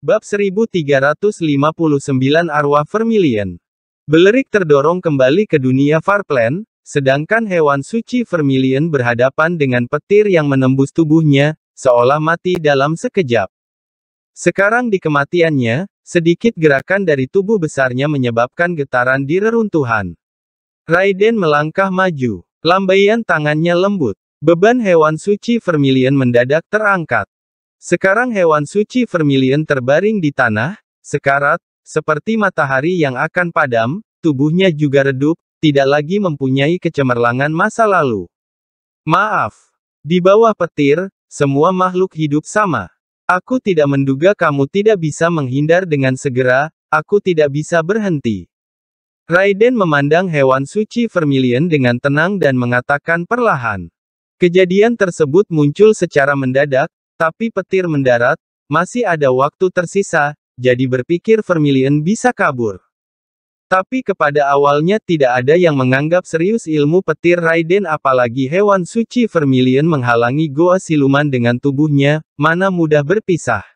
Bab 1359 Arwah Vermilion. Belerik terdorong kembali ke dunia Farplan, sedangkan hewan suci Vermilion berhadapan dengan petir yang menembus tubuhnya, seolah mati dalam sekejap. Sekarang di kematiannya, sedikit gerakan dari tubuh besarnya menyebabkan getaran di reruntuhan. Raiden melangkah maju. Lambaian tangannya lembut. Beban hewan suci Vermilion mendadak terangkat. Sekarang hewan suci vermilion terbaring di tanah, sekarat, seperti matahari yang akan padam, tubuhnya juga redup, tidak lagi mempunyai kecemerlangan masa lalu. Maaf. Di bawah petir, semua makhluk hidup sama. Aku tidak menduga kamu tidak bisa menghindar dengan segera, aku tidak bisa berhenti. Raiden memandang hewan suci vermilion dengan tenang dan mengatakan perlahan. Kejadian tersebut muncul secara mendadak, tapi petir mendarat, masih ada waktu tersisa, jadi berpikir Vermilion bisa kabur. Tapi kepada awalnya tidak ada yang menganggap serius ilmu petir Raiden apalagi hewan suci Vermilion menghalangi goa siluman dengan tubuhnya, mana mudah berpisah.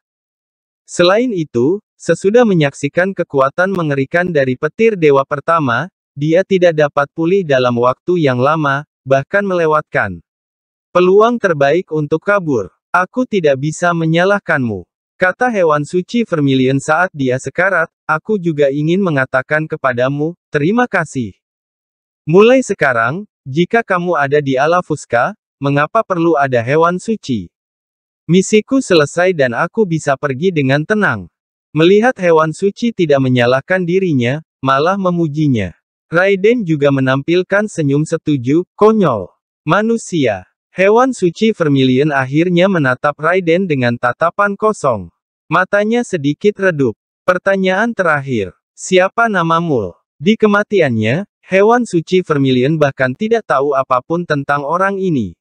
Selain itu, sesudah menyaksikan kekuatan mengerikan dari petir dewa pertama, dia tidak dapat pulih dalam waktu yang lama, bahkan melewatkan peluang terbaik untuk kabur. Aku tidak bisa menyalahkanmu. Kata hewan suci Vermilion saat dia sekarat, aku juga ingin mengatakan kepadamu, terima kasih. Mulai sekarang, jika kamu ada di Alafuska, mengapa perlu ada hewan suci? Misiku selesai dan aku bisa pergi dengan tenang. Melihat hewan suci tidak menyalahkan dirinya, malah memujinya. Raiden juga menampilkan senyum setuju, konyol. Manusia. Hewan suci Vermilion akhirnya menatap Raiden dengan tatapan kosong. Matanya sedikit redup. Pertanyaan terakhir, siapa nama Mul? Di kematiannya, hewan suci Vermilion bahkan tidak tahu apapun tentang orang ini.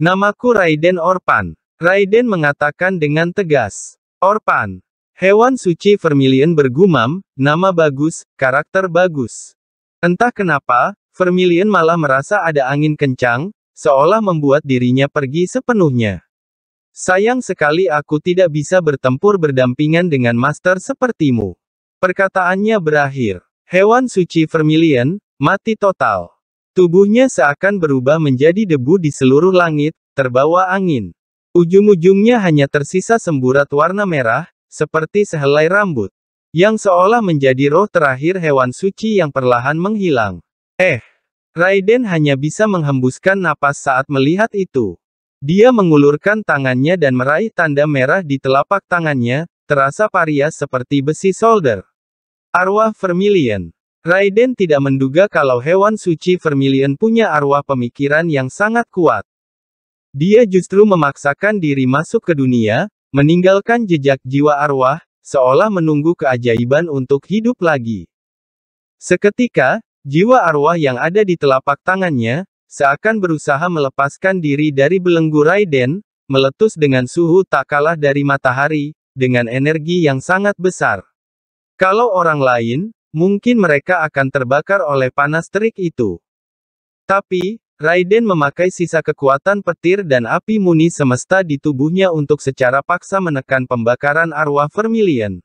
Namaku Raiden Orpan. Raiden mengatakan dengan tegas. Orpan. Hewan suci Vermilion bergumam, nama bagus, karakter bagus. Entah kenapa, Vermilion malah merasa ada angin kencang, seolah membuat dirinya pergi sepenuhnya. Sayang sekali aku tidak bisa bertempur berdampingan dengan master sepertimu. Perkataannya berakhir. Hewan suci Vermilion, mati total. Tubuhnya seakan berubah menjadi debu di seluruh langit, terbawa angin. Ujung-ujungnya hanya tersisa semburat warna merah, seperti sehelai rambut. Yang seolah menjadi roh terakhir hewan suci yang perlahan menghilang. Eh, Raiden hanya bisa menghembuskan napas saat melihat itu. Dia mengulurkan tangannya dan meraih tanda merah di telapak tangannya, terasa paria seperti besi solder. Arwah Vermilion. Raiden tidak menduga kalau hewan suci Vermilion punya arwah pemikiran yang sangat kuat. Dia justru memaksakan diri masuk ke dunia, meninggalkan jejak jiwa arwah, seolah menunggu keajaiban untuk hidup lagi. Seketika, Jiwa arwah yang ada di telapak tangannya, seakan berusaha melepaskan diri dari belenggu Raiden, meletus dengan suhu tak kalah dari matahari, dengan energi yang sangat besar. Kalau orang lain, mungkin mereka akan terbakar oleh panas terik itu. Tapi, Raiden memakai sisa kekuatan petir dan api muni semesta di tubuhnya untuk secara paksa menekan pembakaran arwah Vermilion.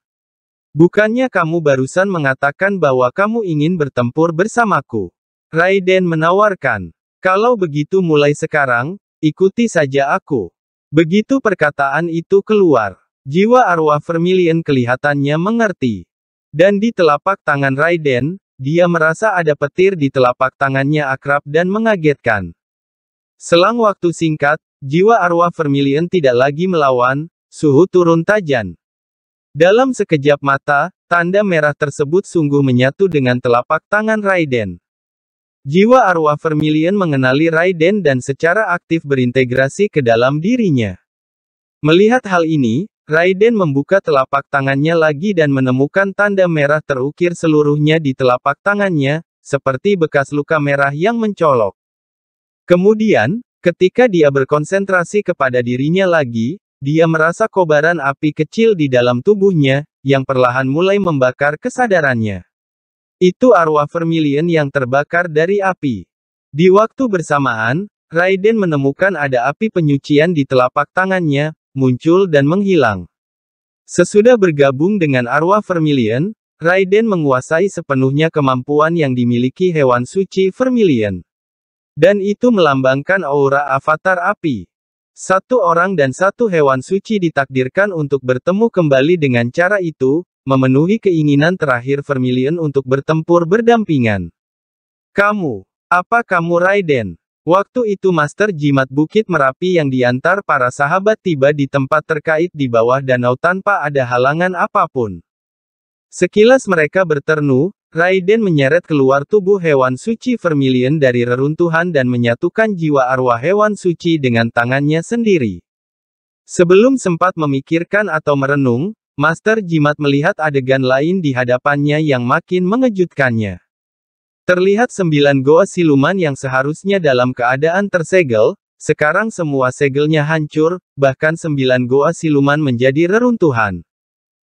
Bukannya kamu barusan mengatakan bahwa kamu ingin bertempur bersamaku? Raiden menawarkan. Kalau begitu mulai sekarang, ikuti saja aku. Begitu perkataan itu keluar, jiwa arwah Vermilion kelihatannya mengerti. Dan di telapak tangan Raiden, dia merasa ada petir di telapak tangannya akrab dan mengagetkan. Selang waktu singkat, jiwa arwah Vermilion tidak lagi melawan, suhu turun tajam. Dalam sekejap mata, tanda merah tersebut sungguh menyatu dengan telapak tangan Raiden. Jiwa arwah Vermilion mengenali Raiden dan secara aktif berintegrasi ke dalam dirinya. Melihat hal ini, Raiden membuka telapak tangannya lagi dan menemukan tanda merah terukir seluruhnya di telapak tangannya, seperti bekas luka merah yang mencolok. Kemudian, ketika dia berkonsentrasi kepada dirinya lagi, dia merasa kobaran api kecil di dalam tubuhnya, yang perlahan mulai membakar kesadarannya. Itu arwah Vermilion yang terbakar dari api. Di waktu bersamaan, Raiden menemukan ada api penyucian di telapak tangannya, muncul dan menghilang. Sesudah bergabung dengan arwah Vermilion, Raiden menguasai sepenuhnya kemampuan yang dimiliki hewan suci Vermilion. Dan itu melambangkan aura avatar api. Satu orang dan satu hewan suci ditakdirkan untuk bertemu kembali dengan cara itu, memenuhi keinginan terakhir Vermilion untuk bertempur berdampingan. Kamu, apa kamu Raiden? Waktu itu Master Jimat Bukit Merapi yang diantar para sahabat tiba di tempat terkait di bawah danau tanpa ada halangan apapun. Sekilas mereka berternu, Raiden menyeret keluar tubuh hewan suci Vermilion dari reruntuhan dan menyatukan jiwa arwah hewan suci dengan tangannya sendiri. Sebelum sempat memikirkan atau merenung, Master Jimat melihat adegan lain di hadapannya yang makin mengejutkannya. Terlihat sembilan goa siluman yang seharusnya dalam keadaan tersegel, sekarang semua segelnya hancur, bahkan sembilan goa siluman menjadi reruntuhan.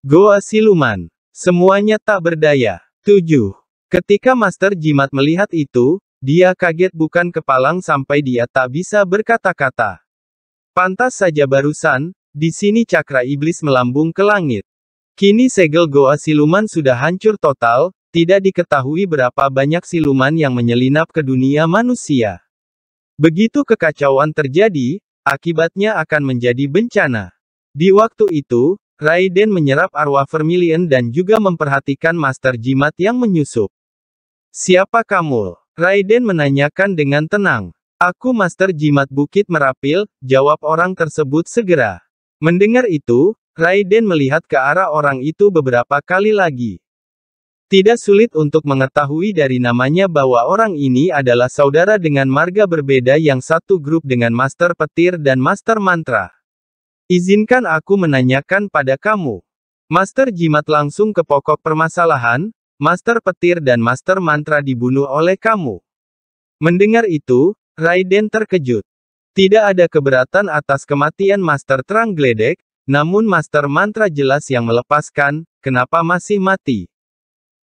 Goa siluman, semuanya tak berdaya. 7. Ketika Master Jimat melihat itu, dia kaget bukan kepalang sampai dia tak bisa berkata-kata. Pantas saja barusan, di sini cakra iblis melambung ke langit. Kini segel goa siluman sudah hancur total, tidak diketahui berapa banyak siluman yang menyelinap ke dunia manusia. Begitu kekacauan terjadi, akibatnya akan menjadi bencana. Di waktu itu, Raiden menyerap arwah Vermilion dan juga memperhatikan master jimat yang menyusup. Siapa kamu? Raiden menanyakan dengan tenang. Aku master jimat Bukit Merapil, jawab orang tersebut segera. Mendengar itu, Raiden melihat ke arah orang itu beberapa kali lagi. Tidak sulit untuk mengetahui dari namanya bahwa orang ini adalah saudara dengan marga berbeda yang satu grup dengan Master Petir dan Master Mantra. Izinkan aku menanyakan pada kamu. Master Jimat langsung ke pokok permasalahan, Master Petir dan Master Mantra dibunuh oleh kamu. Mendengar itu, Raiden terkejut. Tidak ada keberatan atas kematian Master Terang Gledek, namun Master Mantra jelas yang melepaskan, kenapa masih mati.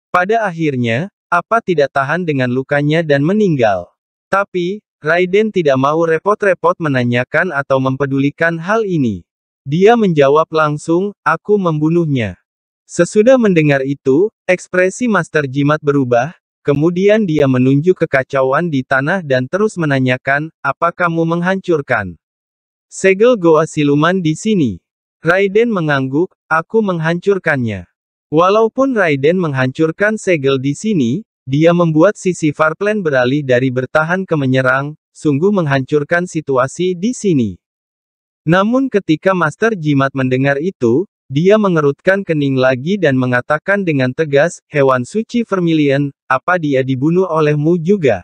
Pada akhirnya, apa tidak tahan dengan lukanya dan meninggal. Tapi, Raiden tidak mau repot-repot menanyakan atau mempedulikan hal ini. Dia menjawab langsung, aku membunuhnya. Sesudah mendengar itu, ekspresi Master Jimat berubah, kemudian dia menunjuk kekacauan di tanah dan terus menanyakan, apa kamu menghancurkan? Segel Goa Siluman di sini. Raiden mengangguk, aku menghancurkannya. Walaupun Raiden menghancurkan segel di sini, dia membuat sisi Farplan beralih dari bertahan ke menyerang, sungguh menghancurkan situasi di sini. Namun ketika Master Jimat mendengar itu, dia mengerutkan kening lagi dan mengatakan dengan tegas, hewan suci vermilion, apa dia dibunuh olehmu juga?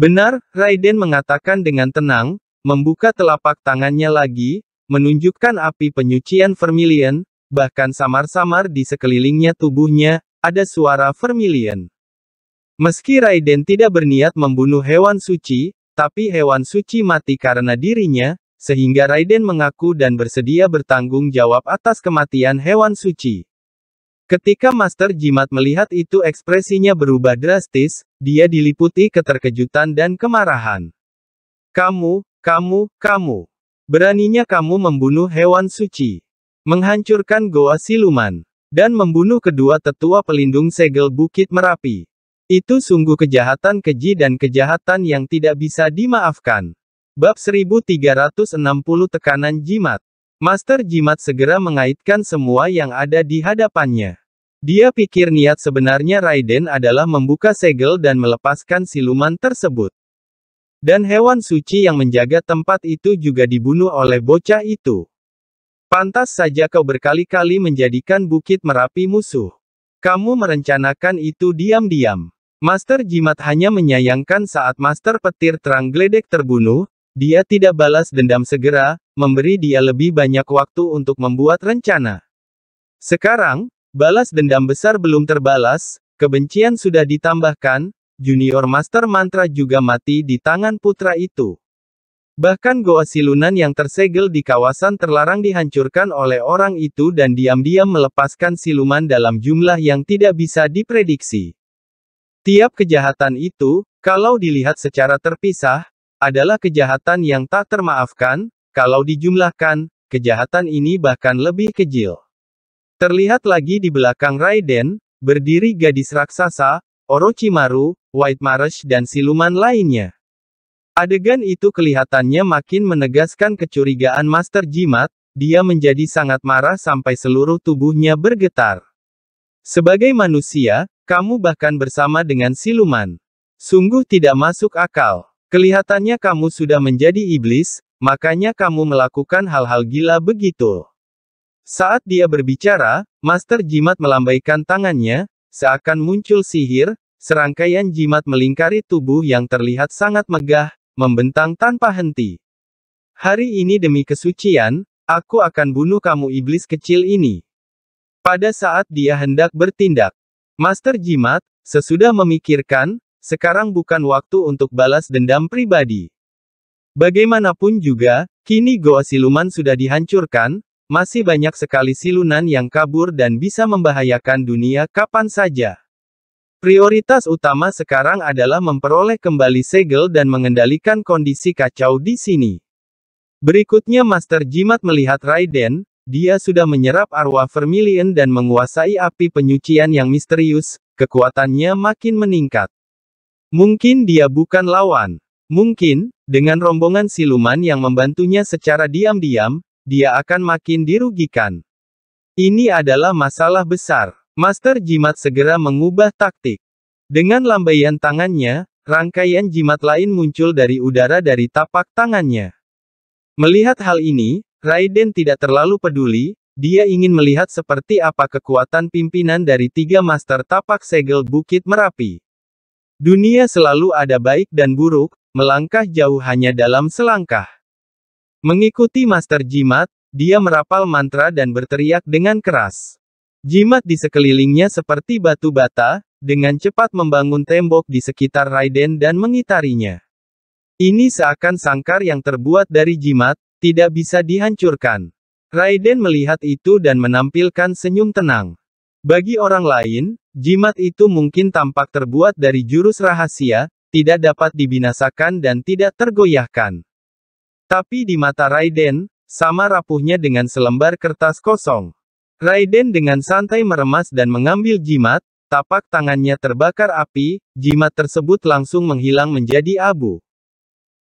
Benar, Raiden mengatakan dengan tenang, membuka telapak tangannya lagi, menunjukkan api penyucian vermilion, bahkan samar-samar di sekelilingnya tubuhnya, ada suara vermilion. Meski Raiden tidak berniat membunuh hewan suci, tapi hewan suci mati karena dirinya, sehingga Raiden mengaku dan bersedia bertanggung jawab atas kematian hewan suci. Ketika Master Jimat melihat itu ekspresinya berubah drastis, dia diliputi keterkejutan dan kemarahan. Kamu, kamu, kamu. Beraninya kamu membunuh hewan suci. Menghancurkan goa siluman. Dan membunuh kedua tetua pelindung segel Bukit Merapi. Itu sungguh kejahatan keji dan kejahatan yang tidak bisa dimaafkan. Bab 1360 Tekanan Jimat Master Jimat segera mengaitkan semua yang ada di hadapannya. Dia pikir niat sebenarnya Raiden adalah membuka segel dan melepaskan siluman tersebut. Dan hewan suci yang menjaga tempat itu juga dibunuh oleh bocah itu. Pantas saja kau berkali-kali menjadikan bukit Merapi musuh. Kamu merencanakan itu diam-diam. Master Jimat hanya menyayangkan saat Master Petir Terang Gledek terbunuh, dia tidak balas dendam segera, memberi dia lebih banyak waktu untuk membuat rencana. Sekarang, balas dendam besar belum terbalas, kebencian sudah ditambahkan, junior master mantra juga mati di tangan putra itu. Bahkan goa silunan yang tersegel di kawasan terlarang dihancurkan oleh orang itu dan diam-diam melepaskan siluman dalam jumlah yang tidak bisa diprediksi. Tiap kejahatan itu, kalau dilihat secara terpisah, adalah kejahatan yang tak termaafkan, kalau dijumlahkan, kejahatan ini bahkan lebih kecil. Terlihat lagi di belakang Raiden, berdiri gadis raksasa, Orochimaru, White Marsh dan siluman lainnya. Adegan itu kelihatannya makin menegaskan kecurigaan Master Jimat, dia menjadi sangat marah sampai seluruh tubuhnya bergetar. Sebagai manusia, kamu bahkan bersama dengan siluman. Sungguh tidak masuk akal. Kelihatannya kamu sudah menjadi iblis, makanya kamu melakukan hal-hal gila begitu. Saat dia berbicara, Master Jimat melambaikan tangannya, seakan muncul sihir, serangkaian jimat melingkari tubuh yang terlihat sangat megah, membentang tanpa henti. Hari ini demi kesucian, aku akan bunuh kamu iblis kecil ini. Pada saat dia hendak bertindak, Master Jimat, sesudah memikirkan, sekarang bukan waktu untuk balas dendam pribadi. Bagaimanapun juga, kini Goa Siluman sudah dihancurkan, masih banyak sekali silunan yang kabur dan bisa membahayakan dunia kapan saja. Prioritas utama sekarang adalah memperoleh kembali segel dan mengendalikan kondisi kacau di sini. Berikutnya Master Jimat melihat Raiden, dia sudah menyerap arwah Vermilion dan menguasai api penyucian yang misterius, kekuatannya makin meningkat. Mungkin dia bukan lawan. Mungkin, dengan rombongan siluman yang membantunya secara diam-diam, dia akan makin dirugikan. Ini adalah masalah besar. Master Jimat segera mengubah taktik. Dengan lambaian tangannya, rangkaian jimat lain muncul dari udara dari tapak tangannya. Melihat hal ini, Raiden tidak terlalu peduli, dia ingin melihat seperti apa kekuatan pimpinan dari tiga master tapak segel Bukit Merapi. Dunia selalu ada baik dan buruk, melangkah jauh hanya dalam selangkah. Mengikuti master jimat, dia merapal mantra dan berteriak dengan keras. Jimat di sekelilingnya seperti batu bata, dengan cepat membangun tembok di sekitar Raiden dan mengitarinya. Ini seakan sangkar yang terbuat dari jimat, tidak bisa dihancurkan. Raiden melihat itu dan menampilkan senyum tenang. Bagi orang lain, jimat itu mungkin tampak terbuat dari jurus rahasia, tidak dapat dibinasakan dan tidak tergoyahkan. Tapi di mata Raiden, sama rapuhnya dengan selembar kertas kosong. Raiden dengan santai meremas dan mengambil jimat, tapak tangannya terbakar api, jimat tersebut langsung menghilang menjadi abu.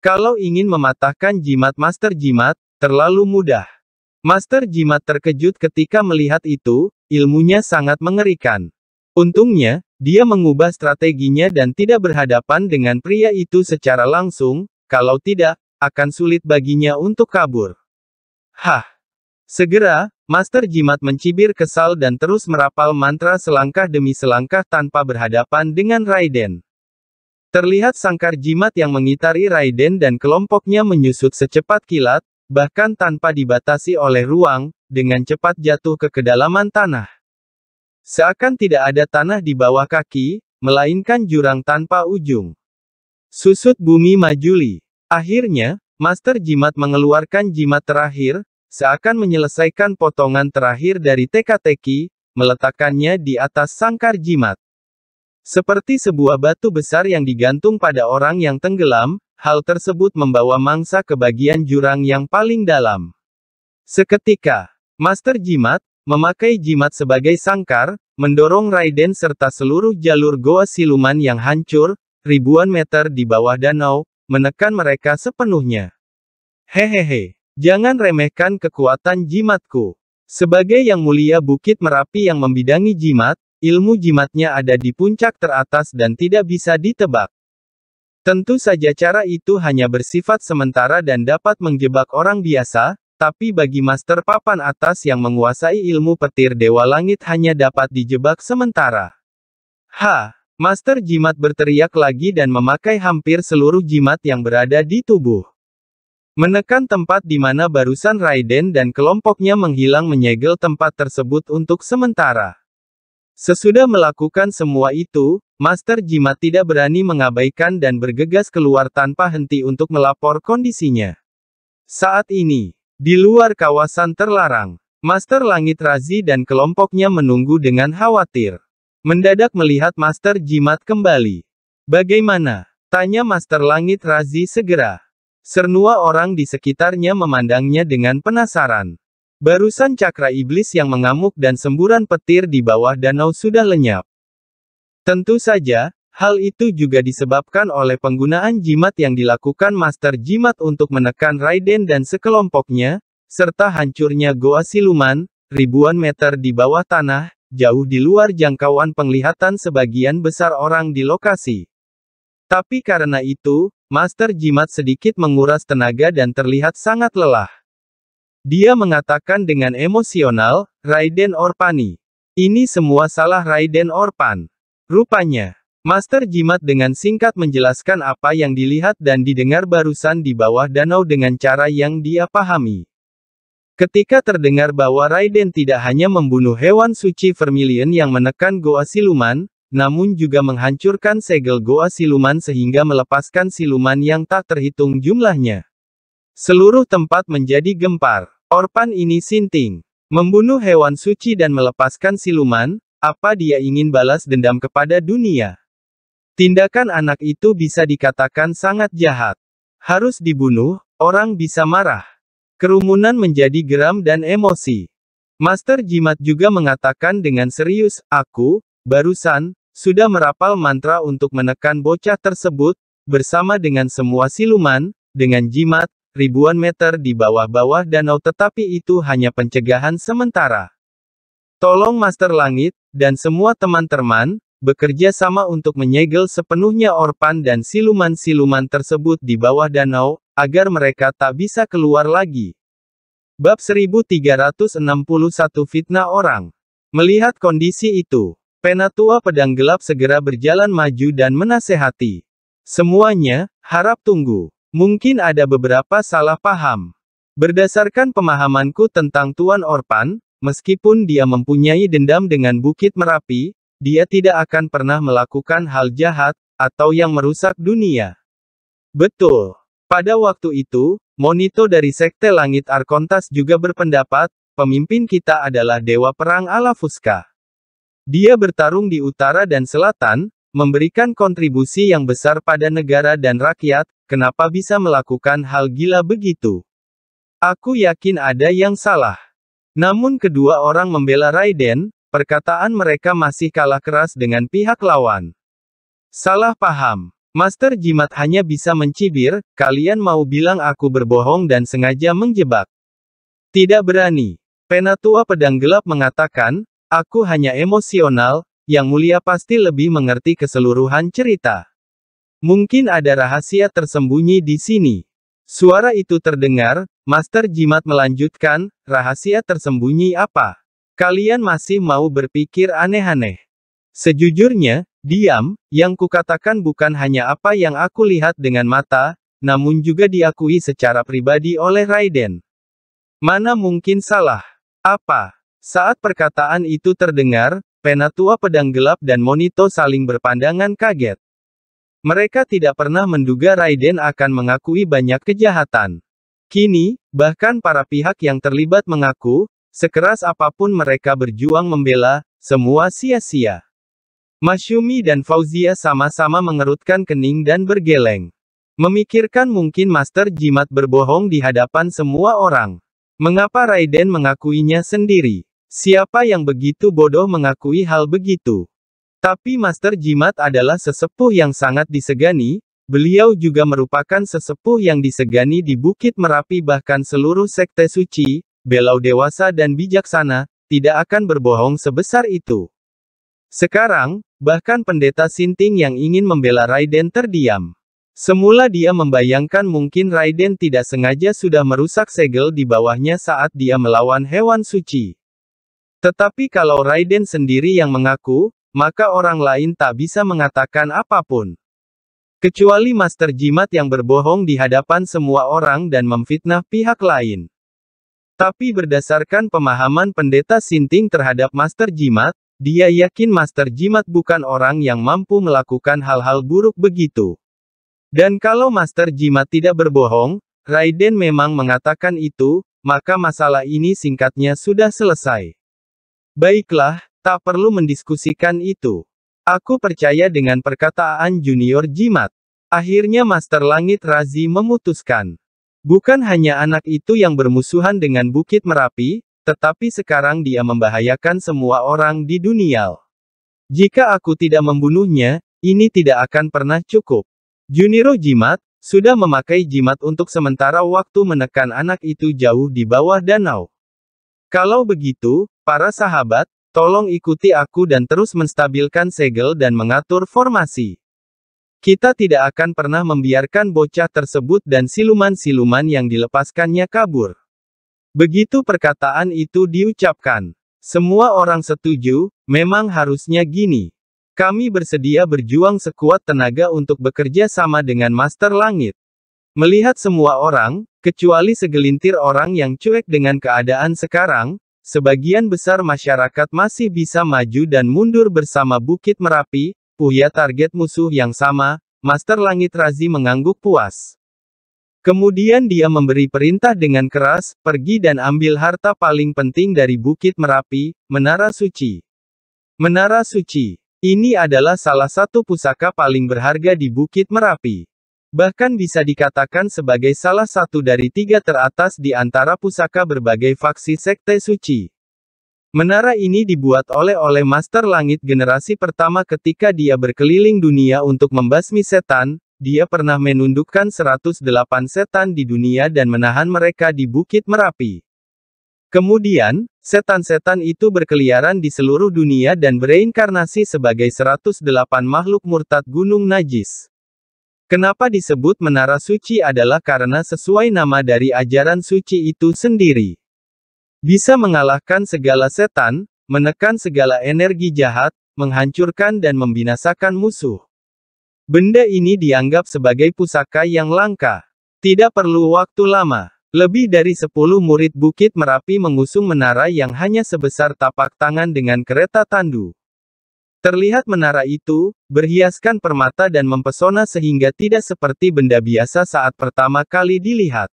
Kalau ingin mematahkan jimat master jimat, terlalu mudah. Master Jimat terkejut ketika melihat itu, ilmunya sangat mengerikan. Untungnya, dia mengubah strateginya dan tidak berhadapan dengan pria itu secara langsung, kalau tidak, akan sulit baginya untuk kabur. Hah! Segera, Master Jimat mencibir kesal dan terus merapal mantra selangkah demi selangkah tanpa berhadapan dengan Raiden. Terlihat sangkar jimat yang mengitari Raiden dan kelompoknya menyusut secepat kilat, bahkan tanpa dibatasi oleh ruang, dengan cepat jatuh ke kedalaman tanah. Seakan tidak ada tanah di bawah kaki, melainkan jurang tanpa ujung. Susut bumi majuli. Akhirnya, Master Jimat mengeluarkan jimat terakhir, seakan menyelesaikan potongan terakhir dari teka-teki, meletakkannya di atas sangkar jimat. Seperti sebuah batu besar yang digantung pada orang yang tenggelam, hal tersebut membawa mangsa ke bagian jurang yang paling dalam. Seketika, Master Jimat, memakai jimat sebagai sangkar, mendorong Raiden serta seluruh jalur goa siluman yang hancur, ribuan meter di bawah danau, menekan mereka sepenuhnya. Hehehe, jangan remehkan kekuatan jimatku. Sebagai yang mulia Bukit Merapi yang membidangi jimat, Ilmu jimatnya ada di puncak teratas dan tidak bisa ditebak. Tentu saja cara itu hanya bersifat sementara dan dapat menjebak orang biasa, tapi bagi master papan atas yang menguasai ilmu petir dewa langit hanya dapat dijebak sementara. Ha! Master jimat berteriak lagi dan memakai hampir seluruh jimat yang berada di tubuh. Menekan tempat di mana barusan Raiden dan kelompoknya menghilang menyegel tempat tersebut untuk sementara. Sesudah melakukan semua itu, Master Jima tidak berani mengabaikan dan bergegas keluar tanpa henti untuk melapor kondisinya. Saat ini, di luar kawasan terlarang, Master Langit Razi dan kelompoknya menunggu dengan khawatir. Mendadak melihat Master Jimat kembali. Bagaimana? Tanya Master Langit Razi segera. Sernua orang di sekitarnya memandangnya dengan penasaran. Barusan cakra iblis yang mengamuk dan semburan petir di bawah danau sudah lenyap. Tentu saja, hal itu juga disebabkan oleh penggunaan jimat yang dilakukan Master Jimat untuk menekan Raiden dan sekelompoknya, serta hancurnya goa siluman, ribuan meter di bawah tanah, jauh di luar jangkauan penglihatan sebagian besar orang di lokasi. Tapi karena itu, Master Jimat sedikit menguras tenaga dan terlihat sangat lelah. Dia mengatakan dengan emosional, Raiden Orpani. Ini semua salah Raiden Orpan. Rupanya, Master Jimat dengan singkat menjelaskan apa yang dilihat dan didengar barusan di bawah danau dengan cara yang dia pahami. Ketika terdengar bahwa Raiden tidak hanya membunuh hewan suci Vermilion yang menekan Goa Siluman, namun juga menghancurkan segel Goa Siluman sehingga melepaskan siluman yang tak terhitung jumlahnya. Seluruh tempat menjadi gempar. Orpan ini sinting. Membunuh hewan suci dan melepaskan siluman, apa dia ingin balas dendam kepada dunia? Tindakan anak itu bisa dikatakan sangat jahat. Harus dibunuh, orang bisa marah. Kerumunan menjadi geram dan emosi. Master Jimat juga mengatakan dengan serius, aku, barusan, sudah merapal mantra untuk menekan bocah tersebut, bersama dengan semua siluman, dengan jimat, ribuan meter di bawah-bawah danau tetapi itu hanya pencegahan sementara. Tolong Master Langit, dan semua teman-teman, bekerja sama untuk menyegel sepenuhnya Orpan dan siluman-siluman tersebut di bawah danau, agar mereka tak bisa keluar lagi. Bab 1361 Fitnah Orang Melihat kondisi itu, Penatua Pedang Gelap segera berjalan maju dan menasehati. Semuanya, harap tunggu. Mungkin ada beberapa salah paham. Berdasarkan pemahamanku tentang Tuan Orpan, meskipun dia mempunyai dendam dengan Bukit Merapi, dia tidak akan pernah melakukan hal jahat, atau yang merusak dunia. Betul. Pada waktu itu, Monito dari Sekte Langit Arkontas juga berpendapat, pemimpin kita adalah Dewa Perang Alafuska. Dia bertarung di utara dan selatan, memberikan kontribusi yang besar pada negara dan rakyat, kenapa bisa melakukan hal gila begitu? Aku yakin ada yang salah. Namun kedua orang membela Raiden, perkataan mereka masih kalah keras dengan pihak lawan. Salah paham. Master Jimat hanya bisa mencibir, kalian mau bilang aku berbohong dan sengaja menjebak. Tidak berani. Penatua Pedang Gelap mengatakan, aku hanya emosional, yang Mulia pasti lebih mengerti keseluruhan cerita. Mungkin ada rahasia tersembunyi di sini. Suara itu terdengar, Master Jimat melanjutkan, rahasia tersembunyi apa? Kalian masih mau berpikir aneh-aneh. Sejujurnya, diam, yang kukatakan bukan hanya apa yang aku lihat dengan mata, namun juga diakui secara pribadi oleh Raiden. Mana mungkin salah? Apa? Saat perkataan itu terdengar, Penatua Pedang Gelap dan Monito saling berpandangan kaget. Mereka tidak pernah menduga Raiden akan mengakui banyak kejahatan. Kini, bahkan para pihak yang terlibat mengaku, sekeras apapun mereka berjuang membela, semua sia-sia. Masyumi dan Fauzia sama-sama mengerutkan kening dan bergeleng. Memikirkan mungkin Master Jimat berbohong di hadapan semua orang. Mengapa Raiden mengakuinya sendiri? Siapa yang begitu bodoh mengakui hal begitu? Tapi Master Jimat adalah sesepuh yang sangat disegani, beliau juga merupakan sesepuh yang disegani di Bukit Merapi bahkan seluruh sekte suci, belau dewasa dan bijaksana, tidak akan berbohong sebesar itu. Sekarang, bahkan pendeta Sinting yang ingin membela Raiden terdiam. Semula dia membayangkan mungkin Raiden tidak sengaja sudah merusak segel di bawahnya saat dia melawan hewan suci. Tetapi kalau Raiden sendiri yang mengaku, maka orang lain tak bisa mengatakan apapun. Kecuali Master Jimat yang berbohong di hadapan semua orang dan memfitnah pihak lain. Tapi berdasarkan pemahaman pendeta Sinting terhadap Master Jimat, dia yakin Master Jimat bukan orang yang mampu melakukan hal-hal buruk begitu. Dan kalau Master Jimat tidak berbohong, Raiden memang mengatakan itu, maka masalah ini singkatnya sudah selesai. Baiklah, tak perlu mendiskusikan itu. Aku percaya dengan perkataan junior jimat. Akhirnya Master Langit Razi memutuskan. Bukan hanya anak itu yang bermusuhan dengan Bukit Merapi, tetapi sekarang dia membahayakan semua orang di dunia. Jika aku tidak membunuhnya, ini tidak akan pernah cukup. Juniro Jimat, sudah memakai jimat untuk sementara waktu menekan anak itu jauh di bawah danau. Kalau begitu, Para sahabat, tolong ikuti aku dan terus menstabilkan segel dan mengatur formasi. Kita tidak akan pernah membiarkan bocah tersebut dan siluman-siluman yang dilepaskannya kabur. Begitu perkataan itu diucapkan. Semua orang setuju, memang harusnya gini. Kami bersedia berjuang sekuat tenaga untuk bekerja sama dengan Master Langit. Melihat semua orang, kecuali segelintir orang yang cuek dengan keadaan sekarang, Sebagian besar masyarakat masih bisa maju dan mundur bersama Bukit Merapi, puya target musuh yang sama, Master Langit Razi mengangguk puas. Kemudian dia memberi perintah dengan keras, pergi dan ambil harta paling penting dari Bukit Merapi, Menara Suci. Menara Suci. Ini adalah salah satu pusaka paling berharga di Bukit Merapi. Bahkan bisa dikatakan sebagai salah satu dari tiga teratas di antara pusaka berbagai faksi sekte suci. Menara ini dibuat oleh oleh Master Langit generasi pertama ketika dia berkeliling dunia untuk membasmi setan, dia pernah menundukkan 108 setan di dunia dan menahan mereka di Bukit Merapi. Kemudian, setan-setan itu berkeliaran di seluruh dunia dan bereinkarnasi sebagai 108 makhluk murtad Gunung Najis. Kenapa disebut menara suci adalah karena sesuai nama dari ajaran suci itu sendiri. Bisa mengalahkan segala setan, menekan segala energi jahat, menghancurkan dan membinasakan musuh. Benda ini dianggap sebagai pusaka yang langka. Tidak perlu waktu lama. Lebih dari 10 murid Bukit Merapi mengusung menara yang hanya sebesar tapak tangan dengan kereta tandu. Terlihat menara itu, berhiaskan permata dan mempesona sehingga tidak seperti benda biasa saat pertama kali dilihat.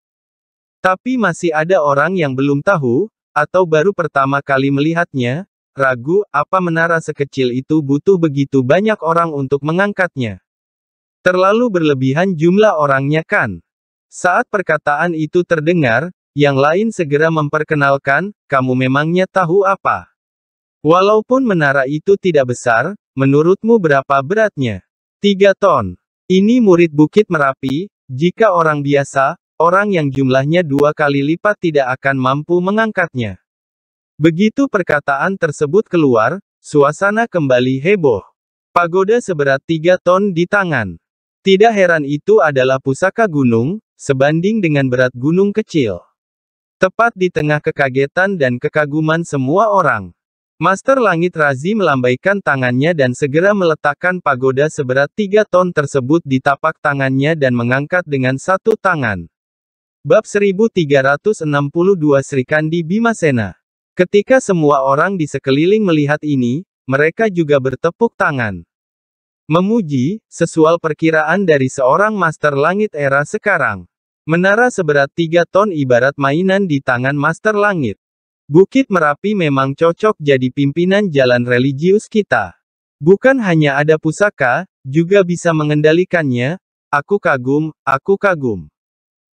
Tapi masih ada orang yang belum tahu, atau baru pertama kali melihatnya, ragu apa menara sekecil itu butuh begitu banyak orang untuk mengangkatnya. Terlalu berlebihan jumlah orangnya kan. Saat perkataan itu terdengar, yang lain segera memperkenalkan, kamu memangnya tahu apa. Walaupun menara itu tidak besar, menurutmu berapa beratnya? 3 ton. Ini murid Bukit Merapi, jika orang biasa, orang yang jumlahnya dua kali lipat tidak akan mampu mengangkatnya. Begitu perkataan tersebut keluar, suasana kembali heboh. Pagoda seberat 3 ton di tangan. Tidak heran itu adalah pusaka gunung, sebanding dengan berat gunung kecil. Tepat di tengah kekagetan dan kekaguman semua orang. Master Langit Razi melambaikan tangannya dan segera meletakkan pagoda seberat 3 ton tersebut di tapak tangannya dan mengangkat dengan satu tangan. Bab 1362 Kandi Bimasena Ketika semua orang di sekeliling melihat ini, mereka juga bertepuk tangan. Memuji, sesual perkiraan dari seorang Master Langit era sekarang. Menara seberat 3 ton ibarat mainan di tangan Master Langit. Bukit Merapi memang cocok jadi pimpinan jalan religius kita. Bukan hanya ada pusaka, juga bisa mengendalikannya, aku kagum, aku kagum.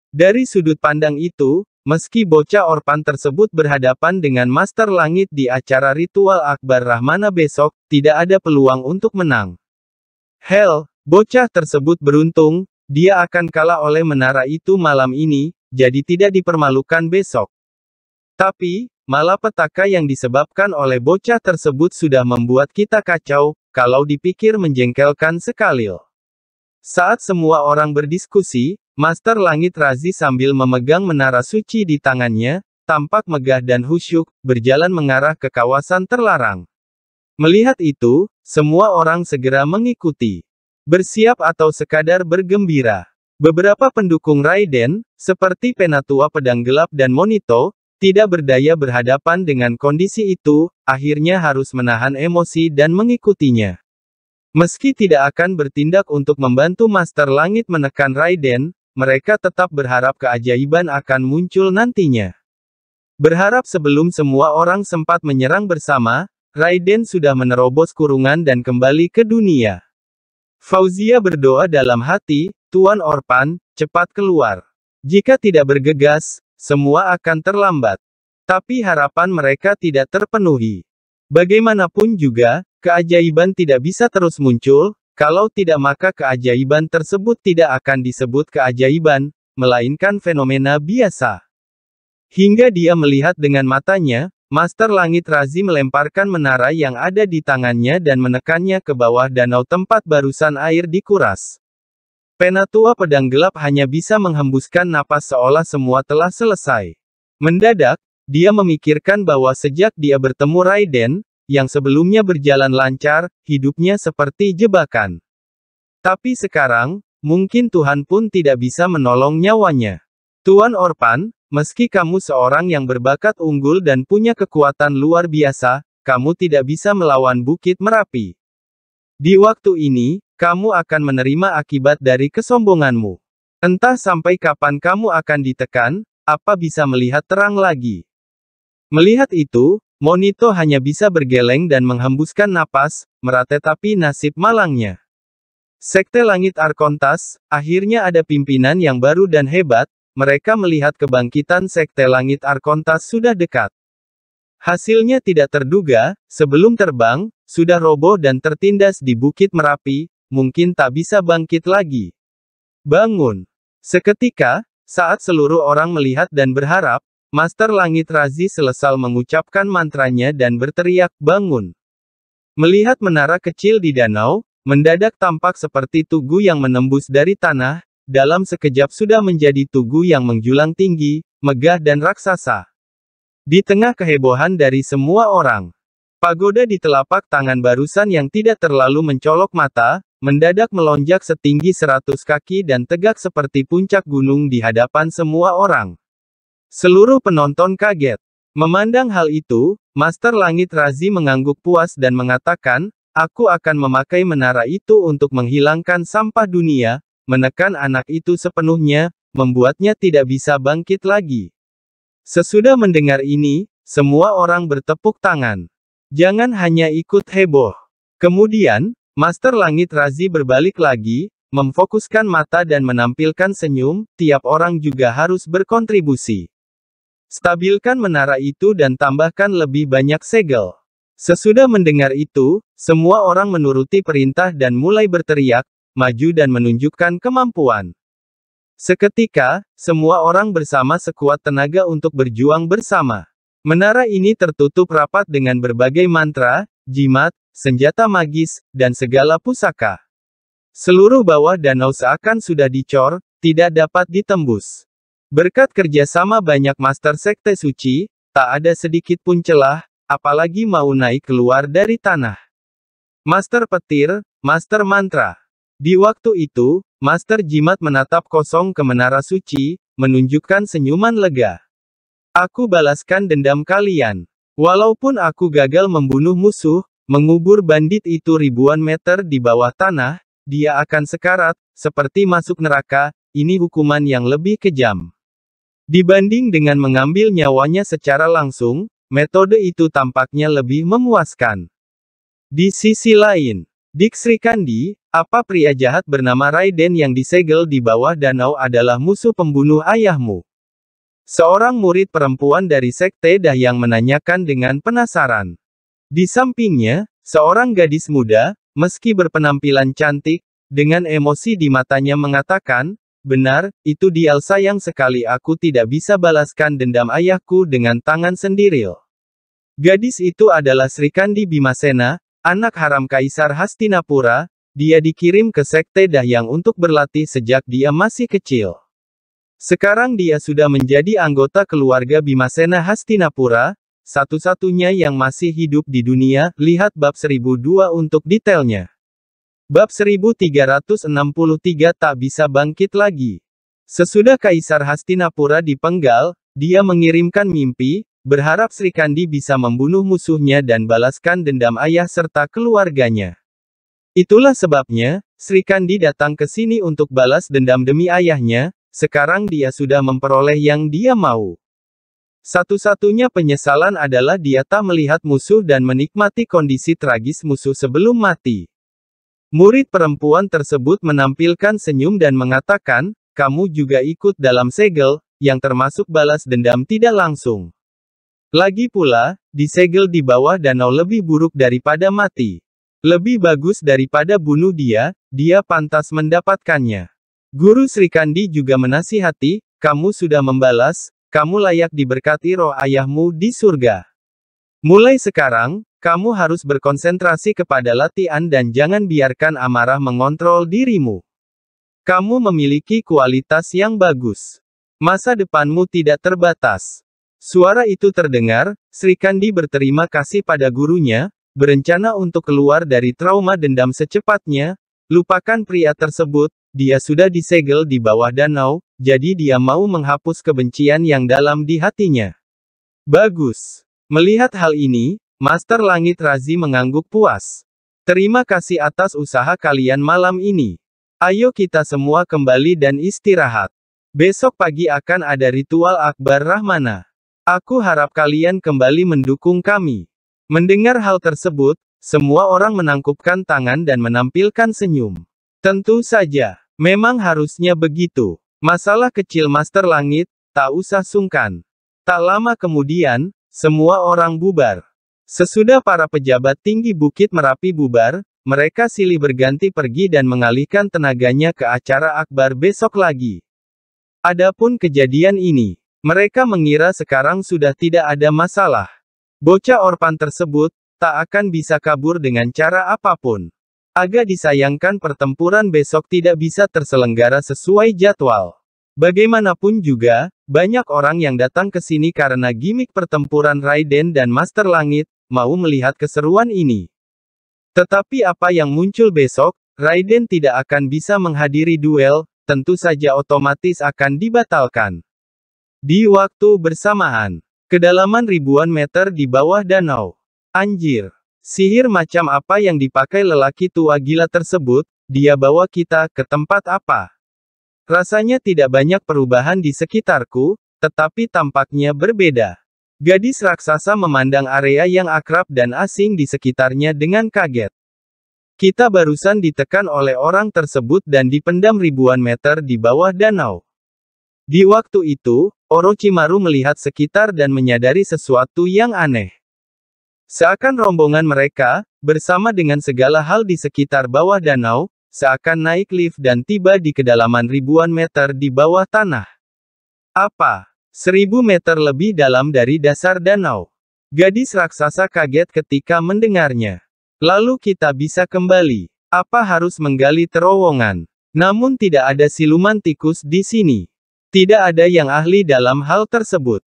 Dari sudut pandang itu, meski bocah Orpan tersebut berhadapan dengan Master Langit di acara ritual Akbar Rahmana besok, tidak ada peluang untuk menang. Hell, bocah tersebut beruntung, dia akan kalah oleh menara itu malam ini, jadi tidak dipermalukan besok. Tapi, malapetaka yang disebabkan oleh bocah tersebut sudah membuat kita kacau, kalau dipikir menjengkelkan sekali. Saat semua orang berdiskusi, Master Langit Razi sambil memegang menara suci di tangannya, tampak megah dan husyuk, berjalan mengarah ke kawasan terlarang. Melihat itu, semua orang segera mengikuti. Bersiap atau sekadar bergembira. Beberapa pendukung Raiden, seperti Penatua Pedang Gelap dan Monito, tidak berdaya berhadapan dengan kondisi itu, akhirnya harus menahan emosi dan mengikutinya. Meski tidak akan bertindak untuk membantu Master Langit menekan Raiden, mereka tetap berharap keajaiban akan muncul nantinya. Berharap sebelum semua orang sempat menyerang bersama, Raiden sudah menerobos kurungan dan kembali ke dunia. Fauzia berdoa dalam hati, Tuan Orpan, cepat keluar. Jika tidak bergegas, semua akan terlambat. Tapi harapan mereka tidak terpenuhi. Bagaimanapun juga, keajaiban tidak bisa terus muncul, kalau tidak maka keajaiban tersebut tidak akan disebut keajaiban, melainkan fenomena biasa. Hingga dia melihat dengan matanya, Master Langit Razi melemparkan menara yang ada di tangannya dan menekannya ke bawah danau tempat barusan air dikuras. Penatua pedang gelap hanya bisa menghembuskan napas seolah semua telah selesai. Mendadak, dia memikirkan bahwa sejak dia bertemu Raiden, yang sebelumnya berjalan lancar, hidupnya seperti jebakan. Tapi sekarang, mungkin Tuhan pun tidak bisa menolong nyawanya. Tuan Orpan, meski kamu seorang yang berbakat unggul dan punya kekuatan luar biasa, kamu tidak bisa melawan Bukit Merapi. Di waktu ini, kamu akan menerima akibat dari kesombonganmu. Entah sampai kapan kamu akan ditekan, apa bisa melihat terang lagi. Melihat itu, Monito hanya bisa bergeleng dan menghembuskan napas, meratetapi nasib malangnya. Sekte Langit Arkontas, akhirnya ada pimpinan yang baru dan hebat, mereka melihat kebangkitan Sekte Langit Arkontas sudah dekat. Hasilnya tidak terduga, sebelum terbang, sudah roboh dan tertindas di Bukit Merapi, mungkin tak bisa bangkit lagi. Bangun. Seketika, saat seluruh orang melihat dan berharap, Master Langit Razi selesai mengucapkan mantranya dan berteriak, bangun. Melihat menara kecil di danau, mendadak tampak seperti tugu yang menembus dari tanah, dalam sekejap sudah menjadi tugu yang menjulang tinggi, megah dan raksasa. Di tengah kehebohan dari semua orang, pagoda di telapak tangan barusan yang tidak terlalu mencolok mata, Mendadak melonjak setinggi seratus kaki dan tegak seperti puncak gunung di hadapan semua orang. Seluruh penonton kaget. Memandang hal itu, Master Langit Razi mengangguk puas dan mengatakan, Aku akan memakai menara itu untuk menghilangkan sampah dunia, menekan anak itu sepenuhnya, membuatnya tidak bisa bangkit lagi. Sesudah mendengar ini, semua orang bertepuk tangan. Jangan hanya ikut heboh. Kemudian, Master Langit Razi berbalik lagi, memfokuskan mata dan menampilkan senyum, tiap orang juga harus berkontribusi. Stabilkan menara itu dan tambahkan lebih banyak segel. Sesudah mendengar itu, semua orang menuruti perintah dan mulai berteriak, maju dan menunjukkan kemampuan. Seketika, semua orang bersama sekuat tenaga untuk berjuang bersama. Menara ini tertutup rapat dengan berbagai mantra, jimat, senjata magis, dan segala pusaka. Seluruh bawah danau seakan sudah dicor, tidak dapat ditembus. Berkat kerjasama banyak master sekte suci, tak ada sedikit pun celah, apalagi mau naik keluar dari tanah. Master petir, master mantra. Di waktu itu, master jimat menatap kosong ke menara suci, menunjukkan senyuman lega. Aku balaskan dendam kalian. Walaupun aku gagal membunuh musuh, mengubur bandit itu ribuan meter di bawah tanah, dia akan sekarat, seperti masuk neraka, ini hukuman yang lebih kejam. Dibanding dengan mengambil nyawanya secara langsung, metode itu tampaknya lebih memuaskan. Di sisi lain, Sri Srikandi, apa pria jahat bernama Raiden yang disegel di bawah danau adalah musuh pembunuh ayahmu? Seorang murid perempuan dari Sekte Dahyang menanyakan dengan penasaran. Di sampingnya, seorang gadis muda, meski berpenampilan cantik, dengan emosi di matanya mengatakan, Benar, itu dial sayang sekali aku tidak bisa balaskan dendam ayahku dengan tangan sendiri. Gadis itu adalah Srikandi Bimasena, anak haram Kaisar Hastinapura, dia dikirim ke Sekte Dahyang untuk berlatih sejak dia masih kecil. Sekarang dia sudah menjadi anggota keluarga Bimasena Hastinapura, satu-satunya yang masih hidup di dunia, lihat bab 1002 untuk detailnya. Bab 1363 tak bisa bangkit lagi. Sesudah Kaisar Hastinapura dipenggal, dia mengirimkan mimpi, berharap Sri Kandi bisa membunuh musuhnya dan balaskan dendam ayah serta keluarganya. Itulah sebabnya, Sri Kandi datang ke sini untuk balas dendam demi ayahnya, sekarang dia sudah memperoleh yang dia mau. Satu-satunya penyesalan adalah dia tak melihat musuh dan menikmati kondisi tragis musuh sebelum mati. Murid perempuan tersebut menampilkan senyum dan mengatakan, kamu juga ikut dalam segel, yang termasuk balas dendam tidak langsung. Lagi pula, disegel di bawah danau lebih buruk daripada mati. Lebih bagus daripada bunuh dia, dia pantas mendapatkannya. Guru Sri Kandi juga menasihati, kamu sudah membalas, kamu layak diberkati roh ayahmu di surga. Mulai sekarang, kamu harus berkonsentrasi kepada latihan dan jangan biarkan amarah mengontrol dirimu. Kamu memiliki kualitas yang bagus. Masa depanmu tidak terbatas. Suara itu terdengar, Sri Kandi berterima kasih pada gurunya, berencana untuk keluar dari trauma dendam secepatnya, Lupakan pria tersebut, dia sudah disegel di bawah danau, jadi dia mau menghapus kebencian yang dalam di hatinya. Bagus. Melihat hal ini, Master Langit Razi mengangguk puas. Terima kasih atas usaha kalian malam ini. Ayo kita semua kembali dan istirahat. Besok pagi akan ada ritual Akbar Rahmana. Aku harap kalian kembali mendukung kami. Mendengar hal tersebut, semua orang menangkupkan tangan dan menampilkan senyum. Tentu saja, memang harusnya begitu. Masalah kecil Master Langit, tak usah sungkan. Tak lama kemudian, semua orang bubar. Sesudah para pejabat tinggi Bukit Merapi bubar, mereka silih berganti pergi dan mengalihkan tenaganya ke acara akbar besok lagi. Adapun kejadian ini, mereka mengira sekarang sudah tidak ada masalah. Bocah orpan tersebut, Tak akan bisa kabur dengan cara apapun. Agak disayangkan pertempuran besok tidak bisa terselenggara sesuai jadwal. Bagaimanapun juga, banyak orang yang datang ke sini karena gimmick pertempuran Raiden dan Master Langit, mau melihat keseruan ini. Tetapi apa yang muncul besok, Raiden tidak akan bisa menghadiri duel, tentu saja otomatis akan dibatalkan. Di waktu bersamaan, kedalaman ribuan meter di bawah danau, Anjir. Sihir macam apa yang dipakai lelaki tua gila tersebut, dia bawa kita ke tempat apa? Rasanya tidak banyak perubahan di sekitarku, tetapi tampaknya berbeda. Gadis raksasa memandang area yang akrab dan asing di sekitarnya dengan kaget. Kita barusan ditekan oleh orang tersebut dan dipendam ribuan meter di bawah danau. Di waktu itu, Orochimaru melihat sekitar dan menyadari sesuatu yang aneh. Seakan rombongan mereka, bersama dengan segala hal di sekitar bawah danau, seakan naik lift dan tiba di kedalaman ribuan meter di bawah tanah. Apa? Seribu meter lebih dalam dari dasar danau. Gadis raksasa kaget ketika mendengarnya. Lalu kita bisa kembali. Apa harus menggali terowongan? Namun tidak ada siluman tikus di sini. Tidak ada yang ahli dalam hal tersebut.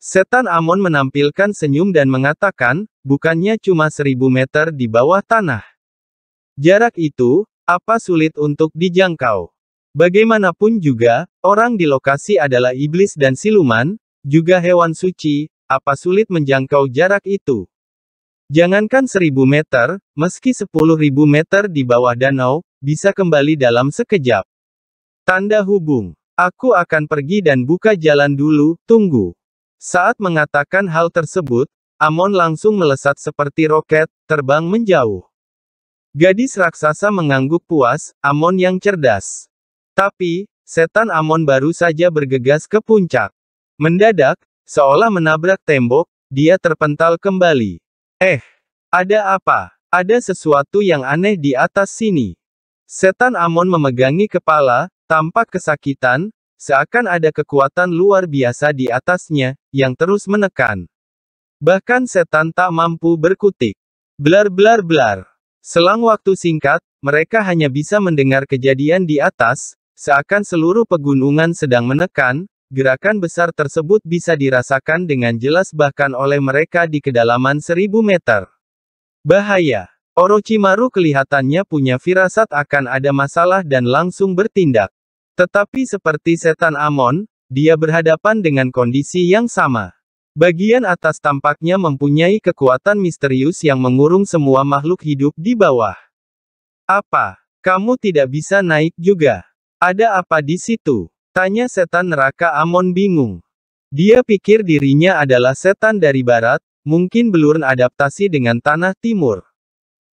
Setan Amon menampilkan senyum dan mengatakan, bukannya cuma seribu meter di bawah tanah. Jarak itu, apa sulit untuk dijangkau. Bagaimanapun juga, orang di lokasi adalah iblis dan siluman, juga hewan suci, apa sulit menjangkau jarak itu. Jangankan seribu meter, meski sepuluh ribu meter di bawah danau, bisa kembali dalam sekejap. Tanda hubung. Aku akan pergi dan buka jalan dulu, tunggu. Saat mengatakan hal tersebut, Amon langsung melesat seperti roket, terbang menjauh. Gadis raksasa mengangguk puas, Amon yang cerdas. Tapi, setan Amon baru saja bergegas ke puncak. Mendadak, seolah menabrak tembok, dia terpental kembali. Eh, ada apa? Ada sesuatu yang aneh di atas sini. Setan Amon memegangi kepala, tampak kesakitan, seakan ada kekuatan luar biasa di atasnya, yang terus menekan. Bahkan setan tak mampu berkutik. Blar blar blar. Selang waktu singkat, mereka hanya bisa mendengar kejadian di atas, seakan seluruh pegunungan sedang menekan, gerakan besar tersebut bisa dirasakan dengan jelas bahkan oleh mereka di kedalaman seribu meter. Bahaya. Orochimaru kelihatannya punya firasat akan ada masalah dan langsung bertindak. Tetapi seperti setan Amon, dia berhadapan dengan kondisi yang sama. Bagian atas tampaknya mempunyai kekuatan misterius yang mengurung semua makhluk hidup di bawah. Apa? Kamu tidak bisa naik juga. Ada apa di situ? Tanya setan neraka Amon bingung. Dia pikir dirinya adalah setan dari barat, mungkin belum adaptasi dengan tanah timur.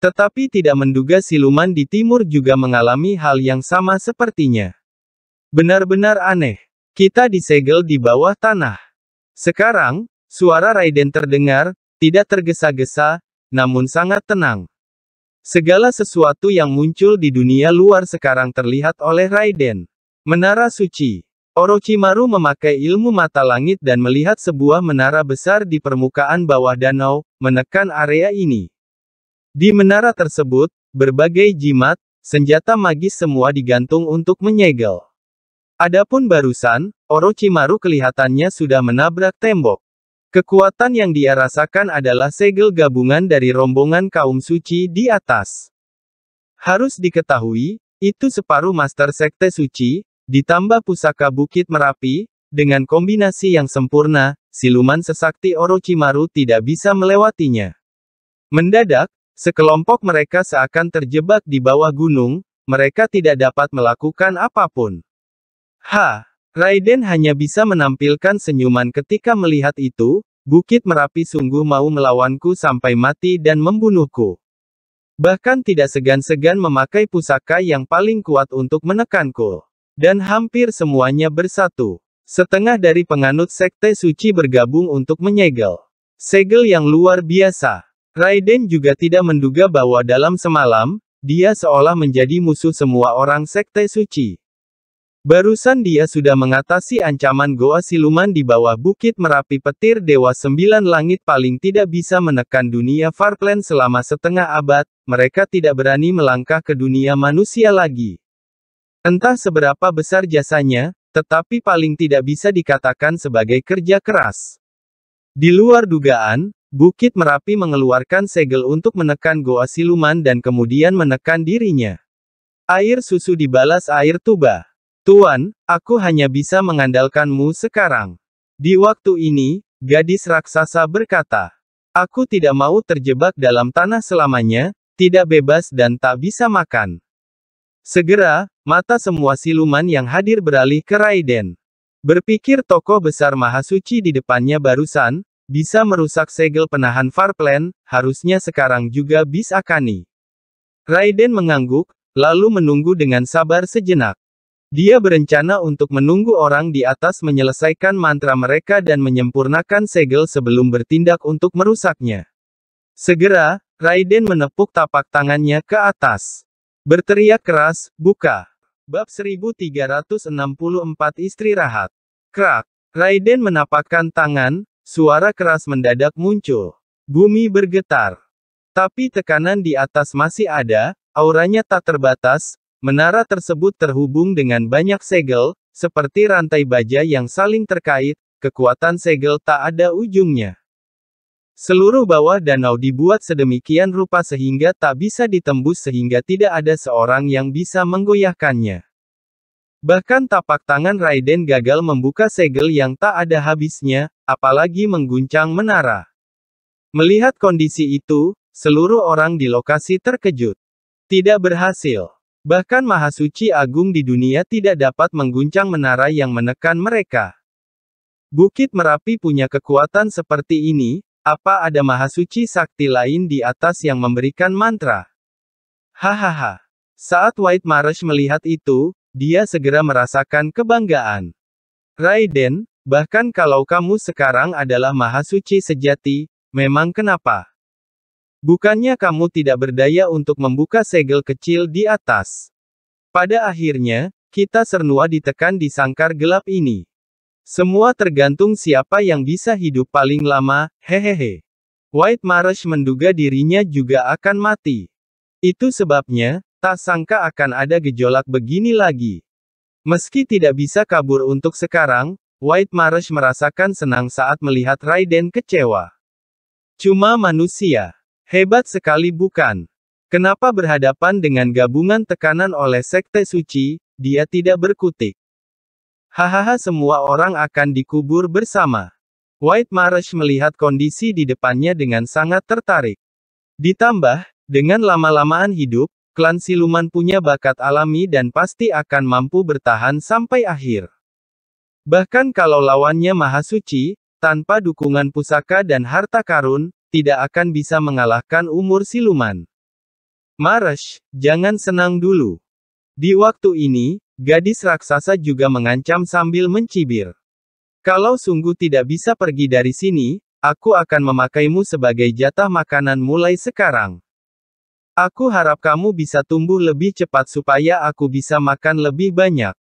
Tetapi tidak menduga siluman di timur juga mengalami hal yang sama sepertinya. Benar-benar aneh. Kita disegel di bawah tanah. Sekarang, suara Raiden terdengar, tidak tergesa-gesa, namun sangat tenang. Segala sesuatu yang muncul di dunia luar sekarang terlihat oleh Raiden. Menara Suci Orochimaru memakai ilmu mata langit dan melihat sebuah menara besar di permukaan bawah danau, menekan area ini. Di menara tersebut, berbagai jimat, senjata magis semua digantung untuk menyegel. Adapun barusan, Orochimaru kelihatannya sudah menabrak tembok. Kekuatan yang dia rasakan adalah segel gabungan dari rombongan kaum suci di atas. Harus diketahui, itu separuh master sekte suci, ditambah pusaka bukit Merapi, dengan kombinasi yang sempurna, siluman sesakti Orochimaru tidak bisa melewatinya. Mendadak, sekelompok mereka seakan terjebak di bawah gunung, mereka tidak dapat melakukan apapun. Ha! Raiden hanya bisa menampilkan senyuman ketika melihat itu, Bukit Merapi sungguh mau melawanku sampai mati dan membunuhku. Bahkan tidak segan-segan memakai pusaka yang paling kuat untuk menekanku. Dan hampir semuanya bersatu. Setengah dari penganut Sekte Suci bergabung untuk menyegel. Segel yang luar biasa. Raiden juga tidak menduga bahwa dalam semalam, dia seolah menjadi musuh semua orang Sekte Suci. Barusan dia sudah mengatasi ancaman goa siluman di bawah bukit Merapi petir Dewa Sembilan Langit paling tidak bisa menekan dunia Farplan selama setengah abad, mereka tidak berani melangkah ke dunia manusia lagi. Entah seberapa besar jasanya, tetapi paling tidak bisa dikatakan sebagai kerja keras. Di luar dugaan, Bukit Merapi mengeluarkan segel untuk menekan goa siluman dan kemudian menekan dirinya. Air susu dibalas air tubah. Tuan, aku hanya bisa mengandalkanmu sekarang. Di waktu ini, gadis raksasa berkata, Aku tidak mau terjebak dalam tanah selamanya, tidak bebas dan tak bisa makan. Segera, mata semua siluman yang hadir beralih ke Raiden. Berpikir tokoh besar Mahasuci di depannya barusan, bisa merusak segel penahan Farplan, harusnya sekarang juga bis Akani. Raiden mengangguk, lalu menunggu dengan sabar sejenak. Dia berencana untuk menunggu orang di atas menyelesaikan mantra mereka dan menyempurnakan segel sebelum bertindak untuk merusaknya. Segera, Raiden menepuk tapak tangannya ke atas. Berteriak keras, buka. Bab 1364 Istri Rahat. Krak. Raiden menapakkan tangan, suara keras mendadak muncul. Bumi bergetar. Tapi tekanan di atas masih ada, auranya tak terbatas, Menara tersebut terhubung dengan banyak segel, seperti rantai baja yang saling terkait, kekuatan segel tak ada ujungnya. Seluruh bawah danau dibuat sedemikian rupa sehingga tak bisa ditembus sehingga tidak ada seorang yang bisa menggoyahkannya. Bahkan tapak tangan Raiden gagal membuka segel yang tak ada habisnya, apalagi mengguncang menara. Melihat kondisi itu, seluruh orang di lokasi terkejut. Tidak berhasil. Bahkan Mahasuci Agung di dunia tidak dapat mengguncang menara yang menekan mereka. Bukit Merapi punya kekuatan seperti ini, apa ada Mahasuci Sakti lain di atas yang memberikan mantra? Hahaha. Saat White Marsh melihat itu, dia segera merasakan kebanggaan. Raiden, bahkan kalau kamu sekarang adalah Mahasuci sejati, memang kenapa? Bukannya kamu tidak berdaya untuk membuka segel kecil di atas. Pada akhirnya, kita sernua ditekan di sangkar gelap ini. Semua tergantung siapa yang bisa hidup paling lama, hehehe. White Marsh menduga dirinya juga akan mati. Itu sebabnya, tak sangka akan ada gejolak begini lagi. Meski tidak bisa kabur untuk sekarang, White Marsh merasakan senang saat melihat Raiden kecewa. Cuma manusia. Hebat sekali bukan? Kenapa berhadapan dengan gabungan tekanan oleh sekte suci, dia tidak berkutik. Hahaha semua orang akan dikubur bersama. White Marsh melihat kondisi di depannya dengan sangat tertarik. Ditambah, dengan lama-lamaan hidup, klan siluman punya bakat alami dan pasti akan mampu bertahan sampai akhir. Bahkan kalau lawannya Mahasuci, tanpa dukungan pusaka dan harta karun, tidak akan bisa mengalahkan umur siluman. Marsh, jangan senang dulu. Di waktu ini, gadis raksasa juga mengancam sambil mencibir. Kalau sungguh tidak bisa pergi dari sini, aku akan memakaimu sebagai jatah makanan mulai sekarang. Aku harap kamu bisa tumbuh lebih cepat supaya aku bisa makan lebih banyak.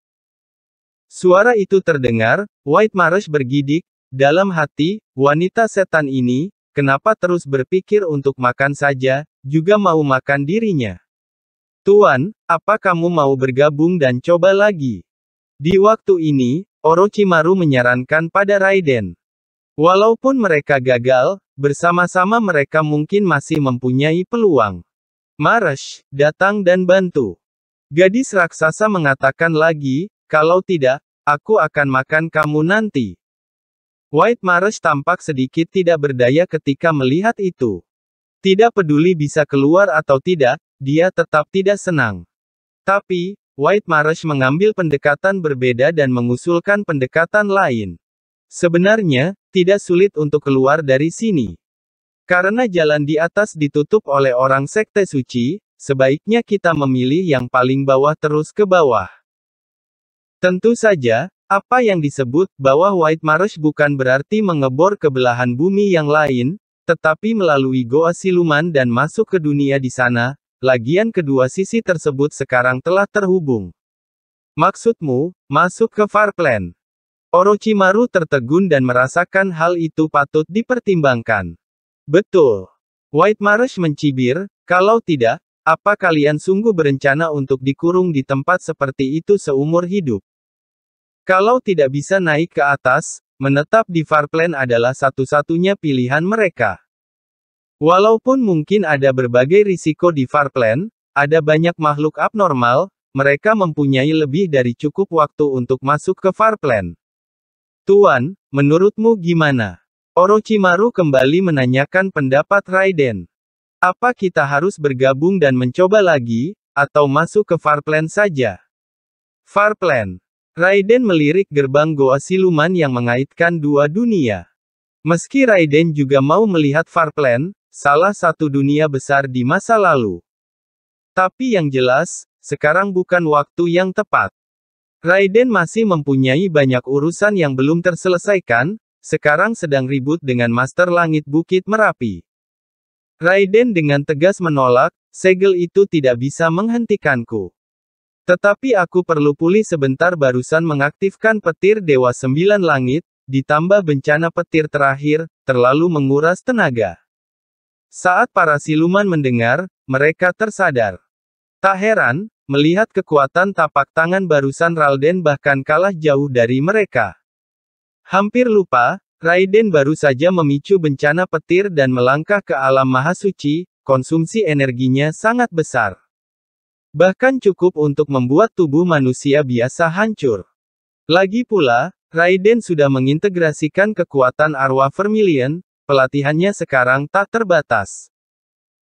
Suara itu terdengar, White Marsh bergidik, dalam hati, wanita setan ini, Kenapa terus berpikir untuk makan saja, juga mau makan dirinya? Tuan, apa kamu mau bergabung dan coba lagi? Di waktu ini, Orochimaru menyarankan pada Raiden. Walaupun mereka gagal, bersama-sama mereka mungkin masih mempunyai peluang. Marash, datang dan bantu. Gadis raksasa mengatakan lagi, kalau tidak, aku akan makan kamu nanti. White Marsh tampak sedikit tidak berdaya ketika melihat itu. Tidak peduli bisa keluar atau tidak, dia tetap tidak senang. Tapi, White Marsh mengambil pendekatan berbeda dan mengusulkan pendekatan lain. Sebenarnya, tidak sulit untuk keluar dari sini. Karena jalan di atas ditutup oleh orang sekte suci, sebaiknya kita memilih yang paling bawah terus ke bawah. Tentu saja, apa yang disebut bahwa White Marsh bukan berarti mengebor ke belahan bumi yang lain, tetapi melalui goa siluman dan masuk ke dunia di sana, lagian kedua sisi tersebut sekarang telah terhubung. Maksudmu, masuk ke Farpland? Orochimaru tertegun dan merasakan hal itu patut dipertimbangkan. Betul. White Marsh mencibir, kalau tidak, apa kalian sungguh berencana untuk dikurung di tempat seperti itu seumur hidup? Kalau tidak bisa naik ke atas, menetap di Farplan adalah satu-satunya pilihan mereka. Walaupun mungkin ada berbagai risiko di Farplan, ada banyak makhluk abnormal, mereka mempunyai lebih dari cukup waktu untuk masuk ke Farplan. Tuan, menurutmu gimana? Orochimaru kembali menanyakan pendapat Raiden. Apa kita harus bergabung dan mencoba lagi, atau masuk ke Farplan saja? Farplan, Raiden melirik gerbang goa siluman yang mengaitkan dua dunia. Meski Raiden juga mau melihat Farplan, salah satu dunia besar di masa lalu. Tapi yang jelas, sekarang bukan waktu yang tepat. Raiden masih mempunyai banyak urusan yang belum terselesaikan, sekarang sedang ribut dengan Master Langit Bukit Merapi. Raiden dengan tegas menolak, segel itu tidak bisa menghentikanku. Tetapi aku perlu pulih sebentar barusan mengaktifkan petir Dewa Sembilan Langit, ditambah bencana petir terakhir, terlalu menguras tenaga. Saat para siluman mendengar, mereka tersadar. Tak heran, melihat kekuatan tapak tangan barusan Ralden bahkan kalah jauh dari mereka. Hampir lupa, Raiden baru saja memicu bencana petir dan melangkah ke alam mahasuci, konsumsi energinya sangat besar. Bahkan cukup untuk membuat tubuh manusia biasa hancur. Lagi pula, Raiden sudah mengintegrasikan kekuatan arwah Vermilion, pelatihannya sekarang tak terbatas.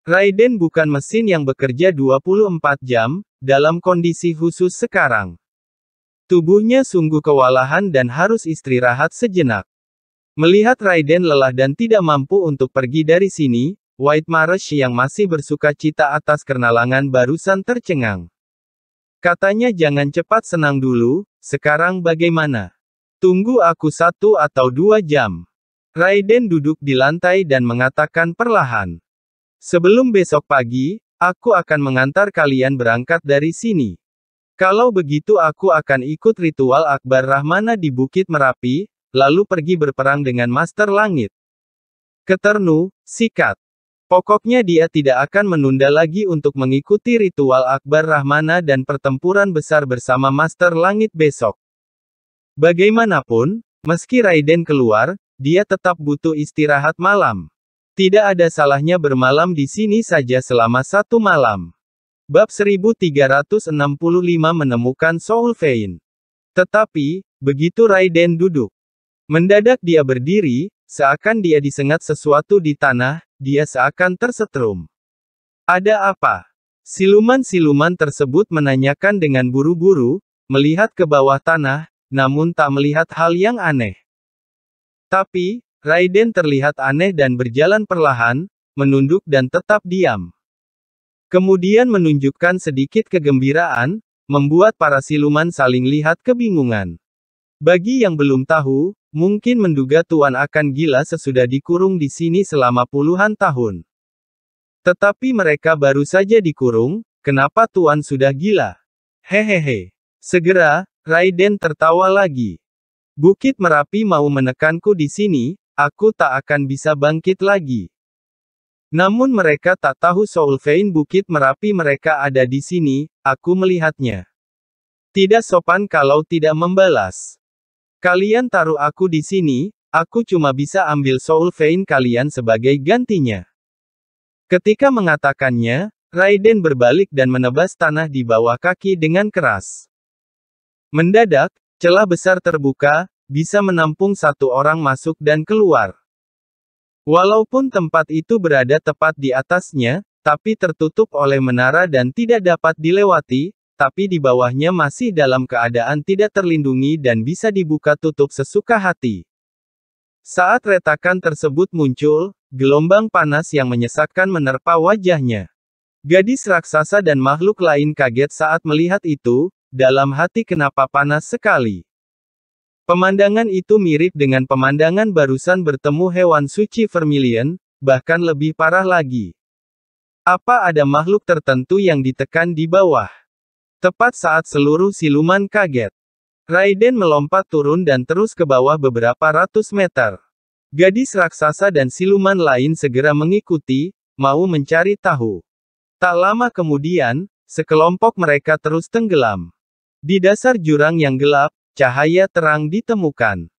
Raiden bukan mesin yang bekerja 24 jam, dalam kondisi khusus sekarang. Tubuhnya sungguh kewalahan dan harus istirahat sejenak. Melihat Raiden lelah dan tidak mampu untuk pergi dari sini, White Marsh yang masih bersuka cita atas kenalangan barusan tercengang. Katanya jangan cepat senang dulu, sekarang bagaimana? Tunggu aku satu atau dua jam. Raiden duduk di lantai dan mengatakan perlahan. Sebelum besok pagi, aku akan mengantar kalian berangkat dari sini. Kalau begitu aku akan ikut ritual Akbar Rahmana di Bukit Merapi, lalu pergi berperang dengan Master Langit. Keternu, sikat. Pokoknya dia tidak akan menunda lagi untuk mengikuti ritual Akbar Rahmana dan pertempuran besar bersama Master Langit besok. Bagaimanapun, meski Raiden keluar, dia tetap butuh istirahat malam. Tidak ada salahnya bermalam di sini saja selama satu malam. Bab 1365 menemukan Soul Vein. Tetapi, begitu Raiden duduk, mendadak dia berdiri, seakan dia disengat sesuatu di tanah, dia seakan tersetrum. Ada apa? Siluman-siluman tersebut menanyakan dengan buru-buru, melihat ke bawah tanah, namun tak melihat hal yang aneh. Tapi, Raiden terlihat aneh dan berjalan perlahan, menunduk dan tetap diam. Kemudian menunjukkan sedikit kegembiraan, membuat para siluman saling lihat kebingungan. Bagi yang belum tahu, Mungkin menduga Tuan akan gila sesudah dikurung di sini selama puluhan tahun. Tetapi mereka baru saja dikurung, kenapa Tuan sudah gila? Hehehe. Segera, Raiden tertawa lagi. Bukit Merapi mau menekanku di sini, aku tak akan bisa bangkit lagi. Namun mereka tak tahu Soulvein Bukit Merapi mereka ada di sini, aku melihatnya. Tidak sopan kalau tidak membalas. Kalian taruh aku di sini, aku cuma bisa ambil soul vein kalian sebagai gantinya. Ketika mengatakannya, Raiden berbalik dan menebas tanah di bawah kaki dengan keras. Mendadak, celah besar terbuka, bisa menampung satu orang masuk dan keluar. Walaupun tempat itu berada tepat di atasnya, tapi tertutup oleh menara dan tidak dapat dilewati, tapi di bawahnya masih dalam keadaan tidak terlindungi dan bisa dibuka tutup sesuka hati. Saat retakan tersebut muncul, gelombang panas yang menyesakkan menerpa wajahnya. Gadis raksasa dan makhluk lain kaget saat melihat itu, dalam hati kenapa panas sekali. Pemandangan itu mirip dengan pemandangan barusan bertemu hewan suci vermilion, bahkan lebih parah lagi. Apa ada makhluk tertentu yang ditekan di bawah? Tepat saat seluruh siluman kaget. Raiden melompat turun dan terus ke bawah beberapa ratus meter. Gadis raksasa dan siluman lain segera mengikuti, mau mencari tahu. Tak lama kemudian, sekelompok mereka terus tenggelam. Di dasar jurang yang gelap, cahaya terang ditemukan.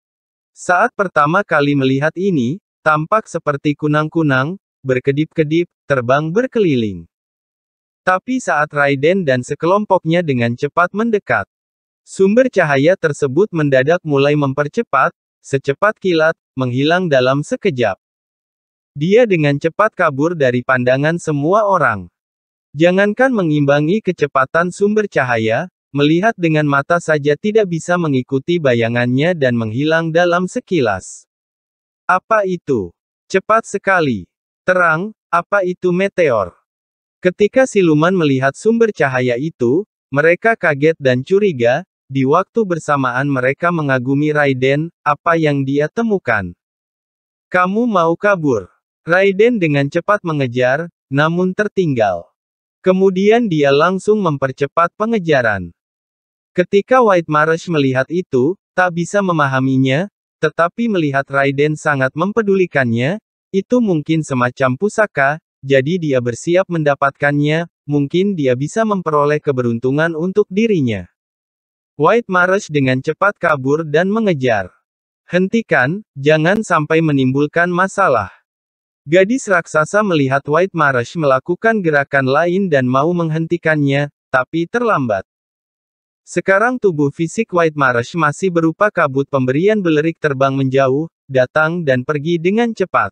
Saat pertama kali melihat ini, tampak seperti kunang-kunang, berkedip-kedip, terbang berkeliling. Tapi saat Raiden dan sekelompoknya dengan cepat mendekat, sumber cahaya tersebut mendadak mulai mempercepat, secepat kilat, menghilang dalam sekejap. Dia dengan cepat kabur dari pandangan semua orang. Jangankan mengimbangi kecepatan sumber cahaya, melihat dengan mata saja tidak bisa mengikuti bayangannya dan menghilang dalam sekilas. Apa itu? Cepat sekali. Terang, apa itu meteor? Ketika siluman melihat sumber cahaya itu, mereka kaget dan curiga, di waktu bersamaan mereka mengagumi Raiden, apa yang dia temukan. Kamu mau kabur. Raiden dengan cepat mengejar, namun tertinggal. Kemudian dia langsung mempercepat pengejaran. Ketika White Marsh melihat itu, tak bisa memahaminya, tetapi melihat Raiden sangat mempedulikannya, itu mungkin semacam pusaka, jadi dia bersiap mendapatkannya, mungkin dia bisa memperoleh keberuntungan untuk dirinya. White Marsh dengan cepat kabur dan mengejar. Hentikan, jangan sampai menimbulkan masalah. Gadis raksasa melihat White Marsh melakukan gerakan lain dan mau menghentikannya, tapi terlambat. Sekarang tubuh fisik White Marsh masih berupa kabut pemberian belerik terbang menjauh, datang dan pergi dengan cepat.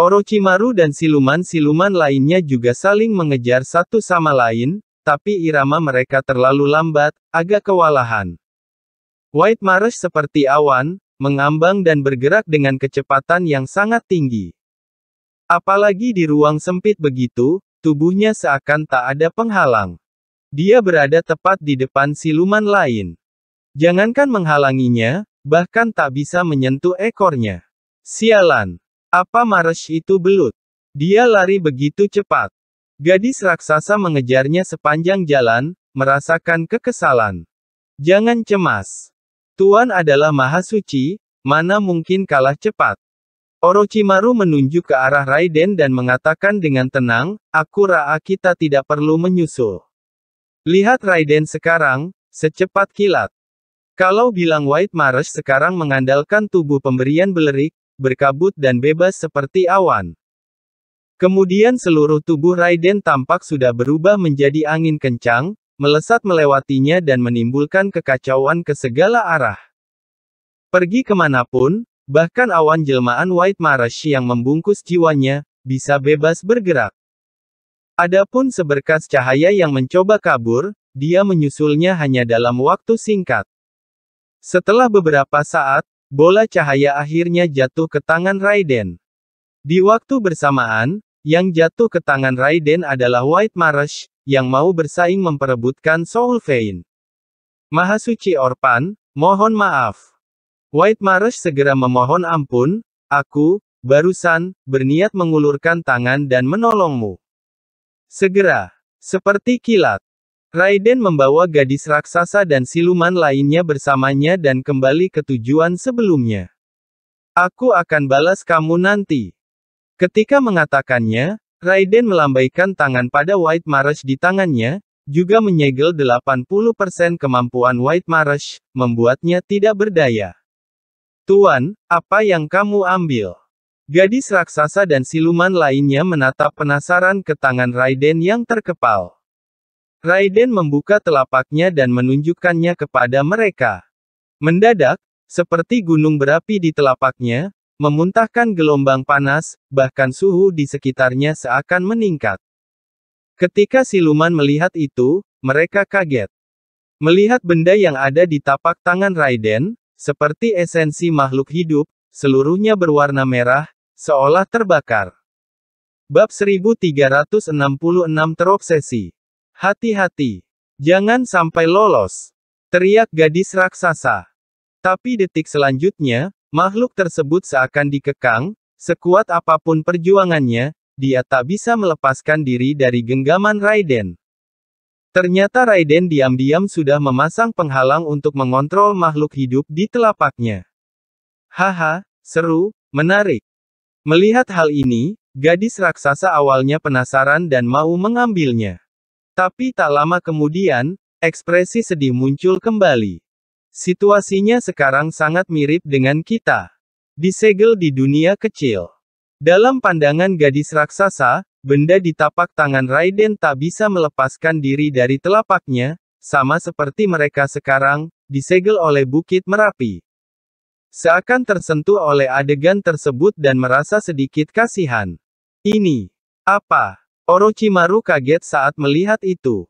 Orochimaru dan siluman-siluman lainnya juga saling mengejar satu sama lain, tapi irama mereka terlalu lambat, agak kewalahan. White Marsh seperti awan, mengambang dan bergerak dengan kecepatan yang sangat tinggi. Apalagi di ruang sempit begitu, tubuhnya seakan tak ada penghalang. Dia berada tepat di depan siluman lain. Jangankan menghalanginya, bahkan tak bisa menyentuh ekornya. Sialan, apa Marsh itu belut? Dia lari begitu cepat. Gadis raksasa mengejarnya sepanjang jalan, merasakan kekesalan. Jangan cemas. Tuan adalah maha suci, mana mungkin kalah cepat. Orochimaru menunjuk ke arah Raiden dan mengatakan dengan tenang, aku Raa kita tidak perlu menyusul. Lihat Raiden sekarang, secepat kilat. Kalau bilang White Marsh sekarang mengandalkan tubuh pemberian belerik, berkabut dan bebas seperti awan. Kemudian seluruh tubuh Raiden tampak sudah berubah menjadi angin kencang, melesat melewatinya dan menimbulkan kekacauan ke segala arah. Pergi kemanapun, bahkan awan jelmaan White Marsh yang membungkus jiwanya, bisa bebas bergerak. Adapun seberkas cahaya yang mencoba kabur, dia menyusulnya hanya dalam waktu singkat. Setelah beberapa saat, Bola cahaya akhirnya jatuh ke tangan Raiden. Di waktu bersamaan, yang jatuh ke tangan Raiden adalah White Marsh, yang mau bersaing memperebutkan Soul Vein. Mahasuci Orpan, mohon maaf. White Marsh segera memohon ampun, aku, barusan, berniat mengulurkan tangan dan menolongmu. Segera, seperti kilat, Raiden membawa gadis raksasa dan siluman lainnya bersamanya dan kembali ke tujuan sebelumnya. Aku akan balas kamu nanti. Ketika mengatakannya, Raiden melambaikan tangan pada White Marsh di tangannya, juga menyegel 80% kemampuan White Marsh, membuatnya tidak berdaya. Tuan, apa yang kamu ambil? Gadis raksasa dan siluman lainnya menatap penasaran ke tangan Raiden yang terkepal. Raiden membuka telapaknya dan menunjukkannya kepada mereka. Mendadak, seperti gunung berapi di telapaknya, memuntahkan gelombang panas, bahkan suhu di sekitarnya seakan meningkat. Ketika siluman melihat itu, mereka kaget. Melihat benda yang ada di tapak tangan Raiden, seperti esensi makhluk hidup, seluruhnya berwarna merah, seolah terbakar. Bab 1366 Terobsesi Hati-hati. Jangan sampai lolos. Teriak gadis raksasa. Tapi detik selanjutnya, makhluk tersebut seakan dikekang, sekuat apapun perjuangannya, dia tak bisa melepaskan diri dari genggaman Raiden. Ternyata Raiden diam-diam sudah memasang penghalang untuk mengontrol makhluk hidup di telapaknya. Haha, seru, menarik. Melihat hal ini, gadis raksasa awalnya penasaran dan mau mengambilnya. Tapi tak lama kemudian, ekspresi sedih muncul kembali. Situasinya sekarang sangat mirip dengan kita. Disegel di dunia kecil. Dalam pandangan gadis raksasa, benda di tapak tangan Raiden tak bisa melepaskan diri dari telapaknya, sama seperti mereka sekarang, disegel oleh Bukit Merapi. Seakan tersentuh oleh adegan tersebut dan merasa sedikit kasihan. Ini, apa, Orochimaru kaget saat melihat itu.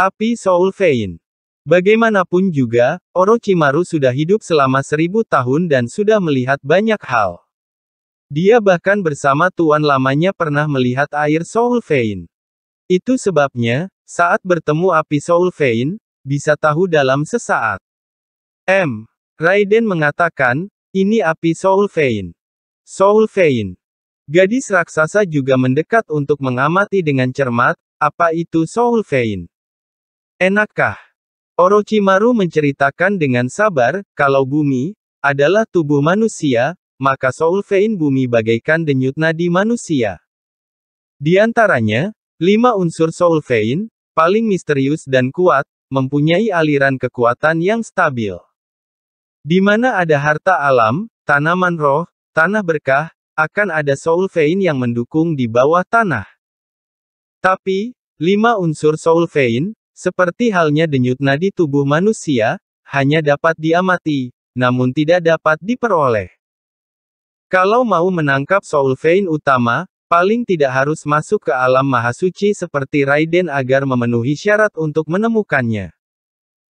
Api Soul Vein. Bagaimanapun juga, Orochimaru sudah hidup selama seribu tahun dan sudah melihat banyak hal. Dia bahkan bersama tuan lamanya pernah melihat air Soul Vein. Itu sebabnya, saat bertemu api Soul Vein, bisa tahu dalam sesaat. M. Raiden mengatakan, ini api Soul Vein. Soul Vein. Gadis raksasa juga mendekat untuk mengamati dengan cermat, apa itu Soul Vein. Enakkah? Orochimaru menceritakan dengan sabar, kalau bumi adalah tubuh manusia, maka Soul Vein bumi bagaikan denyut nadi manusia. Di antaranya, lima unsur Soul Vein, paling misterius dan kuat, mempunyai aliran kekuatan yang stabil. Di mana ada harta alam, tanaman roh, tanah berkah, akan ada soul vein yang mendukung di bawah tanah. Tapi, lima unsur soul vein, seperti halnya denyut nadi tubuh manusia, hanya dapat diamati, namun tidak dapat diperoleh. Kalau mau menangkap soul vein utama, paling tidak harus masuk ke alam mahasuci seperti Raiden agar memenuhi syarat untuk menemukannya.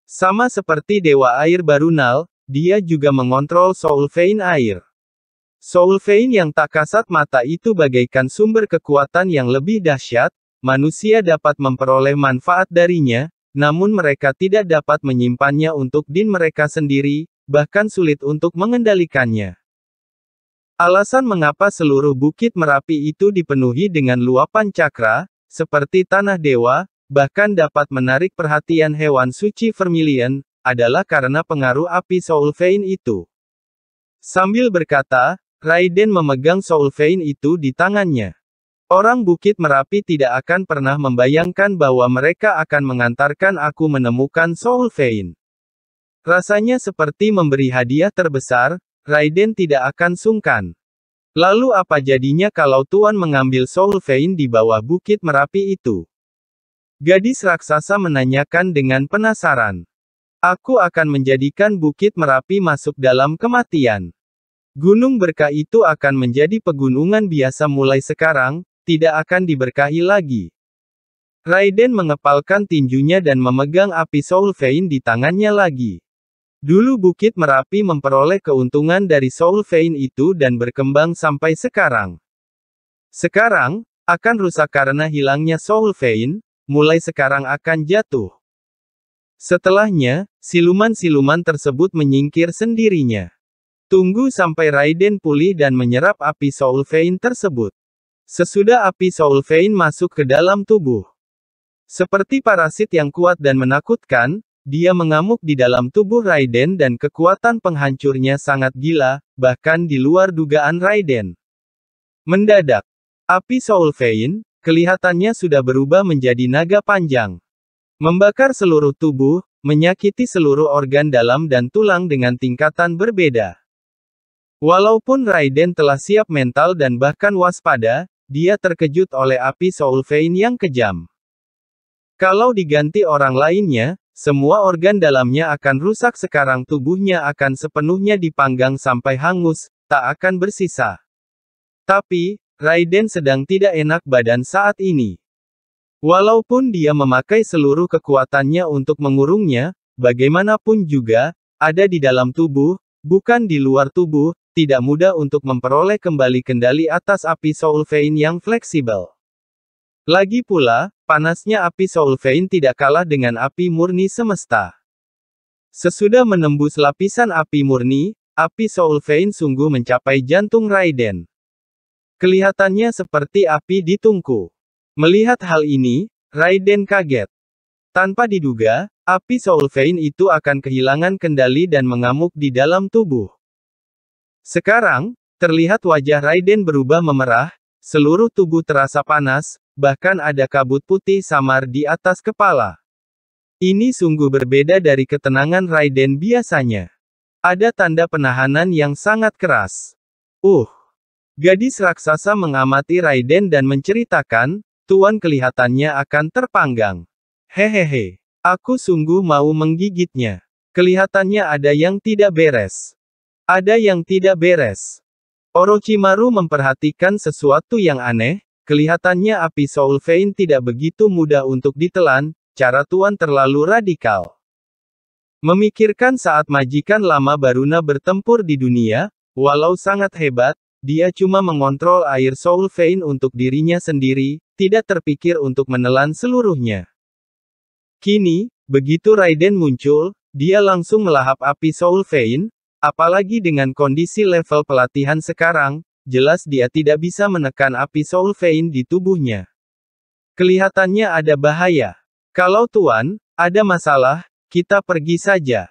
Sama seperti Dewa Air Barunal, dia juga mengontrol soul vein air. Soul Vein yang tak kasat mata itu bagaikan sumber kekuatan yang lebih dahsyat, manusia dapat memperoleh manfaat darinya, namun mereka tidak dapat menyimpannya untuk din mereka sendiri, bahkan sulit untuk mengendalikannya. Alasan mengapa seluruh bukit Merapi itu dipenuhi dengan luapan cakra, seperti tanah dewa, bahkan dapat menarik perhatian hewan suci vermilion, adalah karena pengaruh api Soul Vein itu. Sambil berkata, Raiden memegang Soul Vein itu di tangannya. Orang Bukit Merapi tidak akan pernah membayangkan bahwa mereka akan mengantarkan aku menemukan Soul Vein. Rasanya seperti memberi hadiah terbesar, Raiden tidak akan sungkan. Lalu apa jadinya kalau Tuan mengambil Soul Vein di bawah Bukit Merapi itu? Gadis raksasa menanyakan dengan penasaran. Aku akan menjadikan Bukit Merapi masuk dalam kematian. Gunung berkah itu akan menjadi pegunungan biasa mulai sekarang, tidak akan diberkahi lagi. Raiden mengepalkan tinjunya dan memegang api Soul Vein di tangannya lagi. Dulu Bukit Merapi memperoleh keuntungan dari Soul Vein itu dan berkembang sampai sekarang. Sekarang, akan rusak karena hilangnya Soul Vein, mulai sekarang akan jatuh. Setelahnya, siluman-siluman tersebut menyingkir sendirinya. Tunggu sampai Raiden pulih dan menyerap api Soul Vein tersebut. Sesudah api Soul Vein masuk ke dalam tubuh. Seperti parasit yang kuat dan menakutkan, dia mengamuk di dalam tubuh Raiden dan kekuatan penghancurnya sangat gila, bahkan di luar dugaan Raiden. Mendadak, api Soul Vein, kelihatannya sudah berubah menjadi naga panjang. Membakar seluruh tubuh, menyakiti seluruh organ dalam dan tulang dengan tingkatan berbeda. Walaupun Raiden telah siap mental dan bahkan waspada, dia terkejut oleh api Soul Vein yang kejam. Kalau diganti orang lainnya, semua organ dalamnya akan rusak sekarang tubuhnya akan sepenuhnya dipanggang sampai hangus, tak akan bersisa. Tapi, Raiden sedang tidak enak badan saat ini. Walaupun dia memakai seluruh kekuatannya untuk mengurungnya, bagaimanapun juga, ada di dalam tubuh, bukan di luar tubuh, tidak mudah untuk memperoleh kembali kendali atas api Soulvein yang fleksibel. Lagi pula, panasnya api Soulvein tidak kalah dengan api murni semesta. Sesudah menembus lapisan api murni, api Soulvein sungguh mencapai jantung Raiden. Kelihatannya seperti api di tungku. Melihat hal ini, Raiden kaget. Tanpa diduga, api Soulvein itu akan kehilangan kendali dan mengamuk di dalam tubuh. Sekarang, terlihat wajah Raiden berubah memerah, seluruh tubuh terasa panas, bahkan ada kabut putih samar di atas kepala. Ini sungguh berbeda dari ketenangan Raiden biasanya. Ada tanda penahanan yang sangat keras. Uh! Gadis raksasa mengamati Raiden dan menceritakan, Tuan kelihatannya akan terpanggang. Hehehe, aku sungguh mau menggigitnya. Kelihatannya ada yang tidak beres. Ada yang tidak beres. Orochimaru memperhatikan sesuatu yang aneh, kelihatannya api Soul Vein tidak begitu mudah untuk ditelan, cara tuan terlalu radikal. Memikirkan saat majikan lama Baruna bertempur di dunia, walau sangat hebat, dia cuma mengontrol air Soul Vein untuk dirinya sendiri, tidak terpikir untuk menelan seluruhnya. Kini, begitu Raiden muncul, dia langsung melahap api Soul Vein, Apalagi dengan kondisi level pelatihan sekarang, jelas dia tidak bisa menekan api soul vein di tubuhnya. Kelihatannya ada bahaya. Kalau tuan, ada masalah, kita pergi saja.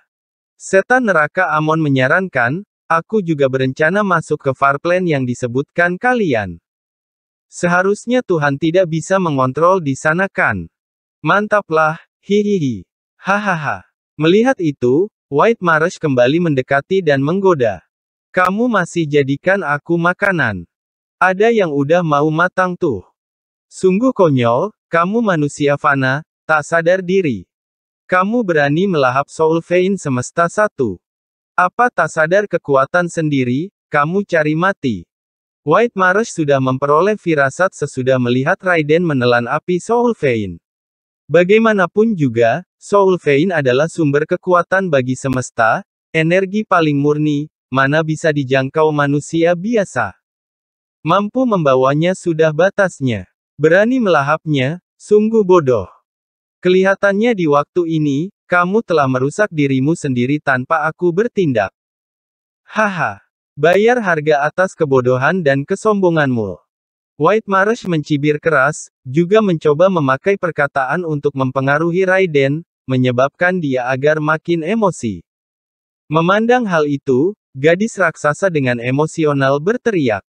Setan neraka Amon menyarankan, aku juga berencana masuk ke farplan yang disebutkan kalian. Seharusnya Tuhan tidak bisa mengontrol di sana kan. Mantaplah, hihihi. Hahaha. Melihat itu, White Marsh kembali mendekati dan menggoda. Kamu masih jadikan aku makanan. Ada yang udah mau matang tuh. Sungguh konyol, kamu manusia fana, tak sadar diri. Kamu berani melahap soul vein semesta satu. Apa tak sadar kekuatan sendiri, kamu cari mati. White Marsh sudah memperoleh firasat sesudah melihat Raiden menelan api Soul Vein. Bagaimanapun juga, Soul Vein adalah sumber kekuatan bagi semesta, energi paling murni, mana bisa dijangkau manusia biasa. Mampu membawanya sudah batasnya. Berani melahapnya, sungguh bodoh. Kelihatannya di waktu ini, kamu telah merusak dirimu sendiri tanpa aku bertindak. Haha. Bayar harga atas kebodohan dan kesombonganmu. White Marsh mencibir keras, juga mencoba memakai perkataan untuk mempengaruhi Raiden, menyebabkan dia agar makin emosi. Memandang hal itu, gadis raksasa dengan emosional berteriak.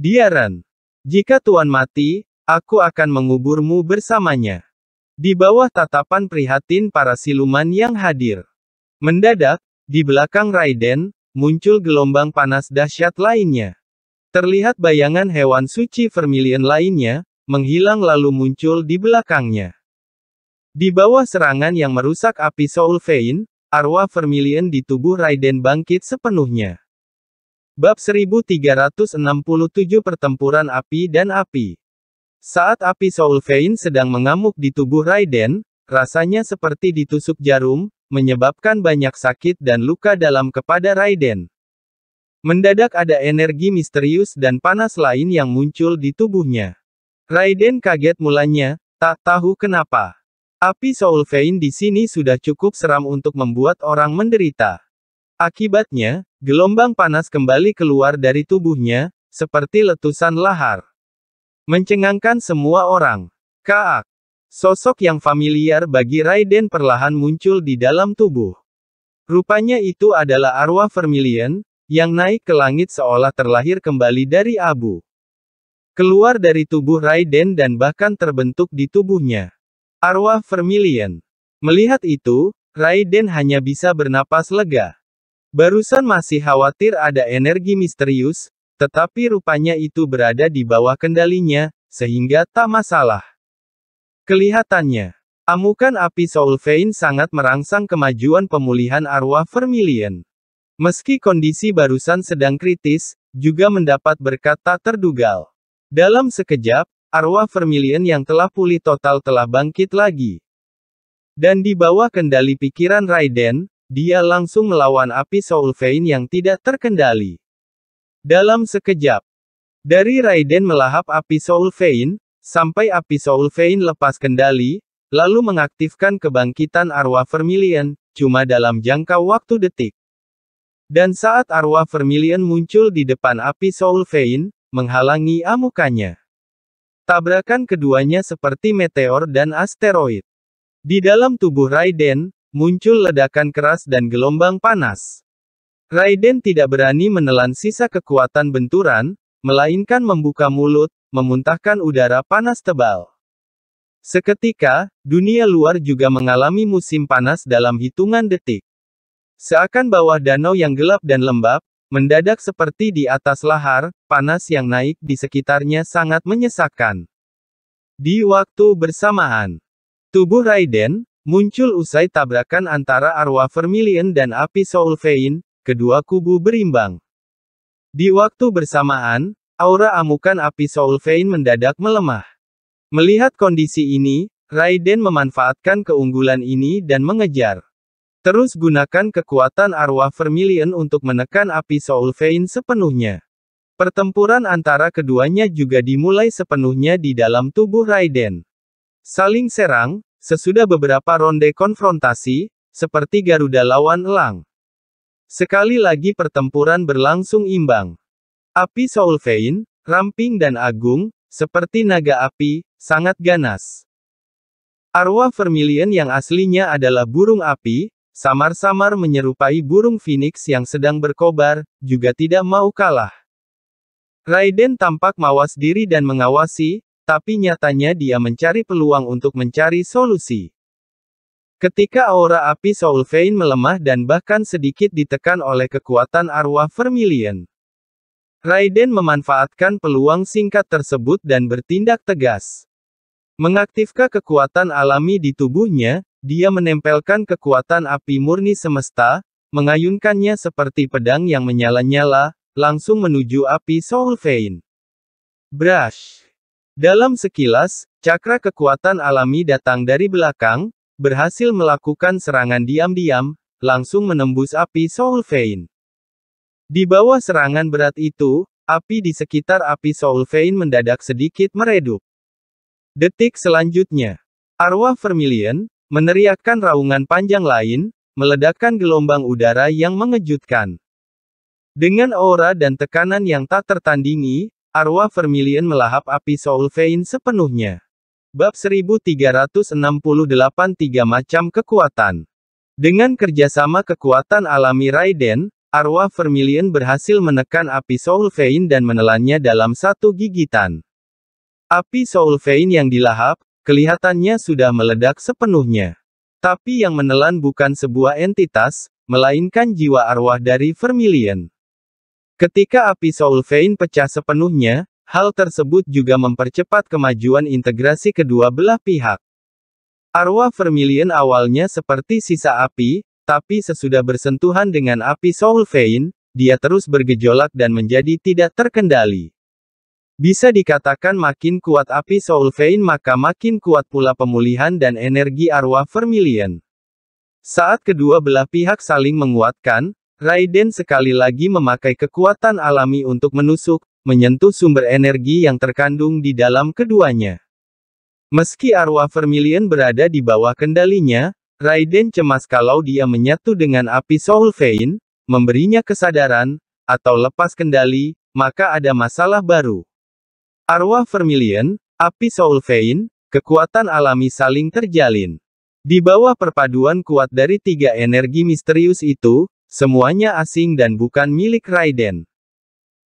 Diaran, jika Tuan mati, aku akan menguburmu bersamanya. Di bawah tatapan prihatin para siluman yang hadir. Mendadak, di belakang Raiden, muncul gelombang panas dahsyat lainnya. Terlihat bayangan hewan suci vermilion lainnya, menghilang lalu muncul di belakangnya. Di bawah serangan yang merusak api Soul Vein, arwah vermilion di tubuh Raiden bangkit sepenuhnya. Bab 1367 Pertempuran Api dan Api Saat api Soul Vein sedang mengamuk di tubuh Raiden, rasanya seperti ditusuk jarum, menyebabkan banyak sakit dan luka dalam kepada Raiden. Mendadak ada energi misterius dan panas lain yang muncul di tubuhnya. Raiden kaget mulanya, tak tahu kenapa. Api Soul Vein di sini sudah cukup seram untuk membuat orang menderita. Akibatnya, gelombang panas kembali keluar dari tubuhnya, seperti letusan lahar. Mencengangkan semua orang. Kaak. Sosok yang familiar bagi Raiden perlahan muncul di dalam tubuh. Rupanya itu adalah arwah Vermilion, yang naik ke langit seolah terlahir kembali dari abu. Keluar dari tubuh Raiden dan bahkan terbentuk di tubuhnya. Arwah Vermilion. Melihat itu, Raiden hanya bisa bernapas lega. Barusan masih khawatir ada energi misterius, tetapi rupanya itu berada di bawah kendalinya, sehingga tak masalah. Kelihatannya, amukan api Soul sangat merangsang kemajuan pemulihan arwah Vermilion. Meski kondisi barusan sedang kritis, juga mendapat berkat tak terduga. Dalam sekejap, arwah Vermilion yang telah pulih total telah bangkit lagi. Dan di bawah kendali pikiran Raiden, dia langsung melawan api Soul Vein yang tidak terkendali. Dalam sekejap, dari Raiden melahap api Soul Vein, sampai api Soul Vein lepas kendali, lalu mengaktifkan kebangkitan arwah Vermilion, cuma dalam jangka waktu detik. Dan saat arwah Vermilion muncul di depan api Soul Vein, menghalangi amukannya. Tabrakan keduanya seperti meteor dan asteroid. Di dalam tubuh Raiden, muncul ledakan keras dan gelombang panas. Raiden tidak berani menelan sisa kekuatan benturan, melainkan membuka mulut, memuntahkan udara panas tebal. Seketika, dunia luar juga mengalami musim panas dalam hitungan detik. Seakan bawah danau yang gelap dan lembab, mendadak seperti di atas lahar, panas yang naik di sekitarnya sangat menyesakkan. Di waktu bersamaan, tubuh Raiden, muncul usai tabrakan antara arwah Vermilion dan api Soul kedua kubu berimbang. Di waktu bersamaan, aura amukan api Soul mendadak melemah. Melihat kondisi ini, Raiden memanfaatkan keunggulan ini dan mengejar. Terus gunakan kekuatan arwah Vermilion untuk menekan api Soul Vein sepenuhnya. Pertempuran antara keduanya juga dimulai sepenuhnya di dalam tubuh Raiden. Saling serang, sesudah beberapa ronde konfrontasi, seperti Garuda lawan Elang. Sekali lagi pertempuran berlangsung imbang. Api Soul Vein, Ramping dan Agung, seperti naga api, sangat ganas. Arwah Vermilion yang aslinya adalah burung api, Samar-samar menyerupai burung phoenix yang sedang berkobar, juga tidak mau kalah. Raiden tampak mawas diri dan mengawasi, tapi nyatanya dia mencari peluang untuk mencari solusi. Ketika aura api Soul Vein melemah dan bahkan sedikit ditekan oleh kekuatan arwah Vermilion. Raiden memanfaatkan peluang singkat tersebut dan bertindak tegas. Mengaktifkan kekuatan alami di tubuhnya, dia menempelkan kekuatan api murni semesta, mengayunkannya seperti pedang yang menyala-nyala, langsung menuju api Soul Vein. Brush. Dalam sekilas, cakra kekuatan alami datang dari belakang, berhasil melakukan serangan diam-diam, langsung menembus api Soul Vein. Di bawah serangan berat itu, api di sekitar api Soul Vein mendadak sedikit meredup. Detik selanjutnya, arwah Vermilion, meneriakkan raungan panjang lain, meledakkan gelombang udara yang mengejutkan. Dengan aura dan tekanan yang tak tertandingi, arwah Vermilion melahap api Soulvein sepenuhnya. Bab 1368 Tiga Macam Kekuatan Dengan kerjasama kekuatan alami Raiden, arwah Vermilion berhasil menekan api Soulvein dan menelannya dalam satu gigitan. Api Soulvein yang dilahap, Kelihatannya sudah meledak sepenuhnya. Tapi yang menelan bukan sebuah entitas, melainkan jiwa arwah dari Vermilion. Ketika api Soul Vein pecah sepenuhnya, hal tersebut juga mempercepat kemajuan integrasi kedua belah pihak. Arwah Vermilion awalnya seperti sisa api, tapi sesudah bersentuhan dengan api Soul Vein, dia terus bergejolak dan menjadi tidak terkendali. Bisa dikatakan makin kuat api Soul Vein maka makin kuat pula pemulihan dan energi arwah Vermilion. Saat kedua belah pihak saling menguatkan, Raiden sekali lagi memakai kekuatan alami untuk menusuk, menyentuh sumber energi yang terkandung di dalam keduanya. Meski arwah Vermilion berada di bawah kendalinya, Raiden cemas kalau dia menyatu dengan api Soul Vein, memberinya kesadaran, atau lepas kendali, maka ada masalah baru. Arwah Vermilion, api Soul Vein, kekuatan alami saling terjalin. Di bawah perpaduan kuat dari tiga energi misterius itu, semuanya asing dan bukan milik Raiden.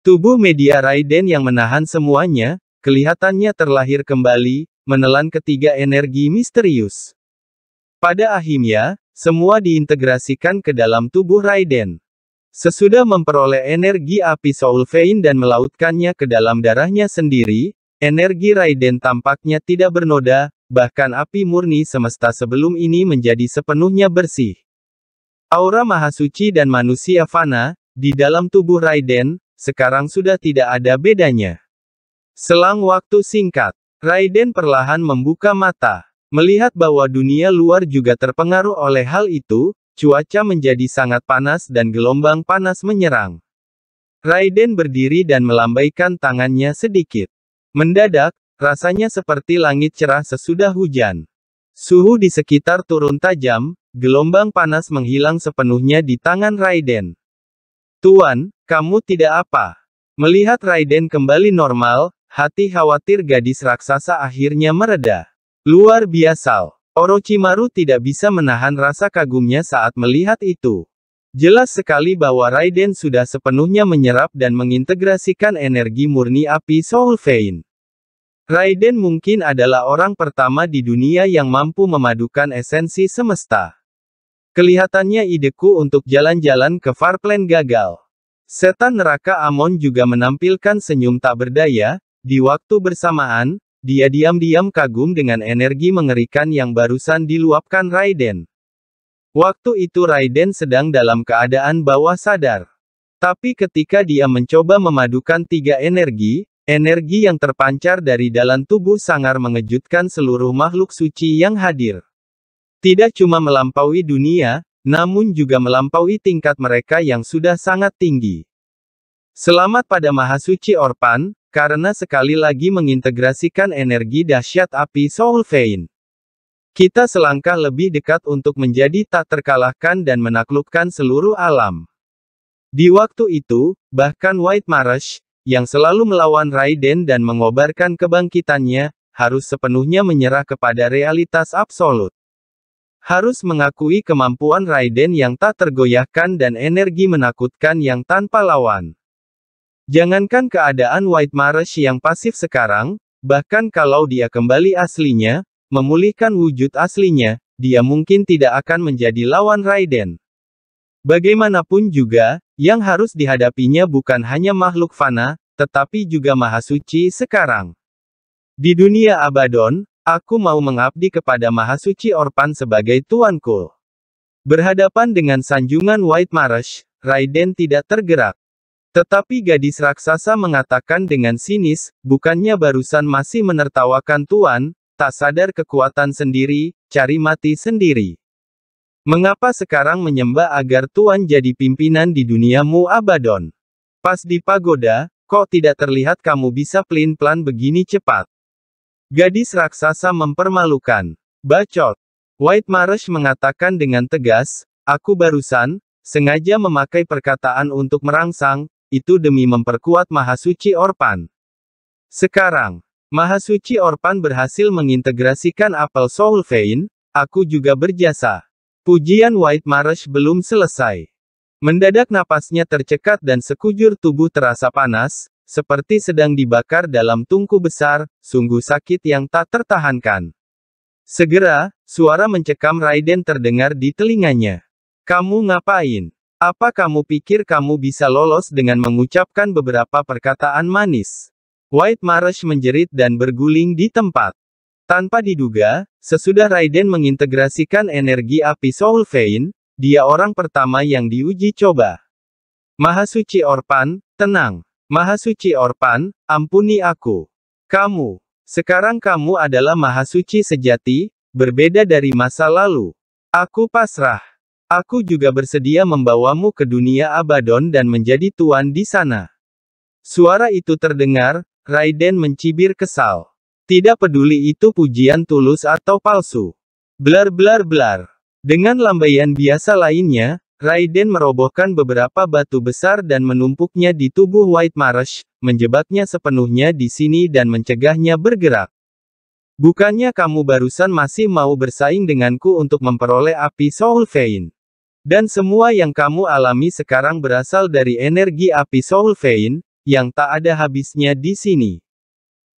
Tubuh media Raiden yang menahan semuanya, kelihatannya terlahir kembali, menelan ketiga energi misterius. Pada akhirnya, semua diintegrasikan ke dalam tubuh Raiden. Sesudah memperoleh energi api Soul Vein dan melautkannya ke dalam darahnya sendiri, energi Raiden tampaknya tidak bernoda, bahkan api murni semesta sebelum ini menjadi sepenuhnya bersih. Aura Mahasuci dan manusia fana, di dalam tubuh Raiden, sekarang sudah tidak ada bedanya. Selang waktu singkat, Raiden perlahan membuka mata. Melihat bahwa dunia luar juga terpengaruh oleh hal itu, Cuaca menjadi sangat panas dan gelombang panas menyerang. Raiden berdiri dan melambaikan tangannya sedikit. Mendadak, rasanya seperti langit cerah sesudah hujan. Suhu di sekitar turun tajam, gelombang panas menghilang sepenuhnya di tangan Raiden. Tuan, kamu tidak apa. Melihat Raiden kembali normal, hati khawatir gadis raksasa akhirnya mereda. Luar biasa. Orochimaru tidak bisa menahan rasa kagumnya saat melihat itu. Jelas sekali bahwa Raiden sudah sepenuhnya menyerap dan mengintegrasikan energi murni api Soul Vein. Raiden mungkin adalah orang pertama di dunia yang mampu memadukan esensi semesta. Kelihatannya ideku untuk jalan-jalan ke Farplane gagal. Setan neraka Amon juga menampilkan senyum tak berdaya, di waktu bersamaan, dia diam-diam kagum dengan energi mengerikan yang barusan diluapkan Raiden. Waktu itu Raiden sedang dalam keadaan bawah sadar. Tapi ketika dia mencoba memadukan tiga energi, energi yang terpancar dari dalam tubuh sangar mengejutkan seluruh makhluk suci yang hadir. Tidak cuma melampaui dunia, namun juga melampaui tingkat mereka yang sudah sangat tinggi. Selamat pada Mahasuci Orpan, karena sekali lagi mengintegrasikan energi dahsyat api Soul Vein. Kita selangkah lebih dekat untuk menjadi tak terkalahkan dan menaklukkan seluruh alam. Di waktu itu, bahkan White Marsh, yang selalu melawan Raiden dan mengobarkan kebangkitannya, harus sepenuhnya menyerah kepada realitas absolut. Harus mengakui kemampuan Raiden yang tak tergoyahkan dan energi menakutkan yang tanpa lawan. Jangankan keadaan White Marsh yang pasif sekarang, bahkan kalau dia kembali aslinya, memulihkan wujud aslinya, dia mungkin tidak akan menjadi lawan Raiden. Bagaimanapun juga, yang harus dihadapinya bukan hanya makhluk fana, tetapi juga Mahasuci sekarang. Di dunia Abaddon, aku mau mengabdi kepada Mahasuci Orpan sebagai tuanku. Berhadapan dengan sanjungan White Marsh, Raiden tidak tergerak. Tetapi gadis raksasa mengatakan dengan sinis, bukannya barusan masih menertawakan Tuan, tak sadar kekuatan sendiri, cari mati sendiri. Mengapa sekarang menyembah agar Tuan jadi pimpinan di duniamu Abaddon? Pas di pagoda, kok tidak terlihat kamu bisa pelin-pelan begini cepat? Gadis raksasa mempermalukan. Bacot. White Marsh mengatakan dengan tegas, aku barusan, sengaja memakai perkataan untuk merangsang, itu demi memperkuat Mahasuci Orpan. Sekarang, Mahasuci Orpan berhasil mengintegrasikan apel Soulvein. aku juga berjasa. Pujian White Marsh belum selesai. Mendadak napasnya tercekat dan sekujur tubuh terasa panas, seperti sedang dibakar dalam tungku besar, sungguh sakit yang tak tertahankan. Segera, suara mencekam Raiden terdengar di telinganya. Kamu ngapain? Apa kamu pikir kamu bisa lolos dengan mengucapkan beberapa perkataan manis? White Marsh menjerit dan berguling di tempat. Tanpa diduga, sesudah Raiden mengintegrasikan energi api Soul Vein, dia orang pertama yang diuji coba. Mahasuci Orpan, tenang. Mahasuci Orpan, ampuni aku. Kamu. Sekarang kamu adalah Mahasuci sejati, berbeda dari masa lalu. Aku pasrah. Aku juga bersedia membawamu ke dunia Abaddon dan menjadi tuan di sana. Suara itu terdengar, Raiden mencibir kesal. Tidak peduli itu pujian tulus atau palsu. Blar blar blar. Dengan lambaian biasa lainnya, Raiden merobohkan beberapa batu besar dan menumpuknya di tubuh White Marsh, menjebaknya sepenuhnya di sini dan mencegahnya bergerak. Bukannya kamu barusan masih mau bersaing denganku untuk memperoleh api Soul Vein. Dan semua yang kamu alami sekarang berasal dari energi api Soul Vein, yang tak ada habisnya di sini.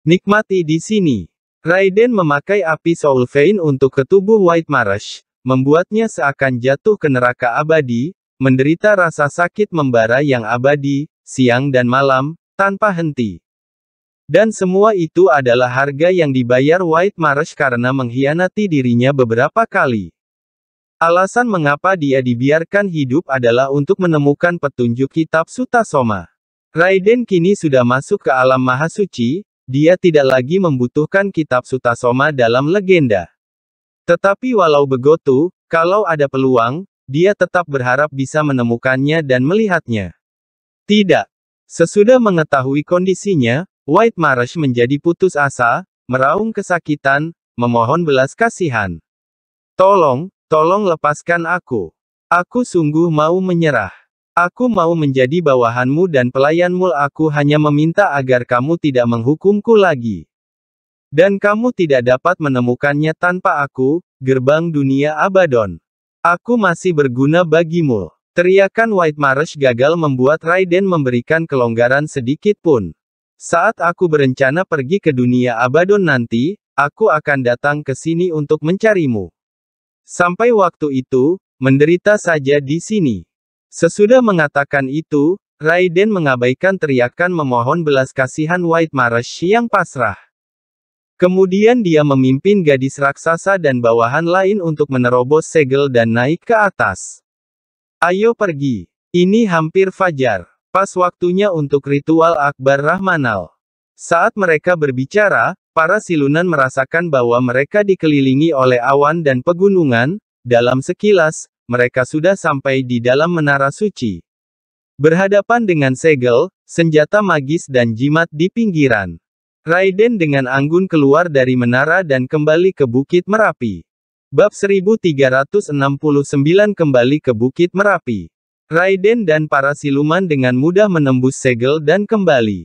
Nikmati di sini. Raiden memakai api Soul Vein untuk ke tubuh White Marsh, membuatnya seakan jatuh ke neraka abadi, menderita rasa sakit membara yang abadi, siang dan malam, tanpa henti. Dan semua itu adalah harga yang dibayar White Marsh karena mengkhianati dirinya beberapa kali. Alasan mengapa dia dibiarkan hidup adalah untuk menemukan petunjuk kitab Suta Soma. Raiden kini sudah masuk ke alam mahasuci, dia tidak lagi membutuhkan kitab Suta Soma dalam legenda. Tetapi walau begitu, kalau ada peluang, dia tetap berharap bisa menemukannya dan melihatnya. Tidak. Sesudah mengetahui kondisinya, White Marsh menjadi putus asa, meraung kesakitan, memohon belas kasihan. Tolong, Tolong lepaskan aku. Aku sungguh mau menyerah. Aku mau menjadi bawahanmu dan pelayanmu aku hanya meminta agar kamu tidak menghukumku lagi. Dan kamu tidak dapat menemukannya tanpa aku, gerbang dunia Abaddon. Aku masih berguna bagimu. Teriakan White Marsh gagal membuat Raiden memberikan kelonggaran sedikit pun. Saat aku berencana pergi ke dunia Abaddon nanti, aku akan datang ke sini untuk mencarimu. Sampai waktu itu, menderita saja di sini. Sesudah mengatakan itu, Raiden mengabaikan teriakan memohon belas kasihan White Marsh yang pasrah. Kemudian dia memimpin gadis raksasa dan bawahan lain untuk menerobos segel dan naik ke atas. Ayo pergi. Ini hampir fajar. Pas waktunya untuk ritual Akbar Rahmanal. Saat mereka berbicara, Para silunan merasakan bahwa mereka dikelilingi oleh awan dan pegunungan, dalam sekilas, mereka sudah sampai di dalam menara suci. Berhadapan dengan segel, senjata magis dan jimat di pinggiran. Raiden dengan anggun keluar dari menara dan kembali ke Bukit Merapi. Bab 1369 kembali ke Bukit Merapi. Raiden dan para siluman dengan mudah menembus segel dan kembali.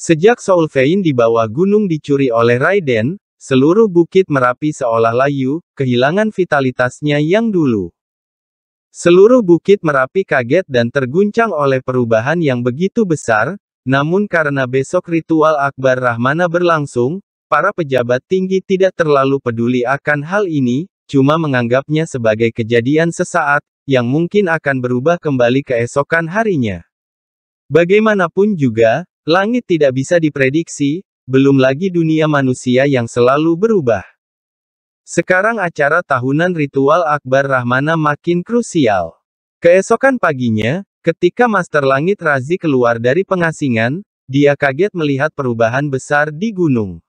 Sejak Solveig di bawah gunung dicuri oleh Raiden, seluruh bukit Merapi seolah layu, kehilangan vitalitasnya yang dulu. Seluruh bukit Merapi kaget dan terguncang oleh perubahan yang begitu besar, namun karena besok ritual Akbar Rahmana berlangsung, para pejabat tinggi tidak terlalu peduli akan hal ini, cuma menganggapnya sebagai kejadian sesaat, yang mungkin akan berubah kembali keesokan harinya. Bagaimanapun juga, Langit tidak bisa diprediksi, belum lagi dunia manusia yang selalu berubah. Sekarang acara tahunan ritual Akbar Rahmana makin krusial. Keesokan paginya, ketika Master Langit Razi keluar dari pengasingan, dia kaget melihat perubahan besar di gunung.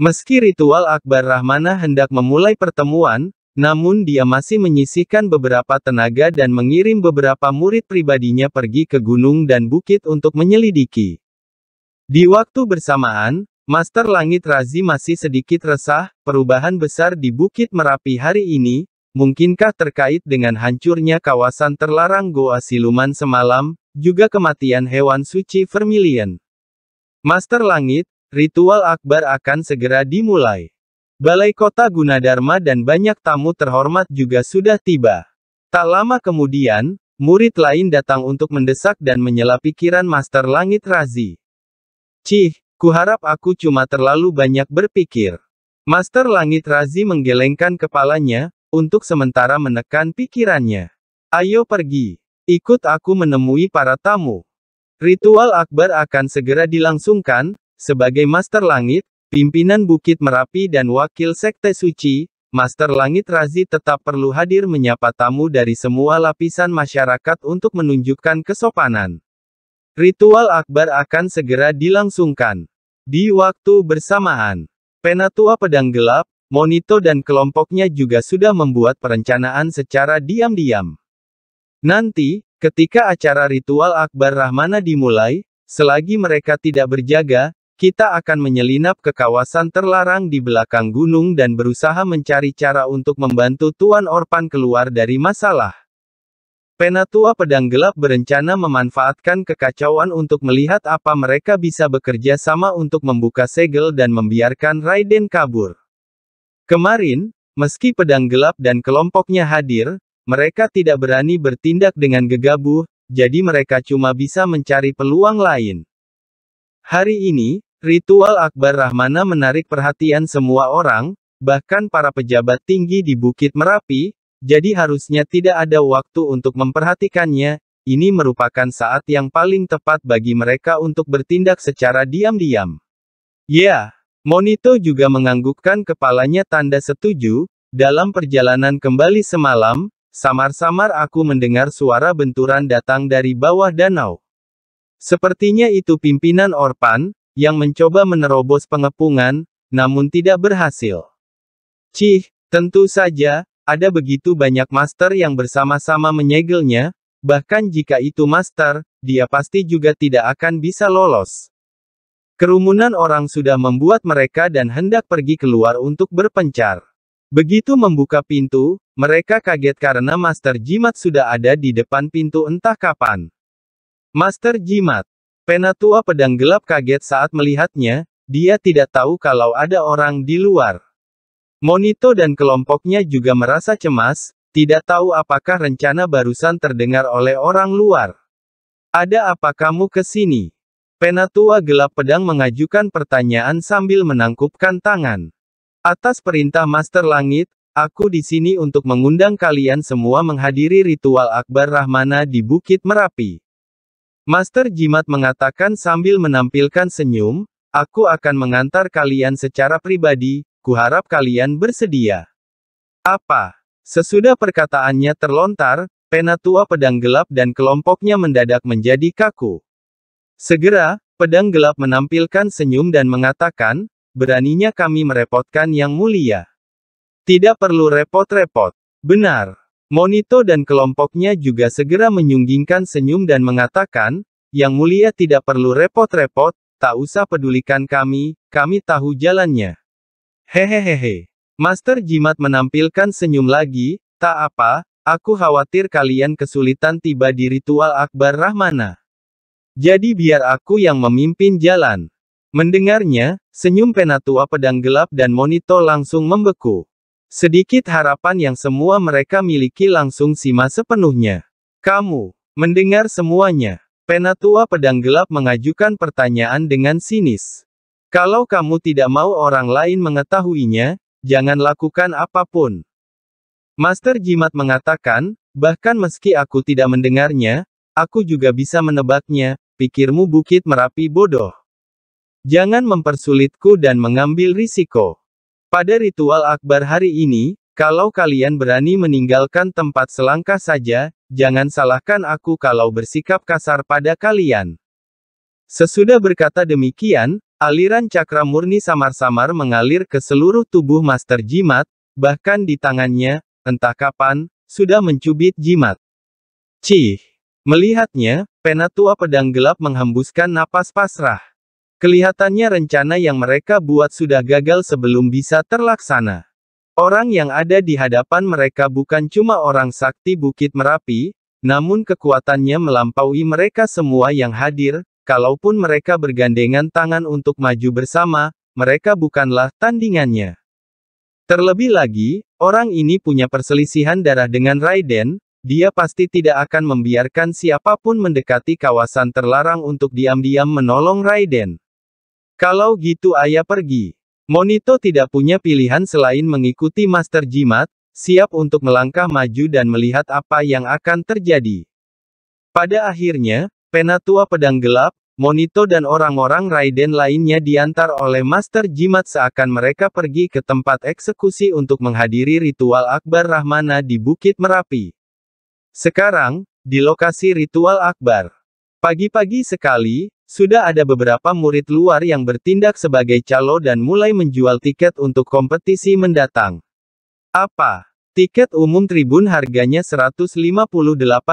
Meski ritual Akbar Rahmana hendak memulai pertemuan, namun dia masih menyisihkan beberapa tenaga dan mengirim beberapa murid pribadinya pergi ke gunung dan bukit untuk menyelidiki. Di waktu bersamaan, Master Langit Razi masih sedikit resah, perubahan besar di Bukit Merapi hari ini, mungkinkah terkait dengan hancurnya kawasan terlarang Goa Siluman semalam, juga kematian hewan suci Vermilion. Master Langit, ritual akbar akan segera dimulai. Balai Kota Gunadarma dan banyak tamu terhormat juga sudah tiba. Tak lama kemudian, murid lain datang untuk mendesak dan menyela pikiran Master Langit Razi. Cih, kuharap aku cuma terlalu banyak berpikir. Master Langit Razi menggelengkan kepalanya, untuk sementara menekan pikirannya. Ayo pergi, ikut aku menemui para tamu. Ritual akbar akan segera dilangsungkan, sebagai Master Langit, Pimpinan Bukit Merapi dan Wakil Sekte Suci, Master Langit Razi tetap perlu hadir menyapa tamu dari semua lapisan masyarakat untuk menunjukkan kesopanan. Ritual akbar akan segera dilangsungkan. Di waktu bersamaan, Penatua Pedang Gelap, Monito dan kelompoknya juga sudah membuat perencanaan secara diam-diam. Nanti, ketika acara ritual akbar Rahmana dimulai, selagi mereka tidak berjaga, kita akan menyelinap ke kawasan terlarang di belakang gunung dan berusaha mencari cara untuk membantu Tuan Orpan keluar dari masalah. Penatua Pedang Gelap berencana memanfaatkan kekacauan untuk melihat apa mereka bisa bekerja sama untuk membuka segel dan membiarkan Raiden kabur. Kemarin, meski Pedang Gelap dan kelompoknya hadir, mereka tidak berani bertindak dengan gegabah, jadi mereka cuma bisa mencari peluang lain. Hari ini, Ritual Akbar Rahmana menarik perhatian semua orang, bahkan para pejabat tinggi di Bukit Merapi, jadi harusnya tidak ada waktu untuk memperhatikannya, ini merupakan saat yang paling tepat bagi mereka untuk bertindak secara diam-diam. Ya, Monito juga menganggukkan kepalanya tanda setuju, dalam perjalanan kembali semalam, samar-samar aku mendengar suara benturan datang dari bawah danau. Sepertinya itu pimpinan Orpan, yang mencoba menerobos pengepungan, namun tidak berhasil. Cih, tentu saja, ada begitu banyak master yang bersama-sama menyegelnya, bahkan jika itu master, dia pasti juga tidak akan bisa lolos. Kerumunan orang sudah membuat mereka dan hendak pergi keluar untuk berpencar. Begitu membuka pintu, mereka kaget karena Master Jimat sudah ada di depan pintu entah kapan. Master Jimat, Penatua pedang gelap kaget saat melihatnya, dia tidak tahu kalau ada orang di luar. Monito dan kelompoknya juga merasa cemas, tidak tahu apakah rencana barusan terdengar oleh orang luar. Ada apa kamu ke sini? Penatua gelap pedang mengajukan pertanyaan sambil menangkupkan tangan. Atas perintah Master Langit, aku di sini untuk mengundang kalian semua menghadiri ritual Akbar Rahmana di Bukit Merapi. Master Jimat mengatakan sambil menampilkan senyum, aku akan mengantar kalian secara pribadi, kuharap kalian bersedia. Apa? Sesudah perkataannya terlontar, penatua pedang gelap dan kelompoknya mendadak menjadi kaku. Segera, pedang gelap menampilkan senyum dan mengatakan, beraninya kami merepotkan yang mulia. Tidak perlu repot-repot. Benar, Monito dan kelompoknya juga segera menyunggingkan senyum dan mengatakan, Yang mulia tidak perlu repot-repot, tak usah pedulikan kami, kami tahu jalannya. Hehehehe. Master Jimat menampilkan senyum lagi, tak apa, aku khawatir kalian kesulitan tiba di ritual Akbar Rahmana. Jadi biar aku yang memimpin jalan. Mendengarnya, senyum penatua pedang gelap dan monito langsung membeku. Sedikit harapan yang semua mereka miliki langsung sima sepenuhnya. Kamu, mendengar semuanya. Penatua Pedang Gelap mengajukan pertanyaan dengan sinis. Kalau kamu tidak mau orang lain mengetahuinya, jangan lakukan apapun. Master Jimat mengatakan, bahkan meski aku tidak mendengarnya, aku juga bisa menebaknya, pikirmu Bukit Merapi bodoh. Jangan mempersulitku dan mengambil risiko. Pada ritual akbar hari ini, kalau kalian berani meninggalkan tempat selangkah saja, jangan salahkan aku kalau bersikap kasar pada kalian. Sesudah berkata demikian, aliran cakra murni samar-samar mengalir ke seluruh tubuh Master Jimat, bahkan di tangannya, entah kapan, sudah mencubit Jimat. Cih! Melihatnya, penatua pedang gelap menghembuskan napas pasrah. Kelihatannya rencana yang mereka buat sudah gagal sebelum bisa terlaksana. Orang yang ada di hadapan mereka bukan cuma orang sakti Bukit Merapi, namun kekuatannya melampaui mereka semua yang hadir, kalaupun mereka bergandengan tangan untuk maju bersama, mereka bukanlah tandingannya. Terlebih lagi, orang ini punya perselisihan darah dengan Raiden, dia pasti tidak akan membiarkan siapapun mendekati kawasan terlarang untuk diam-diam menolong Raiden. Kalau gitu ayah pergi. Monito tidak punya pilihan selain mengikuti Master Jimat, siap untuk melangkah maju dan melihat apa yang akan terjadi. Pada akhirnya, Penatua Pedang Gelap, Monito dan orang-orang Raiden lainnya diantar oleh Master Jimat seakan mereka pergi ke tempat eksekusi untuk menghadiri ritual Akbar Rahmana di Bukit Merapi. Sekarang, di lokasi ritual Akbar. Pagi-pagi sekali, sudah ada beberapa murid luar yang bertindak sebagai calo dan mulai menjual tiket untuk kompetisi mendatang. Apa? Tiket umum tribun harganya 158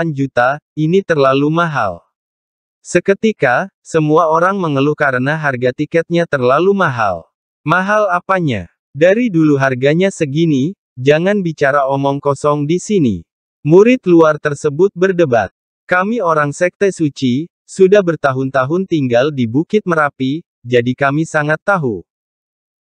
juta, ini terlalu mahal. Seketika, semua orang mengeluh karena harga tiketnya terlalu mahal. Mahal apanya? Dari dulu harganya segini, jangan bicara omong kosong di sini. Murid luar tersebut berdebat. Kami orang Sekte Suci, sudah bertahun-tahun tinggal di Bukit Merapi, jadi kami sangat tahu.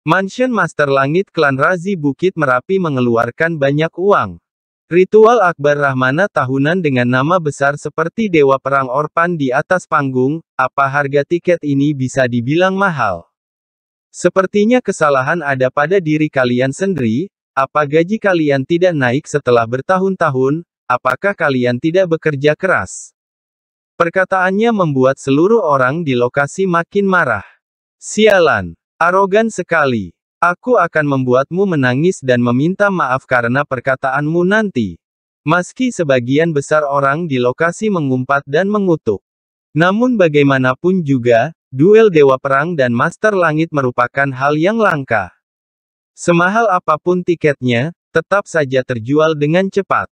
Mansion Master Langit Klan Razi Bukit Merapi mengeluarkan banyak uang. Ritual Akbar Rahmana tahunan dengan nama besar seperti Dewa Perang Orpan di atas panggung, apa harga tiket ini bisa dibilang mahal? Sepertinya kesalahan ada pada diri kalian sendiri, apa gaji kalian tidak naik setelah bertahun-tahun, apakah kalian tidak bekerja keras? Perkataannya membuat seluruh orang di lokasi makin marah. Sialan, arogan sekali. Aku akan membuatmu menangis dan meminta maaf karena perkataanmu nanti. Meski sebagian besar orang di lokasi mengumpat dan mengutuk. Namun bagaimanapun juga, duel Dewa Perang dan Master Langit merupakan hal yang langka. Semahal apapun tiketnya, tetap saja terjual dengan cepat.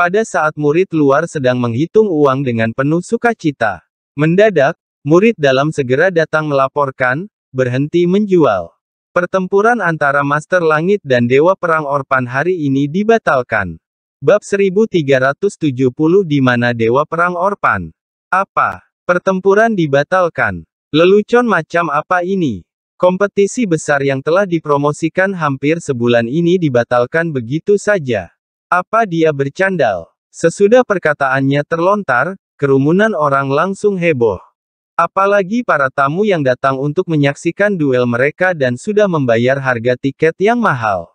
Pada saat murid luar sedang menghitung uang dengan penuh sukacita. Mendadak, murid dalam segera datang melaporkan, berhenti menjual. Pertempuran antara Master Langit dan Dewa Perang Orpan hari ini dibatalkan. Bab 1370 di mana Dewa Perang Orpan. Apa? Pertempuran dibatalkan. Lelucon macam apa ini? Kompetisi besar yang telah dipromosikan hampir sebulan ini dibatalkan begitu saja. Apa dia bercandal? Sesudah perkataannya terlontar, kerumunan orang langsung heboh. Apalagi para tamu yang datang untuk menyaksikan duel mereka dan sudah membayar harga tiket yang mahal.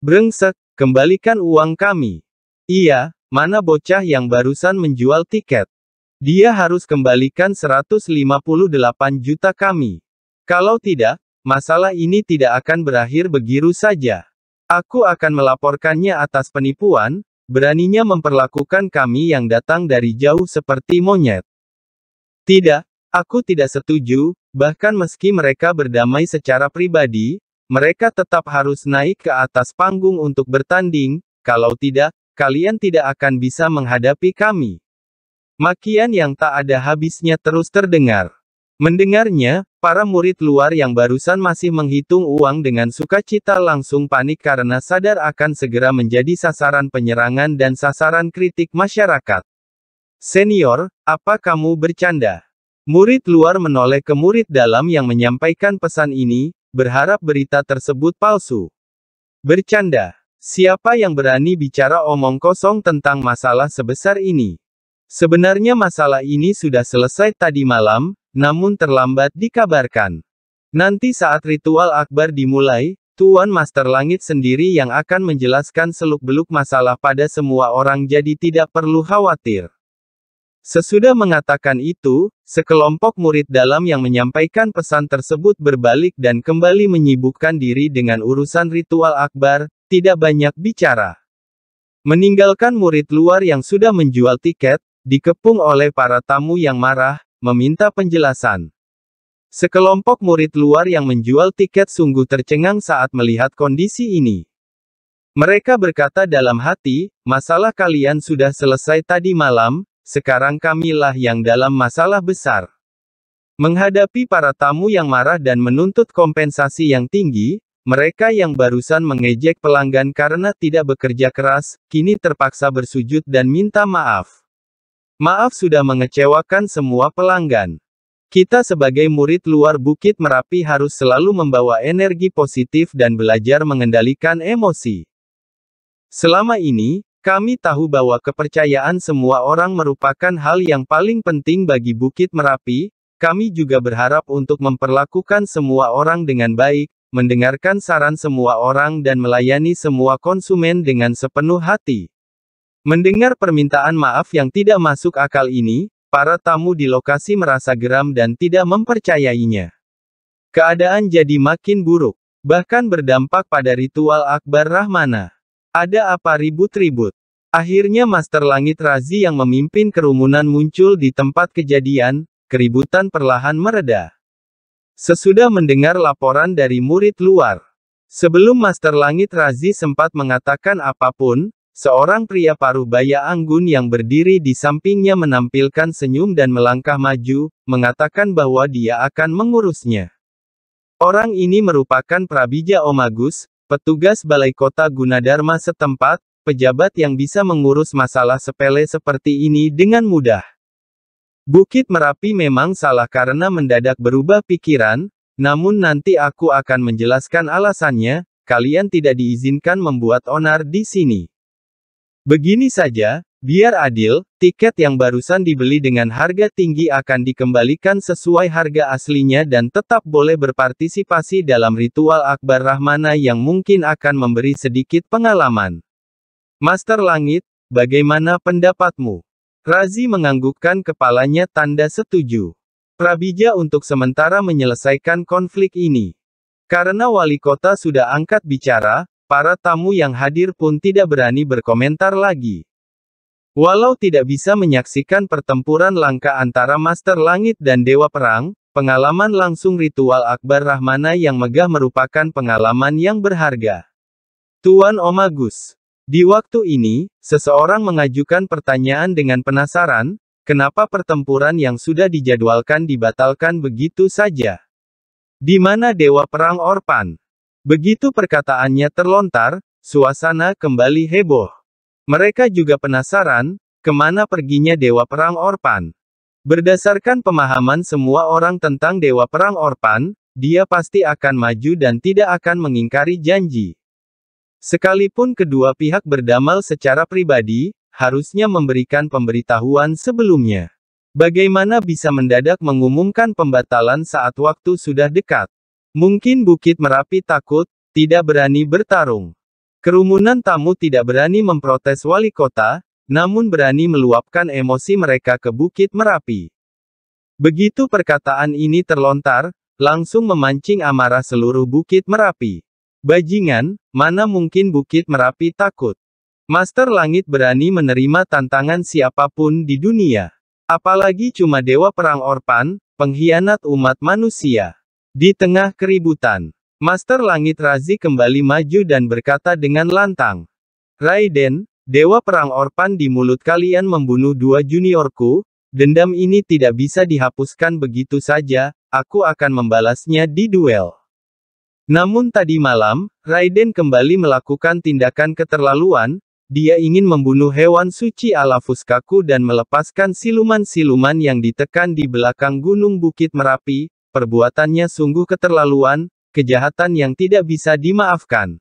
Brengsek, kembalikan uang kami. Iya, mana bocah yang barusan menjual tiket? Dia harus kembalikan 158 juta kami. Kalau tidak, masalah ini tidak akan berakhir begiru saja. Aku akan melaporkannya atas penipuan, beraninya memperlakukan kami yang datang dari jauh seperti monyet. Tidak, aku tidak setuju, bahkan meski mereka berdamai secara pribadi, mereka tetap harus naik ke atas panggung untuk bertanding, kalau tidak, kalian tidak akan bisa menghadapi kami. Makian yang tak ada habisnya terus terdengar. Mendengarnya, para murid luar yang barusan masih menghitung uang dengan sukacita langsung panik karena sadar akan segera menjadi sasaran penyerangan dan sasaran kritik masyarakat. Senior, apa kamu bercanda? Murid luar menoleh ke murid dalam yang menyampaikan pesan ini, berharap berita tersebut palsu. Bercanda. Siapa yang berani bicara omong kosong tentang masalah sebesar ini? Sebenarnya masalah ini sudah selesai tadi malam, namun terlambat dikabarkan. Nanti saat ritual akbar dimulai, Tuan Master Langit sendiri yang akan menjelaskan seluk-beluk masalah pada semua orang jadi tidak perlu khawatir. Sesudah mengatakan itu, sekelompok murid dalam yang menyampaikan pesan tersebut berbalik dan kembali menyibukkan diri dengan urusan ritual akbar, tidak banyak bicara. Meninggalkan murid luar yang sudah menjual tiket, dikepung oleh para tamu yang marah, meminta penjelasan. Sekelompok murid luar yang menjual tiket sungguh tercengang saat melihat kondisi ini. Mereka berkata dalam hati, masalah kalian sudah selesai tadi malam, sekarang kamilah yang dalam masalah besar. Menghadapi para tamu yang marah dan menuntut kompensasi yang tinggi, mereka yang barusan mengejek pelanggan karena tidak bekerja keras, kini terpaksa bersujud dan minta maaf. Maaf sudah mengecewakan semua pelanggan. Kita sebagai murid luar Bukit Merapi harus selalu membawa energi positif dan belajar mengendalikan emosi. Selama ini, kami tahu bahwa kepercayaan semua orang merupakan hal yang paling penting bagi Bukit Merapi, kami juga berharap untuk memperlakukan semua orang dengan baik, mendengarkan saran semua orang dan melayani semua konsumen dengan sepenuh hati. Mendengar permintaan maaf yang tidak masuk akal ini, para tamu di lokasi merasa geram dan tidak mempercayainya. Keadaan jadi makin buruk, bahkan berdampak pada ritual Akbar Rahmana. Ada apa ribut-ribut? Akhirnya Master Langit Razi yang memimpin kerumunan muncul di tempat kejadian, keributan perlahan mereda. Sesudah mendengar laporan dari murid luar, sebelum Master Langit Razi sempat mengatakan apapun, Seorang pria parubaya anggun yang berdiri di sampingnya menampilkan senyum dan melangkah maju, mengatakan bahwa dia akan mengurusnya. Orang ini merupakan Prabija Omagus, petugas Balai Kota Gunadarma setempat, pejabat yang bisa mengurus masalah sepele seperti ini dengan mudah. Bukit Merapi memang salah karena mendadak berubah pikiran, namun nanti aku akan menjelaskan alasannya, kalian tidak diizinkan membuat onar di sini. Begini saja, biar adil, tiket yang barusan dibeli dengan harga tinggi akan dikembalikan sesuai harga aslinya dan tetap boleh berpartisipasi dalam ritual Akbar Rahmana yang mungkin akan memberi sedikit pengalaman. Master Langit, bagaimana pendapatmu? Razi menganggukkan kepalanya tanda setuju. Prabija untuk sementara menyelesaikan konflik ini. Karena wali kota sudah angkat bicara, Para tamu yang hadir pun tidak berani berkomentar lagi. Walau tidak bisa menyaksikan pertempuran langka antara Master Langit dan Dewa Perang, pengalaman langsung ritual Akbar Rahmana yang megah merupakan pengalaman yang berharga. Tuan Omagus. Di waktu ini, seseorang mengajukan pertanyaan dengan penasaran, kenapa pertempuran yang sudah dijadwalkan dibatalkan begitu saja? Di mana Dewa Perang Orpan? Begitu perkataannya terlontar, suasana kembali heboh. Mereka juga penasaran, kemana perginya Dewa Perang Orpan. Berdasarkan pemahaman semua orang tentang Dewa Perang Orpan, dia pasti akan maju dan tidak akan mengingkari janji. Sekalipun kedua pihak berdamal secara pribadi, harusnya memberikan pemberitahuan sebelumnya. Bagaimana bisa mendadak mengumumkan pembatalan saat waktu sudah dekat? Mungkin Bukit Merapi takut, tidak berani bertarung. Kerumunan tamu tidak berani memprotes wali kota, namun berani meluapkan emosi mereka ke Bukit Merapi. Begitu perkataan ini terlontar, langsung memancing amarah seluruh Bukit Merapi. Bajingan, mana mungkin Bukit Merapi takut? Master Langit berani menerima tantangan siapapun di dunia. Apalagi cuma Dewa Perang Orpan, pengkhianat umat manusia. Di tengah keributan, Master Langit Razi kembali maju dan berkata dengan lantang. Raiden, Dewa Perang Orpan di mulut kalian membunuh dua juniorku, dendam ini tidak bisa dihapuskan begitu saja, aku akan membalasnya di duel. Namun tadi malam, Raiden kembali melakukan tindakan keterlaluan, dia ingin membunuh hewan suci ala Fuskaku dan melepaskan siluman-siluman yang ditekan di belakang Gunung Bukit Merapi, Perbuatannya sungguh keterlaluan, kejahatan yang tidak bisa dimaafkan.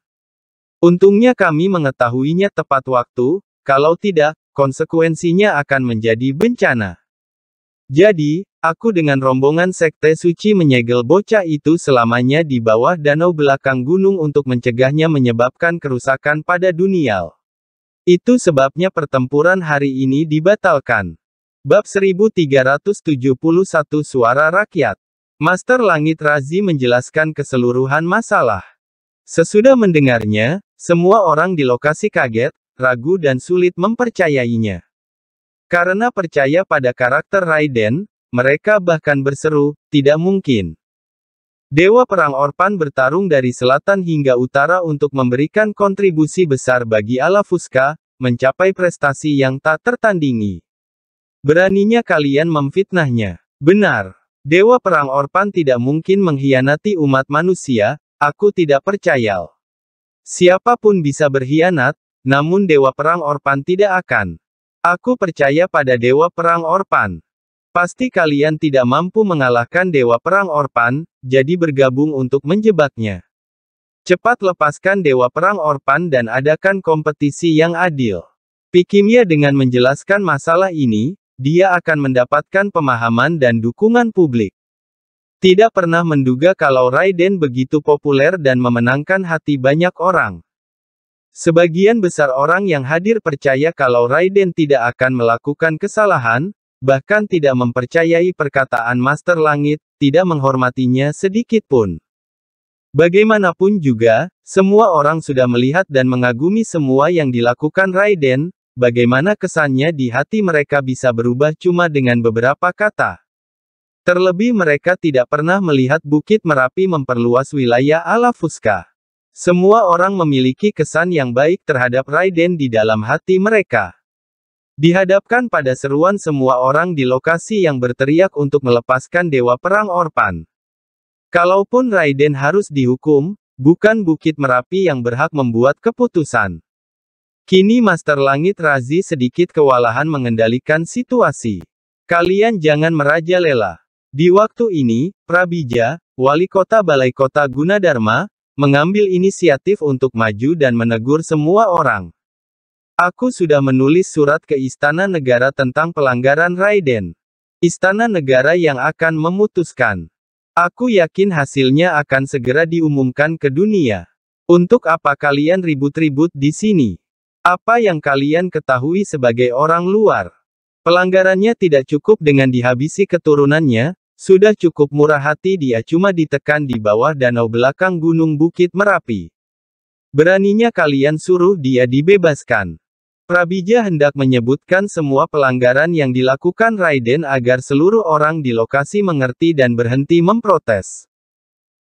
Untungnya kami mengetahuinya tepat waktu, kalau tidak, konsekuensinya akan menjadi bencana. Jadi, aku dengan rombongan sekte suci menyegel bocah itu selamanya di bawah danau belakang gunung untuk mencegahnya menyebabkan kerusakan pada dunia. Itu sebabnya pertempuran hari ini dibatalkan. Bab 1371 Suara Rakyat Master Langit Razi menjelaskan keseluruhan masalah. Sesudah mendengarnya, semua orang di lokasi kaget, ragu dan sulit mempercayainya. Karena percaya pada karakter Raiden, mereka bahkan berseru, tidak mungkin. Dewa Perang Orpan bertarung dari selatan hingga utara untuk memberikan kontribusi besar bagi Alafuska, mencapai prestasi yang tak tertandingi. Beraninya kalian memfitnahnya. Benar, Dewa Perang Orpan tidak mungkin mengkhianati umat manusia, aku tidak percaya. Siapapun bisa berkhianat, namun Dewa Perang Orpan tidak akan. Aku percaya pada Dewa Perang Orpan. Pasti kalian tidak mampu mengalahkan Dewa Perang Orpan, jadi bergabung untuk menjebaknya. Cepat lepaskan Dewa Perang Orpan dan adakan kompetisi yang adil. Pikimia dengan menjelaskan masalah ini, dia akan mendapatkan pemahaman dan dukungan publik. Tidak pernah menduga kalau Raiden begitu populer dan memenangkan hati banyak orang. Sebagian besar orang yang hadir percaya kalau Raiden tidak akan melakukan kesalahan, bahkan tidak mempercayai perkataan Master Langit, tidak menghormatinya sedikit pun. Bagaimanapun juga, semua orang sudah melihat dan mengagumi semua yang dilakukan Raiden, bagaimana kesannya di hati mereka bisa berubah cuma dengan beberapa kata. Terlebih mereka tidak pernah melihat Bukit Merapi memperluas wilayah ala Fuska. Semua orang memiliki kesan yang baik terhadap Raiden di dalam hati mereka. Dihadapkan pada seruan semua orang di lokasi yang berteriak untuk melepaskan Dewa Perang Orpan. Kalaupun Raiden harus dihukum, bukan Bukit Merapi yang berhak membuat keputusan. Kini Master Langit Razi sedikit kewalahan mengendalikan situasi. Kalian jangan merajalela. Di waktu ini, Prabija, wali kota Balai Kota Gunadarma, mengambil inisiatif untuk maju dan menegur semua orang. Aku sudah menulis surat ke Istana Negara tentang pelanggaran Raiden. Istana Negara yang akan memutuskan. Aku yakin hasilnya akan segera diumumkan ke dunia. Untuk apa kalian ribut-ribut di sini? Apa yang kalian ketahui sebagai orang luar? Pelanggarannya tidak cukup dengan dihabisi keturunannya, sudah cukup murah hati dia cuma ditekan di bawah danau belakang Gunung Bukit Merapi. Beraninya kalian suruh dia dibebaskan. Prabija hendak menyebutkan semua pelanggaran yang dilakukan Raiden agar seluruh orang di lokasi mengerti dan berhenti memprotes.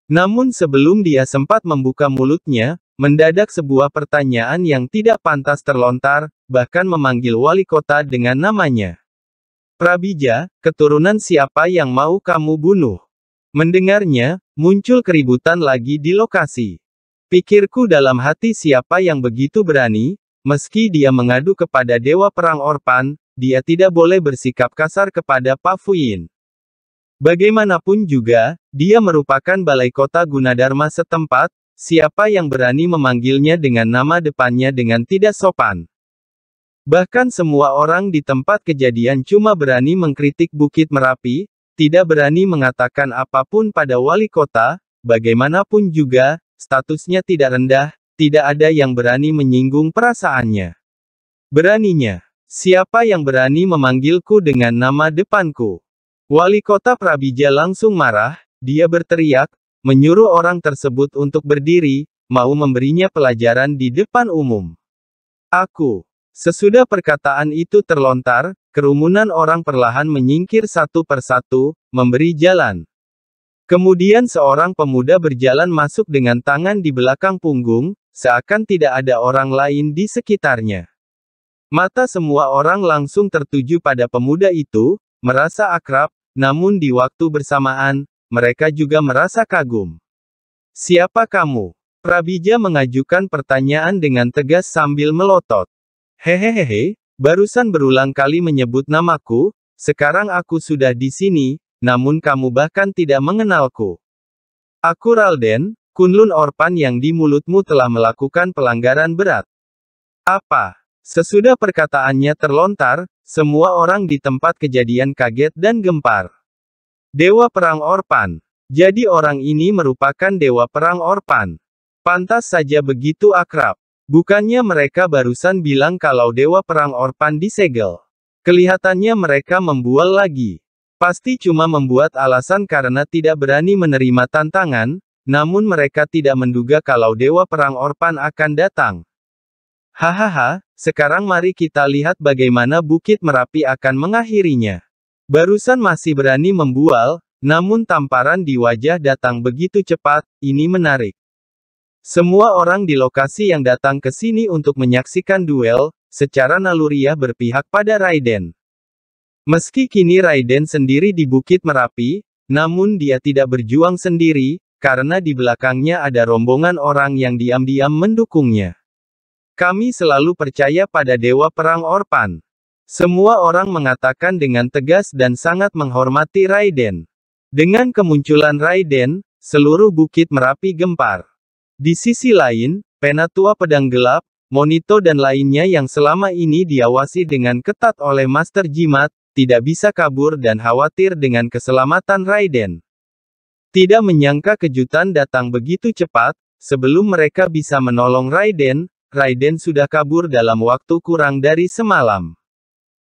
Namun sebelum dia sempat membuka mulutnya, Mendadak sebuah pertanyaan yang tidak pantas terlontar, bahkan memanggil wali kota dengan namanya. Prabija, keturunan siapa yang mau kamu bunuh? Mendengarnya, muncul keributan lagi di lokasi. Pikirku dalam hati siapa yang begitu berani, meski dia mengadu kepada Dewa Perang Orpan, dia tidak boleh bersikap kasar kepada Pafuin. Bagaimanapun juga, dia merupakan balai kota Gunadarma setempat, Siapa yang berani memanggilnya dengan nama depannya dengan tidak sopan? Bahkan semua orang di tempat kejadian cuma berani mengkritik Bukit Merapi, tidak berani mengatakan apapun pada wali kota, bagaimanapun juga, statusnya tidak rendah, tidak ada yang berani menyinggung perasaannya. Beraninya. Siapa yang berani memanggilku dengan nama depanku? Wali kota Prabija langsung marah, dia berteriak, menyuruh orang tersebut untuk berdiri, mau memberinya pelajaran di depan umum. Aku. Sesudah perkataan itu terlontar, kerumunan orang perlahan menyingkir satu persatu, memberi jalan. Kemudian seorang pemuda berjalan masuk dengan tangan di belakang punggung, seakan tidak ada orang lain di sekitarnya. Mata semua orang langsung tertuju pada pemuda itu, merasa akrab, namun di waktu bersamaan, mereka juga merasa kagum. Siapa kamu? Prabija mengajukan pertanyaan dengan tegas sambil melotot. Hehehehe, barusan berulang kali menyebut namaku, sekarang aku sudah di sini, namun kamu bahkan tidak mengenalku. Aku Ralden, Kunlun Orpan yang di mulutmu telah melakukan pelanggaran berat. Apa? Sesudah perkataannya terlontar, semua orang di tempat kejadian kaget dan gempar. Dewa Perang Orpan. Jadi orang ini merupakan Dewa Perang Orpan. Pantas saja begitu akrab. Bukannya mereka barusan bilang kalau Dewa Perang Orpan disegel. Kelihatannya mereka membual lagi. Pasti cuma membuat alasan karena tidak berani menerima tantangan, namun mereka tidak menduga kalau Dewa Perang Orpan akan datang. Hahaha, sekarang mari kita lihat bagaimana Bukit Merapi akan mengakhirinya. Barusan masih berani membual, namun tamparan di wajah datang begitu cepat, ini menarik. Semua orang di lokasi yang datang ke sini untuk menyaksikan duel, secara naluriah berpihak pada Raiden. Meski kini Raiden sendiri di Bukit Merapi, namun dia tidak berjuang sendiri, karena di belakangnya ada rombongan orang yang diam-diam mendukungnya. Kami selalu percaya pada Dewa Perang Orpan. Semua orang mengatakan dengan tegas dan sangat menghormati Raiden. Dengan kemunculan Raiden, seluruh bukit Merapi gempar. Di sisi lain, Penatua Pedang Gelap, Monito dan lainnya yang selama ini diawasi dengan ketat oleh Master Jimat, tidak bisa kabur dan khawatir dengan keselamatan Raiden. Tidak menyangka kejutan datang begitu cepat, sebelum mereka bisa menolong Raiden, Raiden sudah kabur dalam waktu kurang dari semalam.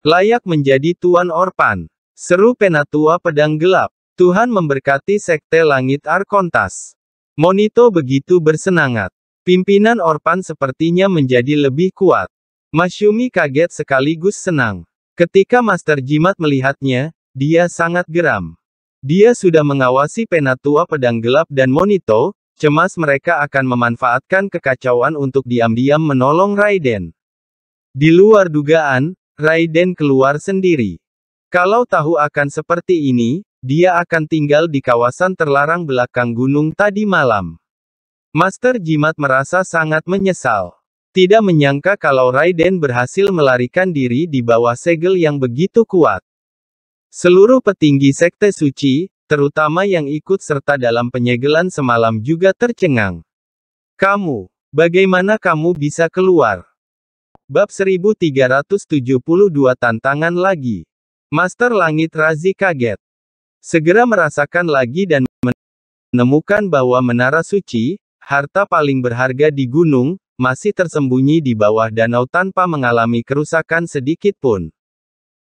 Layak menjadi Tuan Orpan. Seru Penatua Pedang Gelap. Tuhan memberkati Sekte Langit Arkontas. Monito begitu bersenangat. Pimpinan Orpan sepertinya menjadi lebih kuat. Masyumi kaget sekaligus senang. Ketika Master Jimat melihatnya, dia sangat geram. Dia sudah mengawasi Penatua Pedang Gelap dan Monito, cemas mereka akan memanfaatkan kekacauan untuk diam-diam menolong Raiden. Di luar dugaan, Raiden keluar sendiri. Kalau tahu akan seperti ini, dia akan tinggal di kawasan terlarang belakang gunung tadi malam. Master Jimat merasa sangat menyesal. Tidak menyangka kalau Raiden berhasil melarikan diri di bawah segel yang begitu kuat. Seluruh petinggi sekte suci, terutama yang ikut serta dalam penyegelan semalam juga tercengang. Kamu, bagaimana kamu bisa keluar? Bab 1372 Tantangan Lagi Master Langit Razi kaget. Segera merasakan lagi dan menemukan bahwa menara suci, harta paling berharga di gunung, masih tersembunyi di bawah danau tanpa mengalami kerusakan sedikit pun.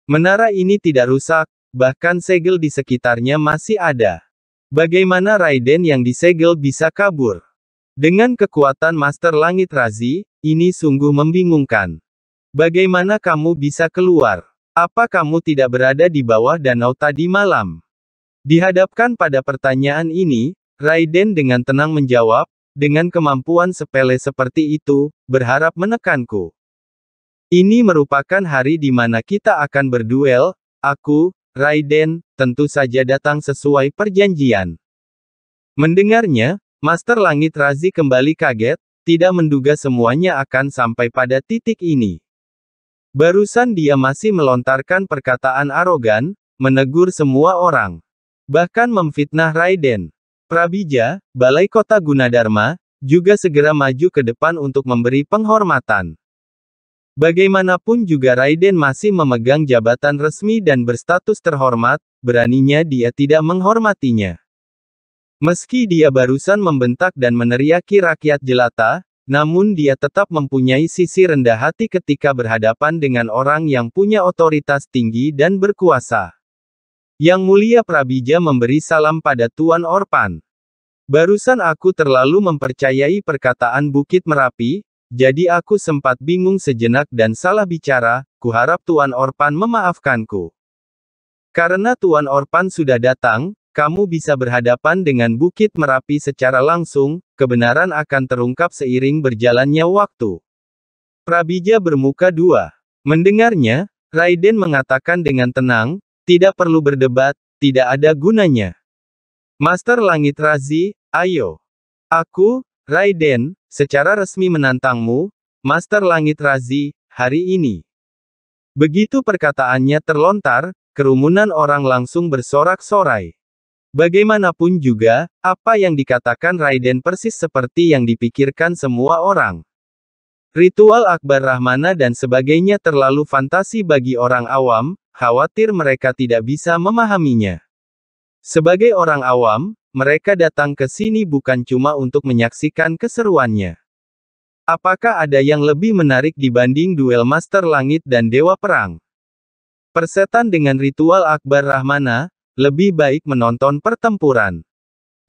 Menara ini tidak rusak, bahkan segel di sekitarnya masih ada. Bagaimana Raiden yang disegel bisa kabur? Dengan kekuatan Master Langit Razi, ini sungguh membingungkan. Bagaimana kamu bisa keluar? Apa kamu tidak berada di bawah danau tadi malam? Dihadapkan pada pertanyaan ini, Raiden dengan tenang menjawab, dengan kemampuan sepele seperti itu, berharap menekanku. Ini merupakan hari di mana kita akan berduel, aku, Raiden, tentu saja datang sesuai perjanjian. Mendengarnya, Master Langit Razi kembali kaget, tidak menduga semuanya akan sampai pada titik ini. Barusan dia masih melontarkan perkataan arogan, menegur semua orang. Bahkan memfitnah Raiden. Prabija, Balai Kota Gunadarma, juga segera maju ke depan untuk memberi penghormatan. Bagaimanapun juga Raiden masih memegang jabatan resmi dan berstatus terhormat, beraninya dia tidak menghormatinya. Meski dia barusan membentak dan meneriaki rakyat jelata, namun dia tetap mempunyai sisi rendah hati ketika berhadapan dengan orang yang punya otoritas tinggi dan berkuasa. Yang Mulia Prabija memberi salam pada Tuan Orpan. Barusan aku terlalu mempercayai perkataan Bukit Merapi, jadi aku sempat bingung sejenak dan salah bicara, kuharap Tuan Orpan memaafkanku. Karena Tuan Orpan sudah datang, kamu bisa berhadapan dengan Bukit Merapi secara langsung, kebenaran akan terungkap seiring berjalannya waktu. Prabija bermuka dua. Mendengarnya, Raiden mengatakan dengan tenang, tidak perlu berdebat, tidak ada gunanya. Master Langit Razi, ayo. Aku, Raiden, secara resmi menantangmu, Master Langit Razi, hari ini. Begitu perkataannya terlontar, kerumunan orang langsung bersorak-sorai. Bagaimanapun juga, apa yang dikatakan Raiden persis seperti yang dipikirkan semua orang. Ritual Akbar Rahmana dan sebagainya terlalu fantasi bagi orang awam, khawatir mereka tidak bisa memahaminya. Sebagai orang awam, mereka datang ke sini bukan cuma untuk menyaksikan keseruannya. Apakah ada yang lebih menarik dibanding duel Master Langit dan Dewa Perang? Persetan dengan ritual Akbar Rahmana, lebih baik menonton pertempuran.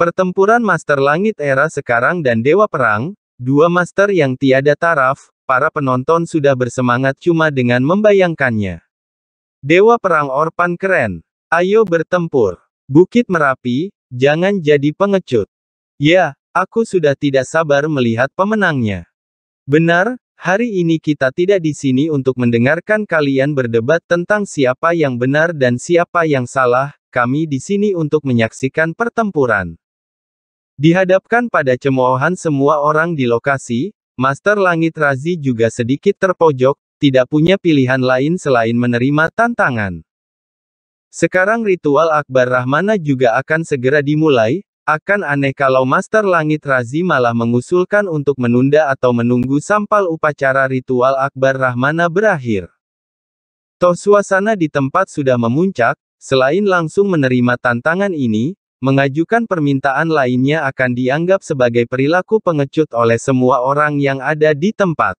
Pertempuran Master Langit Era sekarang dan Dewa Perang, dua master yang tiada taraf, para penonton sudah bersemangat cuma dengan membayangkannya. Dewa Perang Orpan keren. Ayo bertempur. Bukit Merapi, jangan jadi pengecut. Ya, aku sudah tidak sabar melihat pemenangnya. Benar, Hari ini kita tidak di sini untuk mendengarkan kalian berdebat tentang siapa yang benar dan siapa yang salah, kami di sini untuk menyaksikan pertempuran. Dihadapkan pada cemoohan semua orang di lokasi, Master Langit Razi juga sedikit terpojok, tidak punya pilihan lain selain menerima tantangan. Sekarang ritual Akbar Rahmana juga akan segera dimulai, akan aneh kalau Master Langit Razi malah mengusulkan untuk menunda atau menunggu sampal upacara ritual Akbar Rahmana berakhir. Toh suasana di tempat sudah memuncak, selain langsung menerima tantangan ini, mengajukan permintaan lainnya akan dianggap sebagai perilaku pengecut oleh semua orang yang ada di tempat.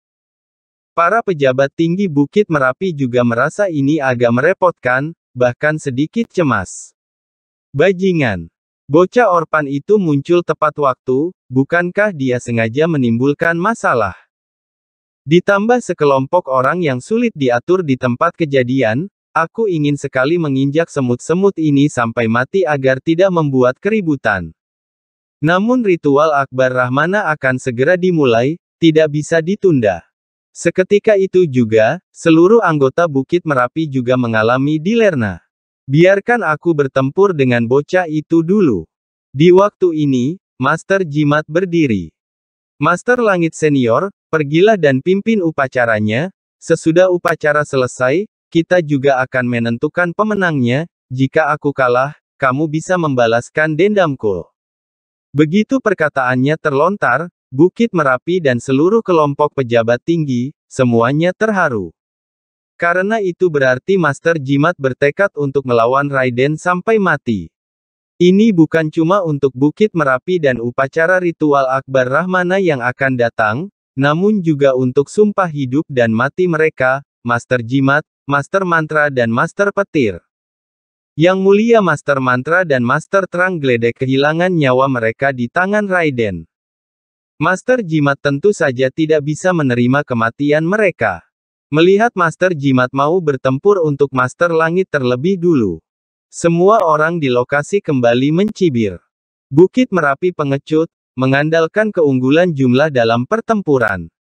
Para pejabat tinggi Bukit Merapi juga merasa ini agak merepotkan, bahkan sedikit cemas. Bajingan, Bocah orpan itu muncul tepat waktu, bukankah dia sengaja menimbulkan masalah? Ditambah sekelompok orang yang sulit diatur di tempat kejadian, aku ingin sekali menginjak semut-semut ini sampai mati agar tidak membuat keributan. Namun ritual Akbar Rahmana akan segera dimulai, tidak bisa ditunda. Seketika itu juga, seluruh anggota Bukit Merapi juga mengalami dilerna. Biarkan aku bertempur dengan bocah itu dulu. Di waktu ini, Master Jimat berdiri. Master Langit Senior, pergilah dan pimpin upacaranya, sesudah upacara selesai, kita juga akan menentukan pemenangnya, jika aku kalah, kamu bisa membalaskan dendamku. Begitu perkataannya terlontar, Bukit Merapi dan seluruh kelompok pejabat tinggi, semuanya terharu. Karena itu berarti Master Jimat bertekad untuk melawan Raiden sampai mati. Ini bukan cuma untuk Bukit Merapi dan upacara ritual Akbar Rahmana yang akan datang, namun juga untuk sumpah hidup dan mati mereka, Master Jimat, Master Mantra dan Master Petir. Yang mulia Master Mantra dan Master Terang Gledek kehilangan nyawa mereka di tangan Raiden. Master Jimat tentu saja tidak bisa menerima kematian mereka. Melihat Master Jimat mau bertempur untuk Master Langit terlebih dulu. Semua orang di lokasi kembali mencibir. Bukit Merapi pengecut, mengandalkan keunggulan jumlah dalam pertempuran.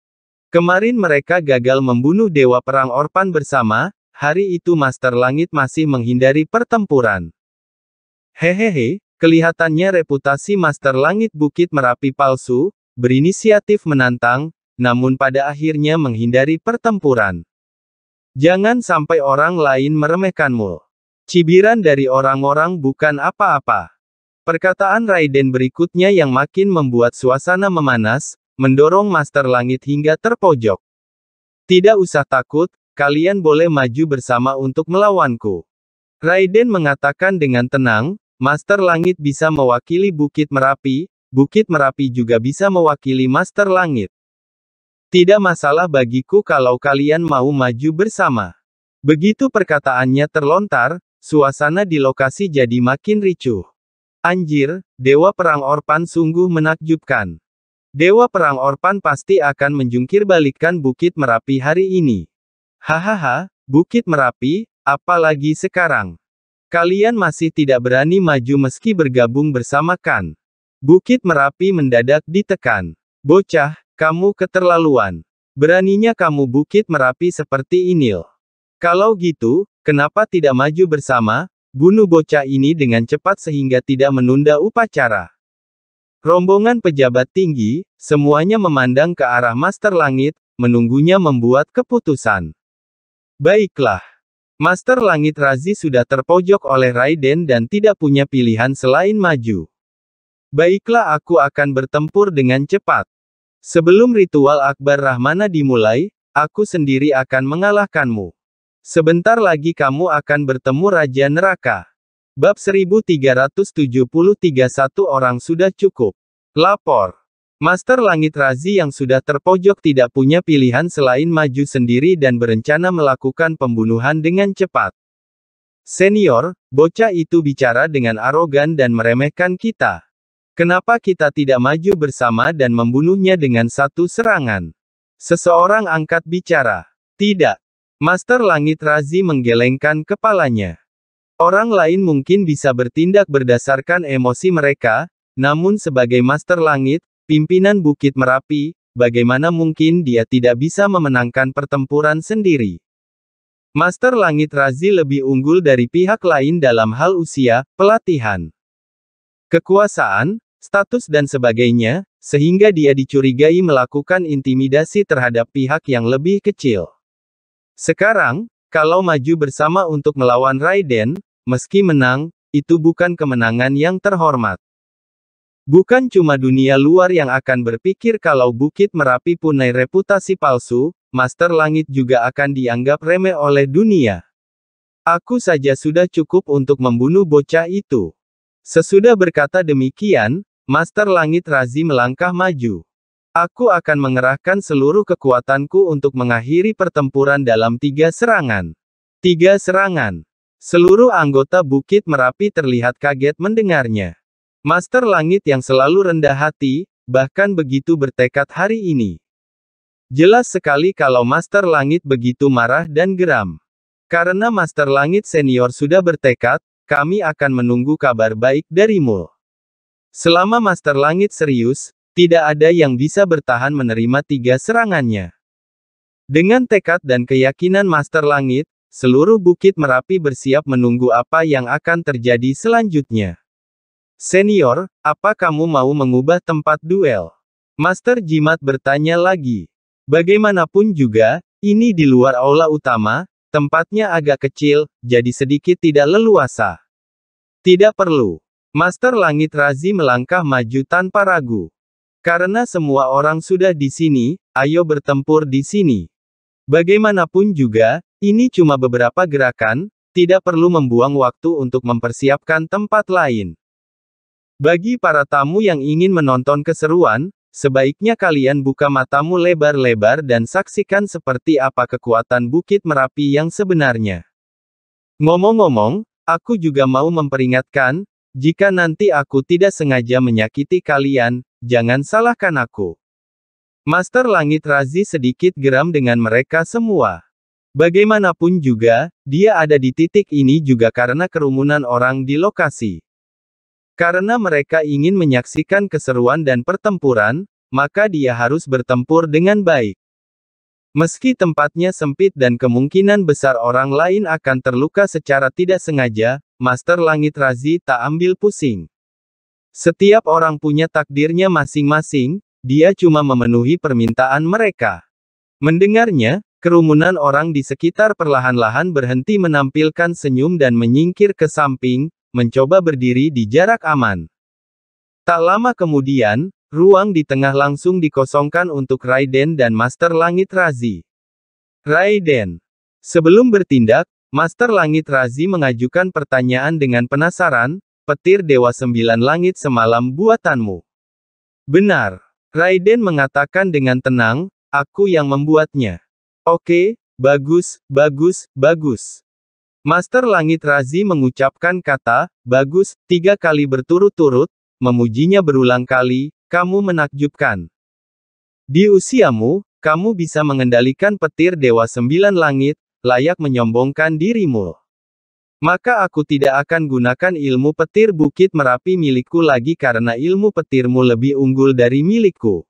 Kemarin mereka gagal membunuh Dewa Perang Orpan bersama, hari itu Master Langit masih menghindari pertempuran. Hehehe, kelihatannya reputasi Master Langit Bukit Merapi palsu, berinisiatif menantang, namun pada akhirnya menghindari pertempuran. Jangan sampai orang lain meremehkanmu. Cibiran dari orang-orang bukan apa-apa. Perkataan Raiden berikutnya yang makin membuat suasana memanas, mendorong Master Langit hingga terpojok. Tidak usah takut, kalian boleh maju bersama untuk melawanku. Raiden mengatakan dengan tenang, Master Langit bisa mewakili Bukit Merapi, Bukit Merapi juga bisa mewakili Master Langit. Tidak masalah bagiku kalau kalian mau maju bersama. Begitu perkataannya terlontar, suasana di lokasi jadi makin ricuh. Anjir, Dewa Perang Orpan sungguh menakjubkan. Dewa Perang Orpan pasti akan menjungkir balikkan Bukit Merapi hari ini. Hahaha, Bukit Merapi, apalagi sekarang. Kalian masih tidak berani maju meski bergabung bersama Kan. Bukit Merapi mendadak ditekan. Bocah, kamu keterlaluan. Beraninya kamu bukit merapi seperti Inil. Kalau gitu, kenapa tidak maju bersama, bunuh bocah ini dengan cepat sehingga tidak menunda upacara. Rombongan pejabat tinggi, semuanya memandang ke arah Master Langit, menunggunya membuat keputusan. Baiklah. Master Langit Razi sudah terpojok oleh Raiden dan tidak punya pilihan selain maju. Baiklah aku akan bertempur dengan cepat. Sebelum ritual Akbar Rahmana dimulai, aku sendiri akan mengalahkanmu. Sebentar lagi kamu akan bertemu Raja Neraka. Bab 1373 Satu orang sudah cukup. Lapor. Master Langit Razi yang sudah terpojok tidak punya pilihan selain maju sendiri dan berencana melakukan pembunuhan dengan cepat. Senior, bocah itu bicara dengan arogan dan meremehkan kita. Kenapa kita tidak maju bersama dan membunuhnya dengan satu serangan? Seseorang angkat bicara. Tidak. Master Langit Razi menggelengkan kepalanya. Orang lain mungkin bisa bertindak berdasarkan emosi mereka, namun sebagai Master Langit, pimpinan Bukit Merapi, bagaimana mungkin dia tidak bisa memenangkan pertempuran sendiri? Master Langit Razi lebih unggul dari pihak lain dalam hal usia, pelatihan kekuasaan, status dan sebagainya, sehingga dia dicurigai melakukan intimidasi terhadap pihak yang lebih kecil. Sekarang, kalau maju bersama untuk melawan Raiden, meski menang, itu bukan kemenangan yang terhormat. Bukan cuma dunia luar yang akan berpikir kalau Bukit Merapi punai reputasi palsu, Master Langit juga akan dianggap remeh oleh dunia. Aku saja sudah cukup untuk membunuh bocah itu. Sesudah berkata demikian, Master Langit Razi melangkah maju. Aku akan mengerahkan seluruh kekuatanku untuk mengakhiri pertempuran dalam tiga serangan. Tiga serangan. Seluruh anggota Bukit Merapi terlihat kaget mendengarnya. Master Langit yang selalu rendah hati, bahkan begitu bertekad hari ini. Jelas sekali kalau Master Langit begitu marah dan geram. Karena Master Langit senior sudah bertekad, kami akan menunggu kabar baik darimu. Selama Master Langit serius, tidak ada yang bisa bertahan menerima tiga serangannya. Dengan tekad dan keyakinan Master Langit, seluruh Bukit Merapi bersiap menunggu apa yang akan terjadi selanjutnya. Senior, apa kamu mau mengubah tempat duel? Master Jimat bertanya lagi. Bagaimanapun juga, ini di luar aula utama, Tempatnya agak kecil, jadi sedikit tidak leluasa. Tidak perlu. Master Langit Razi melangkah maju tanpa ragu. Karena semua orang sudah di sini, ayo bertempur di sini. Bagaimanapun juga, ini cuma beberapa gerakan, tidak perlu membuang waktu untuk mempersiapkan tempat lain. Bagi para tamu yang ingin menonton keseruan, Sebaiknya kalian buka matamu lebar-lebar dan saksikan seperti apa kekuatan Bukit Merapi yang sebenarnya. Ngomong-ngomong, aku juga mau memperingatkan, jika nanti aku tidak sengaja menyakiti kalian, jangan salahkan aku. Master Langit Razi sedikit geram dengan mereka semua. Bagaimanapun juga, dia ada di titik ini juga karena kerumunan orang di lokasi. Karena mereka ingin menyaksikan keseruan dan pertempuran, maka dia harus bertempur dengan baik. Meski tempatnya sempit dan kemungkinan besar orang lain akan terluka secara tidak sengaja, Master Langit Razi tak ambil pusing. Setiap orang punya takdirnya masing-masing, dia cuma memenuhi permintaan mereka. Mendengarnya, kerumunan orang di sekitar perlahan-lahan berhenti menampilkan senyum dan menyingkir ke samping, mencoba berdiri di jarak aman. Tak lama kemudian, ruang di tengah langsung dikosongkan untuk Raiden dan Master Langit Razi. Raiden. Sebelum bertindak, Master Langit Razi mengajukan pertanyaan dengan penasaran, petir Dewa Sembilan Langit semalam buatanmu. Benar. Raiden mengatakan dengan tenang, aku yang membuatnya. Oke, bagus, bagus, bagus. Master Langit Razi mengucapkan kata, bagus, tiga kali berturut-turut, memujinya berulang kali, kamu menakjubkan. Di usiamu, kamu bisa mengendalikan petir Dewa Sembilan Langit, layak menyombongkan dirimu. Maka aku tidak akan gunakan ilmu petir Bukit Merapi milikku lagi karena ilmu petirmu lebih unggul dari milikku.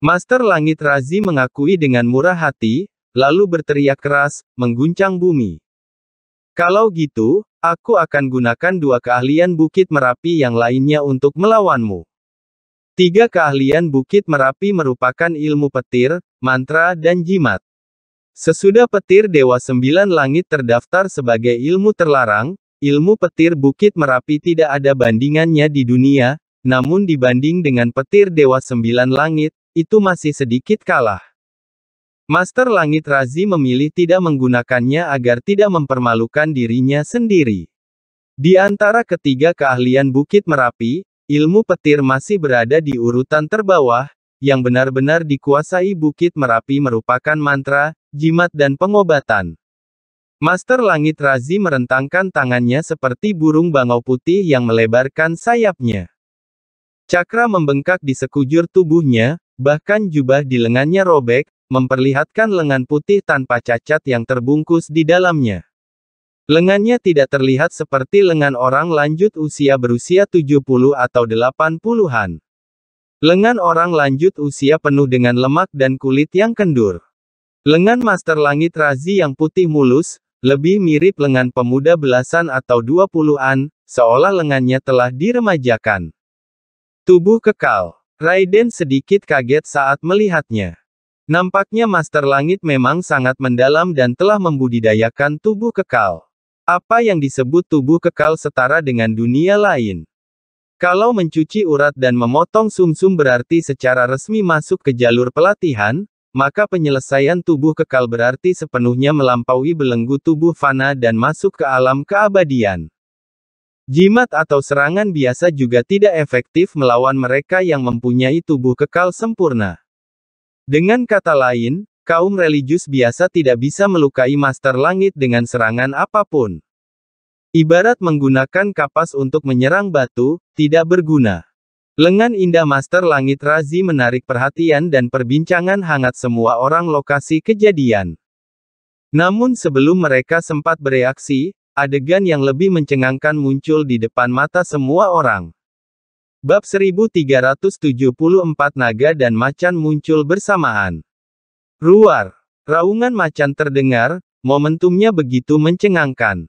Master Langit Razi mengakui dengan murah hati, lalu berteriak keras, mengguncang bumi. Kalau gitu, aku akan gunakan dua keahlian Bukit Merapi yang lainnya untuk melawanmu. Tiga keahlian Bukit Merapi merupakan ilmu petir, mantra, dan jimat. Sesudah petir Dewa Sembilan Langit terdaftar sebagai ilmu terlarang, ilmu petir Bukit Merapi tidak ada bandingannya di dunia, namun dibanding dengan petir Dewa Sembilan Langit, itu masih sedikit kalah. Master Langit Razi memilih tidak menggunakannya agar tidak mempermalukan dirinya sendiri. Di antara ketiga keahlian Bukit Merapi, ilmu petir masih berada di urutan terbawah, yang benar-benar dikuasai Bukit Merapi merupakan mantra, jimat dan pengobatan. Master Langit Razi merentangkan tangannya seperti burung bangau putih yang melebarkan sayapnya. Cakra membengkak di sekujur tubuhnya, bahkan jubah di lengannya robek, memperlihatkan lengan putih tanpa cacat yang terbungkus di dalamnya. Lengannya tidak terlihat seperti lengan orang lanjut usia berusia 70 atau 80-an. Lengan orang lanjut usia penuh dengan lemak dan kulit yang kendur. Lengan master langit Razi yang putih mulus, lebih mirip lengan pemuda belasan atau 20-an, seolah lengannya telah diremajakan. Tubuh kekal. Raiden sedikit kaget saat melihatnya. Nampaknya Master Langit memang sangat mendalam dan telah membudidayakan tubuh kekal. Apa yang disebut tubuh kekal setara dengan dunia lain. Kalau mencuci urat dan memotong sumsum -sum berarti secara resmi masuk ke jalur pelatihan, maka penyelesaian tubuh kekal berarti sepenuhnya melampaui belenggu tubuh fana dan masuk ke alam keabadian. Jimat atau serangan biasa juga tidak efektif melawan mereka yang mempunyai tubuh kekal sempurna. Dengan kata lain, kaum religius biasa tidak bisa melukai Master Langit dengan serangan apapun. Ibarat menggunakan kapas untuk menyerang batu, tidak berguna. Lengan indah Master Langit Razi menarik perhatian dan perbincangan hangat semua orang lokasi kejadian. Namun sebelum mereka sempat bereaksi, adegan yang lebih mencengangkan muncul di depan mata semua orang. Bab 1374 Naga dan Macan muncul bersamaan. Ruar. Raungan macan terdengar, momentumnya begitu mencengangkan.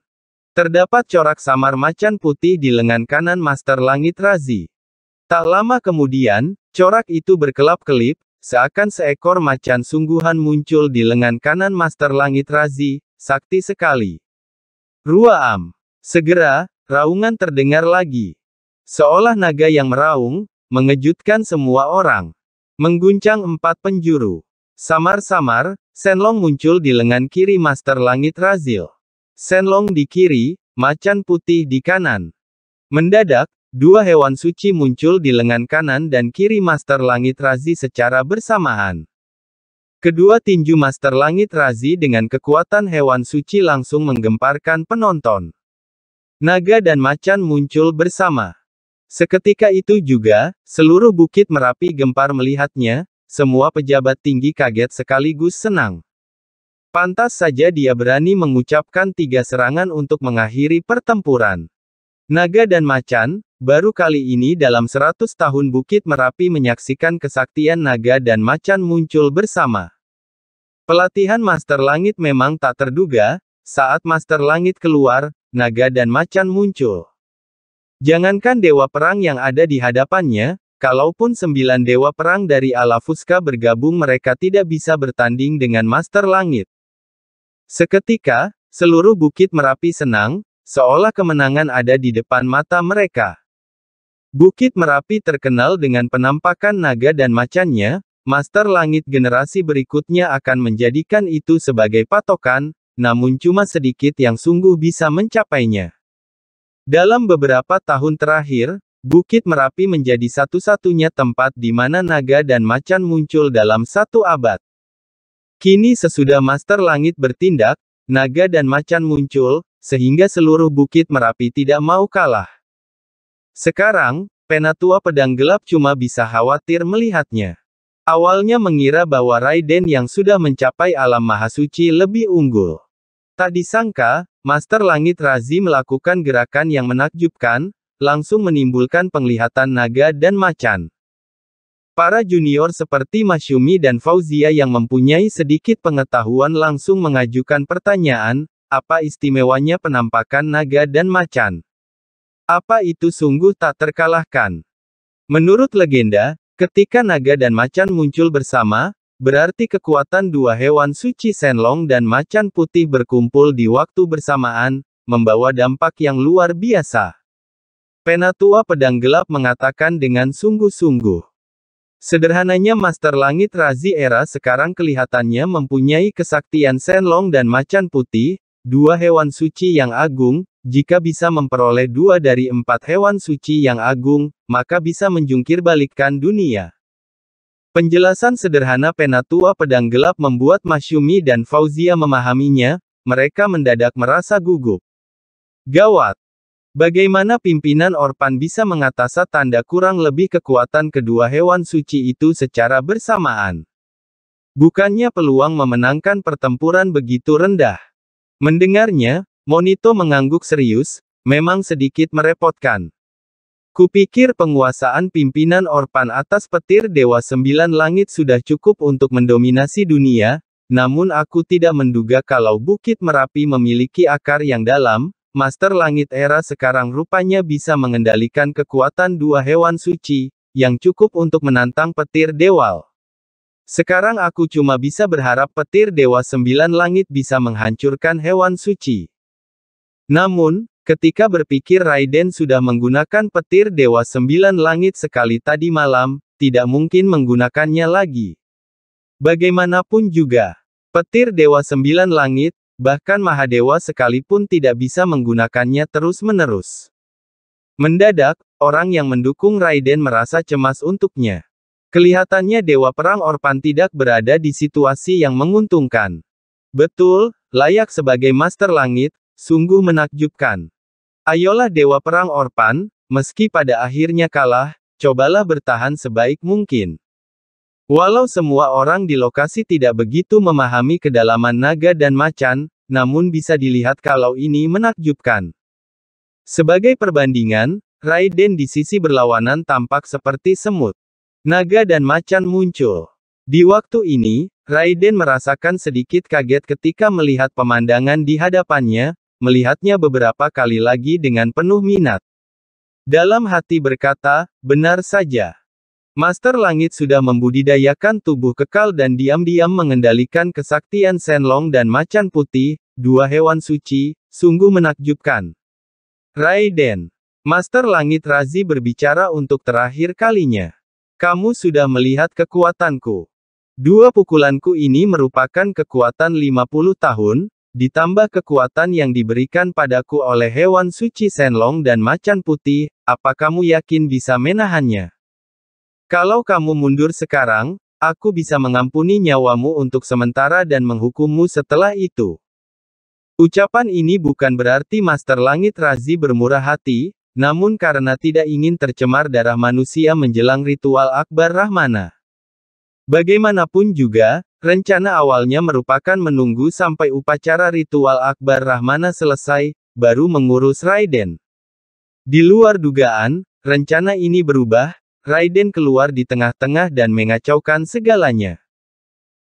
Terdapat corak samar macan putih di lengan kanan Master Langit Razi. Tak lama kemudian, corak itu berkelap-kelip, seakan seekor macan sungguhan muncul di lengan kanan Master Langit Razi, sakti sekali. Ruam, Segera, raungan terdengar lagi. Seolah naga yang meraung, mengejutkan semua orang. Mengguncang empat penjuru. Samar-samar, Senlong muncul di lengan kiri Master Langit Razil. Senlong di kiri, macan putih di kanan. Mendadak, dua hewan suci muncul di lengan kanan dan kiri Master Langit Razi secara bersamaan. Kedua tinju Master Langit Razi dengan kekuatan hewan suci langsung menggemparkan penonton. Naga dan macan muncul bersama. Seketika itu juga, seluruh Bukit Merapi gempar melihatnya, semua pejabat tinggi kaget sekaligus senang. Pantas saja dia berani mengucapkan tiga serangan untuk mengakhiri pertempuran. Naga dan macan, baru kali ini dalam seratus tahun Bukit Merapi menyaksikan kesaktian naga dan macan muncul bersama. Pelatihan Master Langit memang tak terduga, saat Master Langit keluar, naga dan macan muncul. Jangankan dewa perang yang ada di hadapannya, kalaupun sembilan dewa perang dari ala Fuska bergabung mereka tidak bisa bertanding dengan Master Langit. Seketika, seluruh bukit Merapi senang, seolah kemenangan ada di depan mata mereka. Bukit Merapi terkenal dengan penampakan naga dan macannya, Master Langit generasi berikutnya akan menjadikan itu sebagai patokan, namun cuma sedikit yang sungguh bisa mencapainya. Dalam beberapa tahun terakhir, Bukit Merapi menjadi satu-satunya tempat di mana naga dan macan muncul dalam satu abad. Kini sesudah Master Langit bertindak, naga dan macan muncul, sehingga seluruh Bukit Merapi tidak mau kalah. Sekarang, Penatua Pedang Gelap cuma bisa khawatir melihatnya. Awalnya mengira bahwa Raiden yang sudah mencapai alam mahasuci lebih unggul. Tak disangka, Master Langit Razi melakukan gerakan yang menakjubkan, langsung menimbulkan penglihatan naga dan macan. Para junior seperti Masyumi dan Fauzia yang mempunyai sedikit pengetahuan langsung mengajukan pertanyaan, apa istimewanya penampakan naga dan macan? Apa itu sungguh tak terkalahkan? Menurut legenda, ketika naga dan macan muncul bersama, Berarti kekuatan dua hewan suci Senlong dan macan putih berkumpul di waktu bersamaan, membawa dampak yang luar biasa. Penatua Pedang Gelap mengatakan dengan sungguh-sungguh. Sederhananya Master Langit Razi Era sekarang kelihatannya mempunyai kesaktian Senlong dan Macan Putih, dua hewan suci yang agung, jika bisa memperoleh dua dari empat hewan suci yang agung, maka bisa menjungkir balikkan dunia. Penjelasan sederhana Penatua Pedang Gelap membuat Masyumi dan Fauzia memahaminya, mereka mendadak merasa gugup. Gawat! Bagaimana pimpinan Orpan bisa mengatasi tanda kurang lebih kekuatan kedua hewan suci itu secara bersamaan? Bukannya peluang memenangkan pertempuran begitu rendah. Mendengarnya, Monito mengangguk serius, memang sedikit merepotkan. Kupikir penguasaan pimpinan Orpan atas petir Dewa Sembilan Langit sudah cukup untuk mendominasi dunia, namun aku tidak menduga kalau Bukit Merapi memiliki akar yang dalam, Master Langit Era sekarang rupanya bisa mengendalikan kekuatan dua hewan suci, yang cukup untuk menantang petir Dewal. Sekarang aku cuma bisa berharap petir Dewa Sembilan Langit bisa menghancurkan hewan suci. Namun, Ketika berpikir Raiden sudah menggunakan petir Dewa Sembilan Langit sekali tadi malam, tidak mungkin menggunakannya lagi. Bagaimanapun juga, petir Dewa Sembilan Langit, bahkan Mahadewa sekalipun tidak bisa menggunakannya terus-menerus. Mendadak, orang yang mendukung Raiden merasa cemas untuknya. Kelihatannya Dewa Perang Orpan tidak berada di situasi yang menguntungkan. Betul, layak sebagai Master Langit, sungguh menakjubkan. Ayolah Dewa Perang Orpan, meski pada akhirnya kalah, cobalah bertahan sebaik mungkin. Walau semua orang di lokasi tidak begitu memahami kedalaman naga dan macan, namun bisa dilihat kalau ini menakjubkan. Sebagai perbandingan, Raiden di sisi berlawanan tampak seperti semut. Naga dan macan muncul. Di waktu ini, Raiden merasakan sedikit kaget ketika melihat pemandangan di hadapannya, melihatnya beberapa kali lagi dengan penuh minat. Dalam hati berkata, benar saja. Master Langit sudah membudidayakan tubuh kekal dan diam-diam mengendalikan kesaktian Senlong dan Macan Putih, dua hewan suci, sungguh menakjubkan. Raiden. Master Langit Razi berbicara untuk terakhir kalinya. Kamu sudah melihat kekuatanku. Dua pukulanku ini merupakan kekuatan 50 tahun, Ditambah kekuatan yang diberikan padaku oleh hewan suci Senlong dan macan putih, apa kamu yakin bisa menahannya? Kalau kamu mundur sekarang, aku bisa mengampuni nyawamu untuk sementara dan menghukummu setelah itu. Ucapan ini bukan berarti Master Langit Razi bermurah hati, namun karena tidak ingin tercemar darah manusia menjelang ritual Akbar Rahmana. Bagaimanapun juga, Rencana awalnya merupakan menunggu sampai upacara ritual Akbar Rahmana selesai, baru mengurus Raiden. Di luar dugaan, rencana ini berubah, Raiden keluar di tengah-tengah dan mengacaukan segalanya.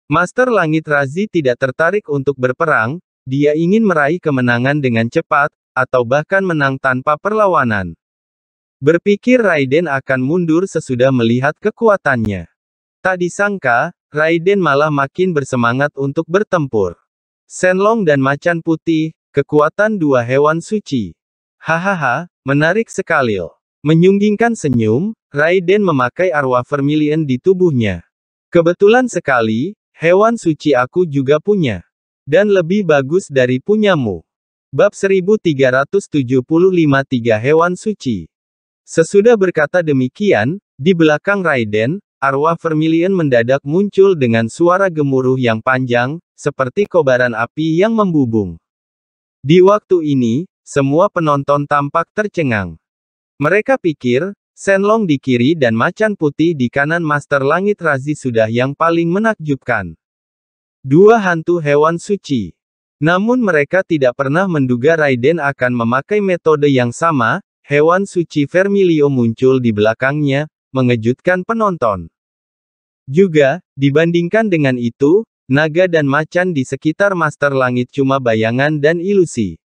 Master Langit Razi tidak tertarik untuk berperang, dia ingin meraih kemenangan dengan cepat, atau bahkan menang tanpa perlawanan. Berpikir Raiden akan mundur sesudah melihat kekuatannya. Tak disangka, Raiden malah makin bersemangat untuk bertempur. Senlong dan macan putih, kekuatan dua hewan suci. Hahaha, menarik sekali. Menyunggingkan senyum, Raiden memakai arwah vermilion di tubuhnya. Kebetulan sekali, hewan suci aku juga punya. Dan lebih bagus dari punyamu. Bab 1375 Tiga Hewan Suci Sesudah berkata demikian, di belakang Raiden, Arwah Vermilion mendadak muncul dengan suara gemuruh yang panjang, seperti kobaran api yang membubung. Di waktu ini, semua penonton tampak tercengang. Mereka pikir, Senlong di kiri dan macan putih di kanan Master Langit Razi sudah yang paling menakjubkan. Dua hantu hewan suci. Namun mereka tidak pernah menduga Raiden akan memakai metode yang sama, hewan suci Vermilio muncul di belakangnya, mengejutkan penonton. Juga, dibandingkan dengan itu, naga dan macan di sekitar Master Langit cuma bayangan dan ilusi.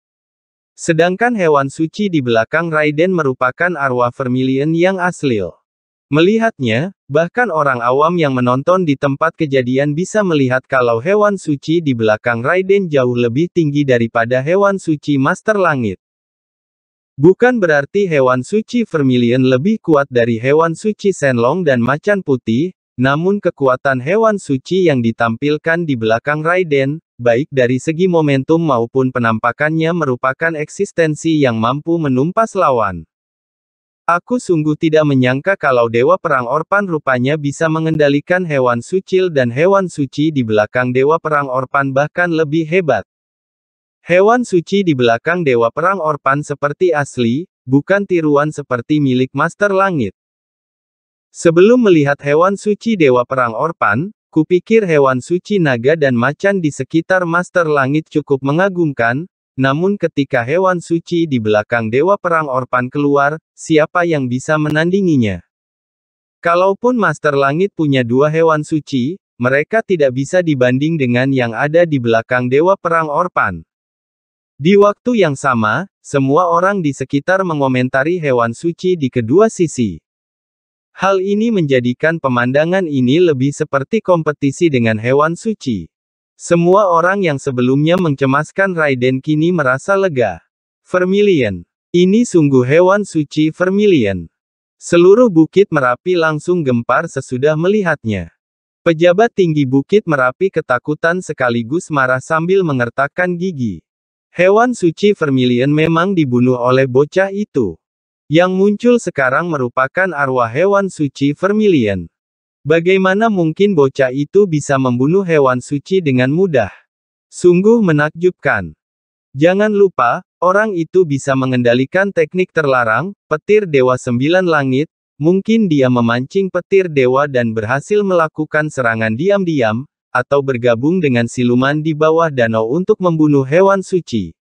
Sedangkan hewan suci di belakang Raiden merupakan arwah Vermilion yang asli. Melihatnya, bahkan orang awam yang menonton di tempat kejadian bisa melihat kalau hewan suci di belakang Raiden jauh lebih tinggi daripada hewan suci Master Langit. Bukan berarti hewan suci vermilion lebih kuat dari hewan suci senlong dan macan putih, namun kekuatan hewan suci yang ditampilkan di belakang Raiden, baik dari segi momentum maupun penampakannya merupakan eksistensi yang mampu menumpas lawan. Aku sungguh tidak menyangka kalau Dewa Perang Orpan rupanya bisa mengendalikan hewan sucil dan hewan suci di belakang Dewa Perang Orpan bahkan lebih hebat. Hewan suci di belakang Dewa Perang Orpan seperti asli, bukan tiruan seperti milik Master Langit. Sebelum melihat hewan suci Dewa Perang Orpan, kupikir hewan suci naga dan macan di sekitar Master Langit cukup mengagumkan, namun ketika hewan suci di belakang Dewa Perang Orpan keluar, siapa yang bisa menandinginya? Kalaupun Master Langit punya dua hewan suci, mereka tidak bisa dibanding dengan yang ada di belakang Dewa Perang Orpan. Di waktu yang sama, semua orang di sekitar mengomentari hewan suci di kedua sisi. Hal ini menjadikan pemandangan ini lebih seperti kompetisi dengan hewan suci. Semua orang yang sebelumnya mencemaskan Raiden kini merasa lega. Vermilion. Ini sungguh hewan suci Vermilion. Seluruh Bukit Merapi langsung gempar sesudah melihatnya. Pejabat tinggi Bukit Merapi ketakutan sekaligus marah sambil mengertakkan gigi. Hewan suci Vermilion memang dibunuh oleh bocah itu. Yang muncul sekarang merupakan arwah hewan suci Vermilion. Bagaimana mungkin bocah itu bisa membunuh hewan suci dengan mudah? Sungguh menakjubkan. Jangan lupa, orang itu bisa mengendalikan teknik terlarang, petir Dewa Sembilan Langit, mungkin dia memancing petir dewa dan berhasil melakukan serangan diam-diam, atau bergabung dengan siluman di bawah danau untuk membunuh hewan suci.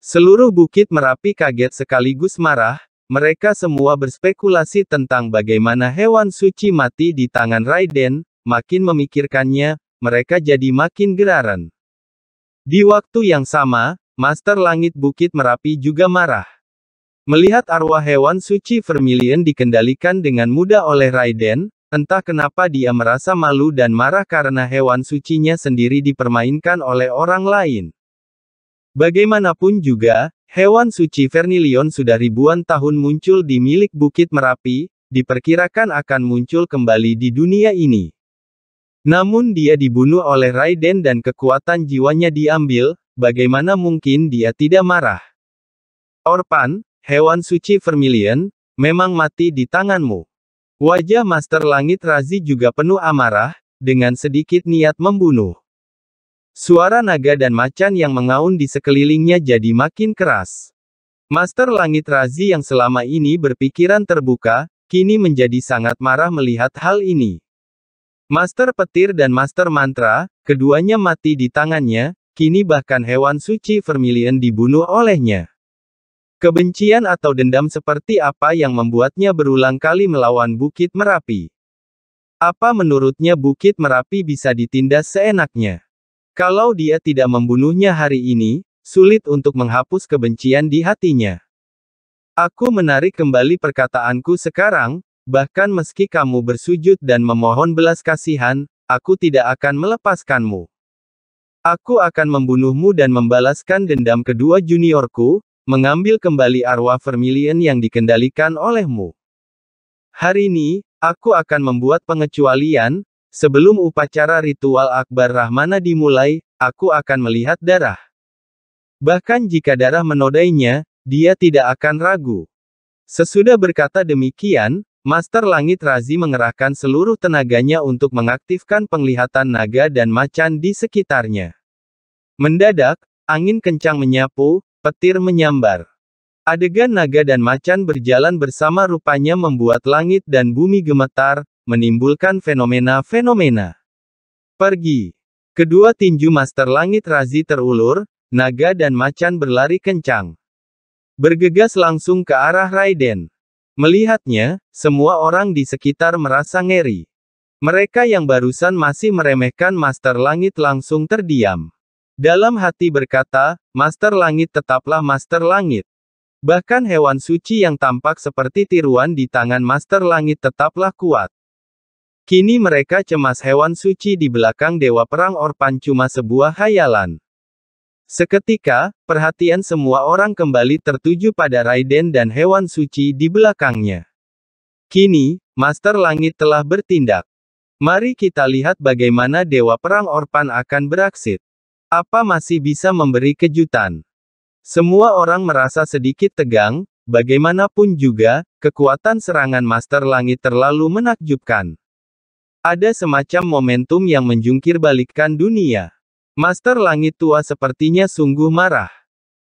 Seluruh bukit Merapi kaget sekaligus marah, mereka semua berspekulasi tentang bagaimana hewan suci mati di tangan Raiden, makin memikirkannya, mereka jadi makin geraran. Di waktu yang sama, Master Langit Bukit Merapi juga marah. Melihat arwah hewan suci Vermilion dikendalikan dengan mudah oleh Raiden, Entah kenapa dia merasa malu dan marah karena hewan sucinya sendiri dipermainkan oleh orang lain. Bagaimanapun juga, hewan suci Vermilion sudah ribuan tahun muncul di milik Bukit Merapi, diperkirakan akan muncul kembali di dunia ini. Namun dia dibunuh oleh Raiden dan kekuatan jiwanya diambil, bagaimana mungkin dia tidak marah? Orpan, hewan suci Vermilion, memang mati di tanganmu. Wajah Master Langit Razi juga penuh amarah, dengan sedikit niat membunuh. Suara naga dan macan yang mengaun di sekelilingnya jadi makin keras. Master Langit Razi yang selama ini berpikiran terbuka, kini menjadi sangat marah melihat hal ini. Master Petir dan Master Mantra, keduanya mati di tangannya, kini bahkan hewan suci Vermilion dibunuh olehnya. Kebencian atau dendam seperti apa yang membuatnya berulang kali melawan Bukit Merapi? Apa menurutnya Bukit Merapi bisa ditindas seenaknya? Kalau dia tidak membunuhnya hari ini, sulit untuk menghapus kebencian di hatinya. Aku menarik kembali perkataanku sekarang, bahkan meski kamu bersujud dan memohon belas kasihan, aku tidak akan melepaskanmu. Aku akan membunuhmu dan membalaskan dendam kedua juniorku, mengambil kembali arwah vermilion yang dikendalikan olehmu. Hari ini, aku akan membuat pengecualian, sebelum upacara ritual Akbar Rahmana dimulai, aku akan melihat darah. Bahkan jika darah menodainya, dia tidak akan ragu. Sesudah berkata demikian, Master Langit Razi mengerahkan seluruh tenaganya untuk mengaktifkan penglihatan naga dan macan di sekitarnya. Mendadak, angin kencang menyapu, Petir menyambar. Adegan naga dan macan berjalan bersama rupanya membuat langit dan bumi gemetar, menimbulkan fenomena-fenomena. Pergi. Kedua tinju master langit Razi terulur, naga dan macan berlari kencang. Bergegas langsung ke arah Raiden. Melihatnya, semua orang di sekitar merasa ngeri. Mereka yang barusan masih meremehkan master langit langsung terdiam. Dalam hati berkata, Master Langit tetaplah Master Langit. Bahkan hewan suci yang tampak seperti tiruan di tangan Master Langit tetaplah kuat. Kini mereka cemas hewan suci di belakang Dewa Perang Orpan cuma sebuah hayalan. Seketika, perhatian semua orang kembali tertuju pada Raiden dan hewan suci di belakangnya. Kini, Master Langit telah bertindak. Mari kita lihat bagaimana Dewa Perang Orpan akan beraksi. Apa masih bisa memberi kejutan? Semua orang merasa sedikit tegang, bagaimanapun juga, kekuatan serangan Master Langit terlalu menakjubkan. Ada semacam momentum yang menjungkir balikkan dunia. Master Langit tua sepertinya sungguh marah.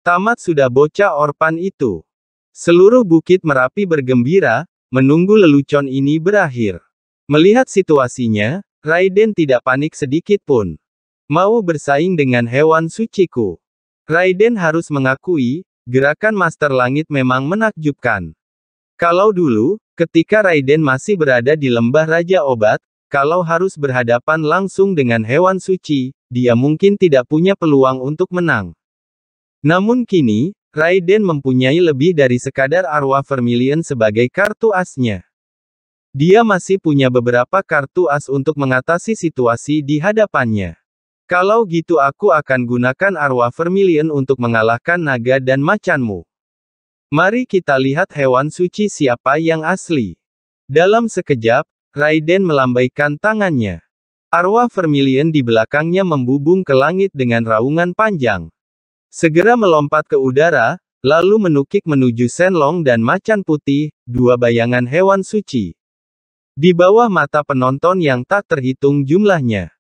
Tamat sudah bocah orpan itu. Seluruh bukit Merapi bergembira, menunggu lelucon ini berakhir. Melihat situasinya, Raiden tidak panik sedikit pun. Mau bersaing dengan hewan suciku. Raiden harus mengakui, gerakan Master Langit memang menakjubkan. Kalau dulu, ketika Raiden masih berada di lembah Raja Obat, kalau harus berhadapan langsung dengan hewan suci, dia mungkin tidak punya peluang untuk menang. Namun kini, Raiden mempunyai lebih dari sekadar arwah Vermilion sebagai kartu asnya. Dia masih punya beberapa kartu as untuk mengatasi situasi di hadapannya. Kalau gitu aku akan gunakan arwah vermilion untuk mengalahkan naga dan macanmu. Mari kita lihat hewan suci siapa yang asli. Dalam sekejap, Raiden melambaikan tangannya. Arwah vermilion di belakangnya membubung ke langit dengan raungan panjang. Segera melompat ke udara, lalu menukik menuju Senlong dan macan putih, dua bayangan hewan suci. Di bawah mata penonton yang tak terhitung jumlahnya.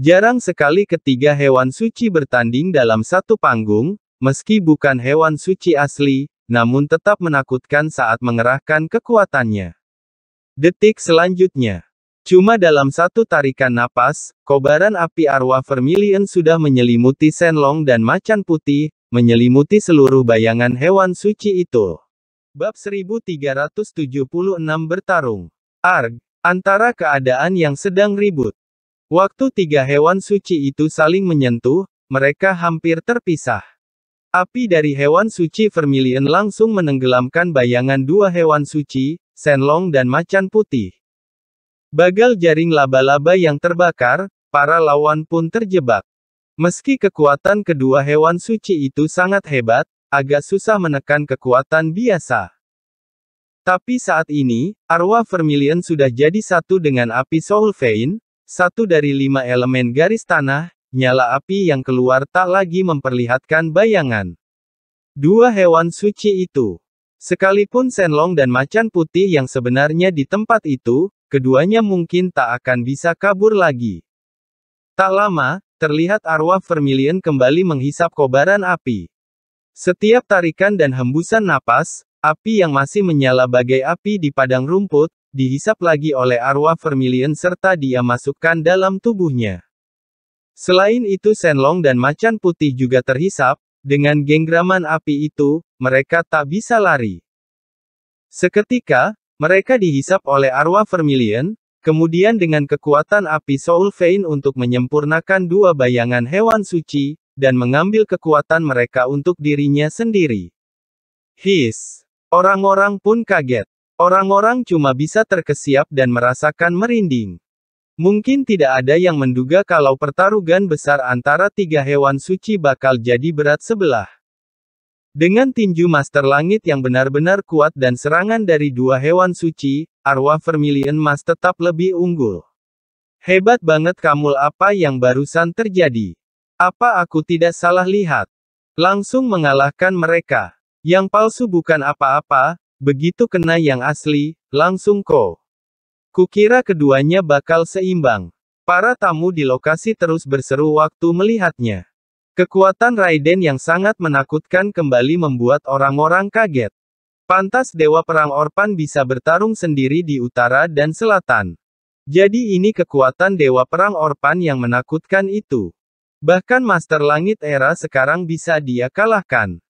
Jarang sekali ketiga hewan suci bertanding dalam satu panggung, meski bukan hewan suci asli, namun tetap menakutkan saat mengerahkan kekuatannya. Detik selanjutnya. Cuma dalam satu tarikan napas, kobaran api arwah Vermilion sudah menyelimuti Senlong dan Macan Putih, menyelimuti seluruh bayangan hewan suci itu. Bab 1376 Bertarung Arg, antara keadaan yang sedang ribut Waktu tiga hewan suci itu saling menyentuh, mereka hampir terpisah. Api dari hewan suci Vermilion langsung menenggelamkan bayangan dua hewan suci, Senlong dan Macan Putih. Bagal jaring laba-laba yang terbakar, para lawan pun terjebak. Meski kekuatan kedua hewan suci itu sangat hebat, agak susah menekan kekuatan biasa. Tapi saat ini, arwah Vermilion sudah jadi satu dengan api Soul satu dari lima elemen garis tanah, nyala api yang keluar tak lagi memperlihatkan bayangan. Dua hewan suci itu. Sekalipun Senlong dan macan putih yang sebenarnya di tempat itu, keduanya mungkin tak akan bisa kabur lagi. Tak lama, terlihat arwah Vermilion kembali menghisap kobaran api. Setiap tarikan dan hembusan napas, api yang masih menyala bagai api di padang rumput, dihisap lagi oleh arwah Vermilion serta dia masukkan dalam tubuhnya. Selain itu Senlong dan Macan Putih juga terhisap, dengan genggraman api itu, mereka tak bisa lari. Seketika, mereka dihisap oleh arwah Vermilion, kemudian dengan kekuatan api Soul Vein untuk menyempurnakan dua bayangan hewan suci, dan mengambil kekuatan mereka untuk dirinya sendiri. His! Orang-orang pun kaget. Orang-orang cuma bisa terkesiap dan merasakan merinding. Mungkin tidak ada yang menduga kalau pertarungan besar antara tiga hewan suci bakal jadi berat sebelah. Dengan tinju Master Langit yang benar-benar kuat dan serangan dari dua hewan suci, arwah Vermilion Mas tetap lebih unggul. Hebat banget Kamul apa yang barusan terjadi. Apa aku tidak salah lihat? Langsung mengalahkan mereka. Yang palsu bukan apa-apa, Begitu kena yang asli, langsung ko. Kukira keduanya bakal seimbang. Para tamu di lokasi terus berseru waktu melihatnya. Kekuatan Raiden yang sangat menakutkan kembali membuat orang-orang kaget. Pantas Dewa Perang Orpan bisa bertarung sendiri di utara dan selatan. Jadi ini kekuatan Dewa Perang Orpan yang menakutkan itu. Bahkan Master Langit Era sekarang bisa dia kalahkan.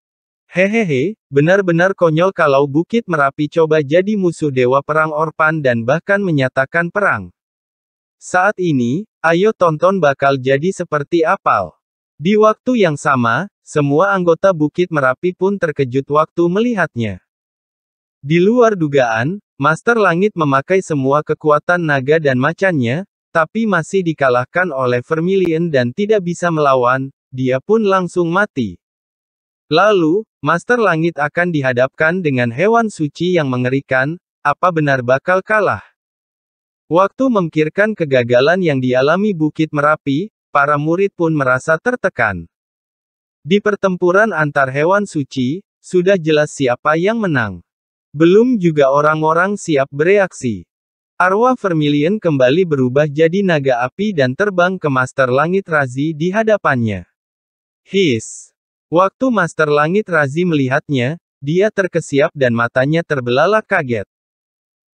Hehehe, benar-benar konyol kalau Bukit Merapi coba jadi musuh Dewa Perang Orpan dan bahkan menyatakan perang. Saat ini, ayo tonton bakal jadi seperti apal. Di waktu yang sama, semua anggota Bukit Merapi pun terkejut waktu melihatnya. Di luar dugaan, Master Langit memakai semua kekuatan naga dan macannya, tapi masih dikalahkan oleh Vermilion dan tidak bisa melawan, dia pun langsung mati. Lalu, Master Langit akan dihadapkan dengan hewan suci yang mengerikan, apa benar bakal kalah? Waktu memikirkan kegagalan yang dialami Bukit Merapi, para murid pun merasa tertekan. Di pertempuran antar hewan suci, sudah jelas siapa yang menang. Belum juga orang-orang siap bereaksi. Arwah Vermilion kembali berubah jadi naga api dan terbang ke Master Langit Razi di hadapannya. His. Waktu Master Langit Razi melihatnya, dia terkesiap dan matanya terbelalak kaget.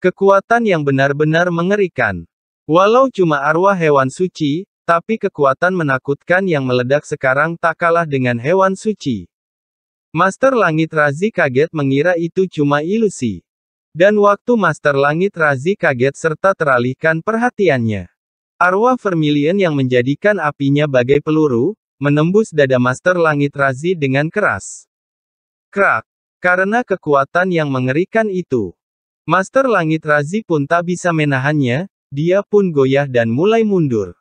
Kekuatan yang benar-benar mengerikan. Walau cuma arwah hewan suci, tapi kekuatan menakutkan yang meledak sekarang tak kalah dengan hewan suci. Master Langit Razi kaget mengira itu cuma ilusi. Dan waktu Master Langit Razi kaget serta teralihkan perhatiannya. Arwah Vermilion yang menjadikan apinya bagai peluru, menembus dada Master Langit Razi dengan keras. Krak, karena kekuatan yang mengerikan itu. Master Langit Razi pun tak bisa menahannya, dia pun goyah dan mulai mundur.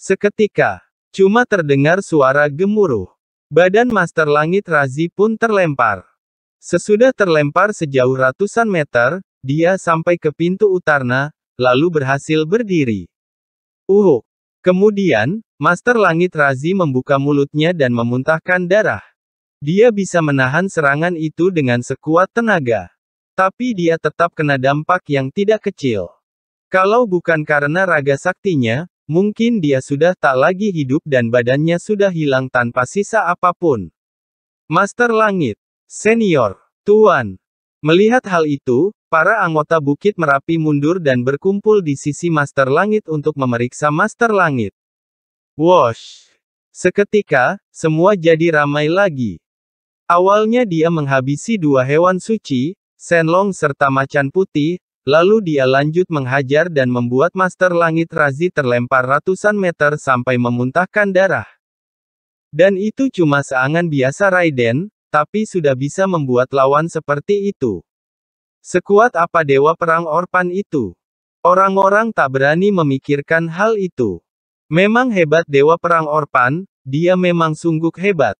Seketika, cuma terdengar suara gemuruh. Badan Master Langit Razi pun terlempar. Sesudah terlempar sejauh ratusan meter, dia sampai ke pintu utarna, lalu berhasil berdiri. Uhuk. Kemudian, Master Langit Razi membuka mulutnya dan memuntahkan darah. Dia bisa menahan serangan itu dengan sekuat tenaga. Tapi dia tetap kena dampak yang tidak kecil. Kalau bukan karena raga saktinya, mungkin dia sudah tak lagi hidup dan badannya sudah hilang tanpa sisa apapun. Master Langit, Senior, Tuan. Melihat hal itu, para anggota Bukit Merapi mundur dan berkumpul di sisi Master Langit untuk memeriksa Master Langit. Wash. Seketika, semua jadi ramai lagi. Awalnya dia menghabisi dua hewan suci, Senlong serta macan putih, lalu dia lanjut menghajar dan membuat Master Langit Razi terlempar ratusan meter sampai memuntahkan darah. Dan itu cuma seangan biasa Raiden, tapi sudah bisa membuat lawan seperti itu. Sekuat apa Dewa Perang Orpan itu? Orang-orang tak berani memikirkan hal itu. Memang hebat Dewa Perang Orpan, dia memang sungguh hebat.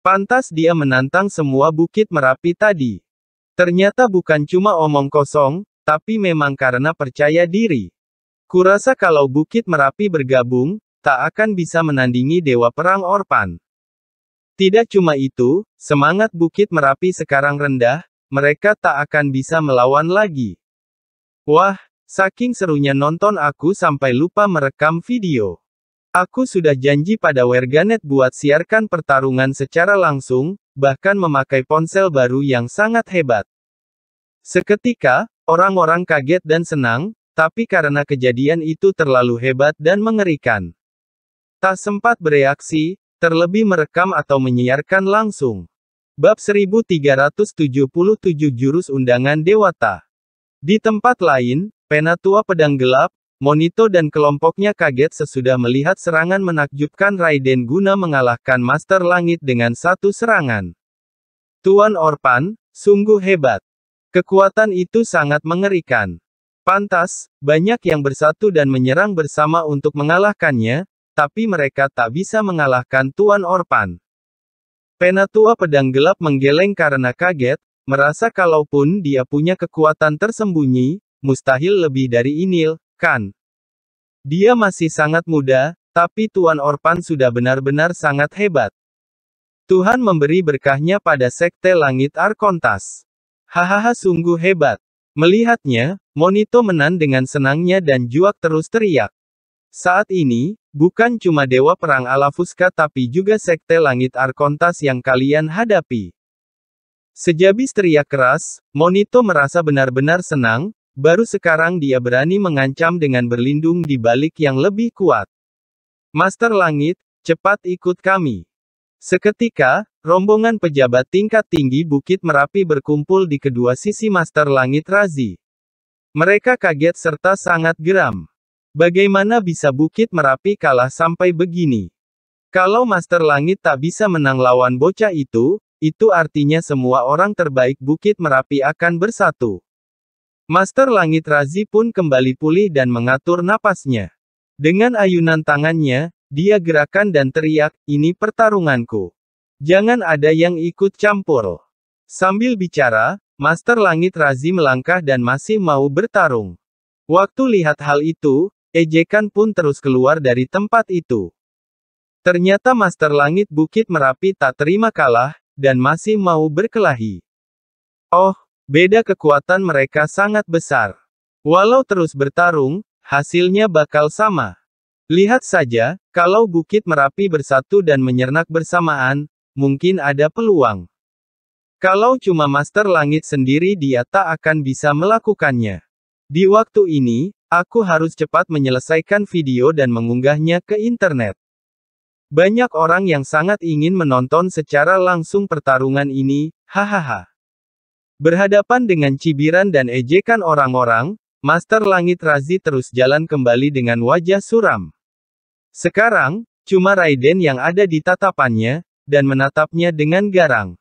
Pantas dia menantang semua bukit Merapi tadi. Ternyata bukan cuma omong kosong, tapi memang karena percaya diri. Kurasa kalau bukit Merapi bergabung, tak akan bisa menandingi Dewa Perang Orpan. Tidak cuma itu, semangat bukit Merapi sekarang rendah, mereka tak akan bisa melawan lagi. Wah, saking serunya nonton aku sampai lupa merekam video. Aku sudah janji pada warganet buat siarkan pertarungan secara langsung, bahkan memakai ponsel baru yang sangat hebat. Seketika, orang-orang kaget dan senang, tapi karena kejadian itu terlalu hebat dan mengerikan. Tak sempat bereaksi, terlebih merekam atau menyiarkan langsung. Bab 1377 Jurus Undangan Dewata Di tempat lain, Penatua Pedang Gelap, Monito dan kelompoknya kaget sesudah melihat serangan menakjubkan Raiden guna mengalahkan Master Langit dengan satu serangan. Tuan Orpan, sungguh hebat. Kekuatan itu sangat mengerikan. Pantas, banyak yang bersatu dan menyerang bersama untuk mengalahkannya, tapi mereka tak bisa mengalahkan Tuan Orpan. Penatua Pedang Gelap menggeleng karena kaget, merasa kalaupun dia punya kekuatan tersembunyi, mustahil lebih dari Inil, Kan. Dia masih sangat muda, tapi Tuan Orpan sudah benar-benar sangat hebat. Tuhan memberi berkahnya pada sekte langit Arkontas. Hahaha sungguh hebat. Melihatnya, Monito menan dengan senangnya dan Juak terus teriak. Saat ini, bukan cuma Dewa Perang Alafuska tapi juga sekte langit Arkontas yang kalian hadapi. Sejabis teriak keras, Monito merasa benar-benar senang, Baru sekarang dia berani mengancam dengan berlindung di balik yang lebih kuat. Master Langit, cepat ikut kami. Seketika, rombongan pejabat tingkat tinggi Bukit Merapi berkumpul di kedua sisi Master Langit Razi. Mereka kaget serta sangat geram. Bagaimana bisa Bukit Merapi kalah sampai begini? Kalau Master Langit tak bisa menang lawan bocah itu, itu artinya semua orang terbaik Bukit Merapi akan bersatu. Master Langit Razi pun kembali pulih dan mengatur napasnya. Dengan ayunan tangannya, dia gerakan dan teriak, ini pertarunganku. Jangan ada yang ikut campur. Sambil bicara, Master Langit Razi melangkah dan masih mau bertarung. Waktu lihat hal itu, ejekan pun terus keluar dari tempat itu. Ternyata Master Langit Bukit Merapi tak terima kalah, dan masih mau berkelahi. Oh, Beda kekuatan mereka sangat besar. Walau terus bertarung, hasilnya bakal sama. Lihat saja, kalau Bukit Merapi bersatu dan menyernak bersamaan, mungkin ada peluang. Kalau cuma Master Langit sendiri dia tak akan bisa melakukannya. Di waktu ini, aku harus cepat menyelesaikan video dan mengunggahnya ke internet. Banyak orang yang sangat ingin menonton secara langsung pertarungan ini, hahaha. Berhadapan dengan cibiran dan ejekan orang-orang, Master Langit Razi terus jalan kembali dengan wajah suram. Sekarang, cuma Raiden yang ada di tatapannya, dan menatapnya dengan garang.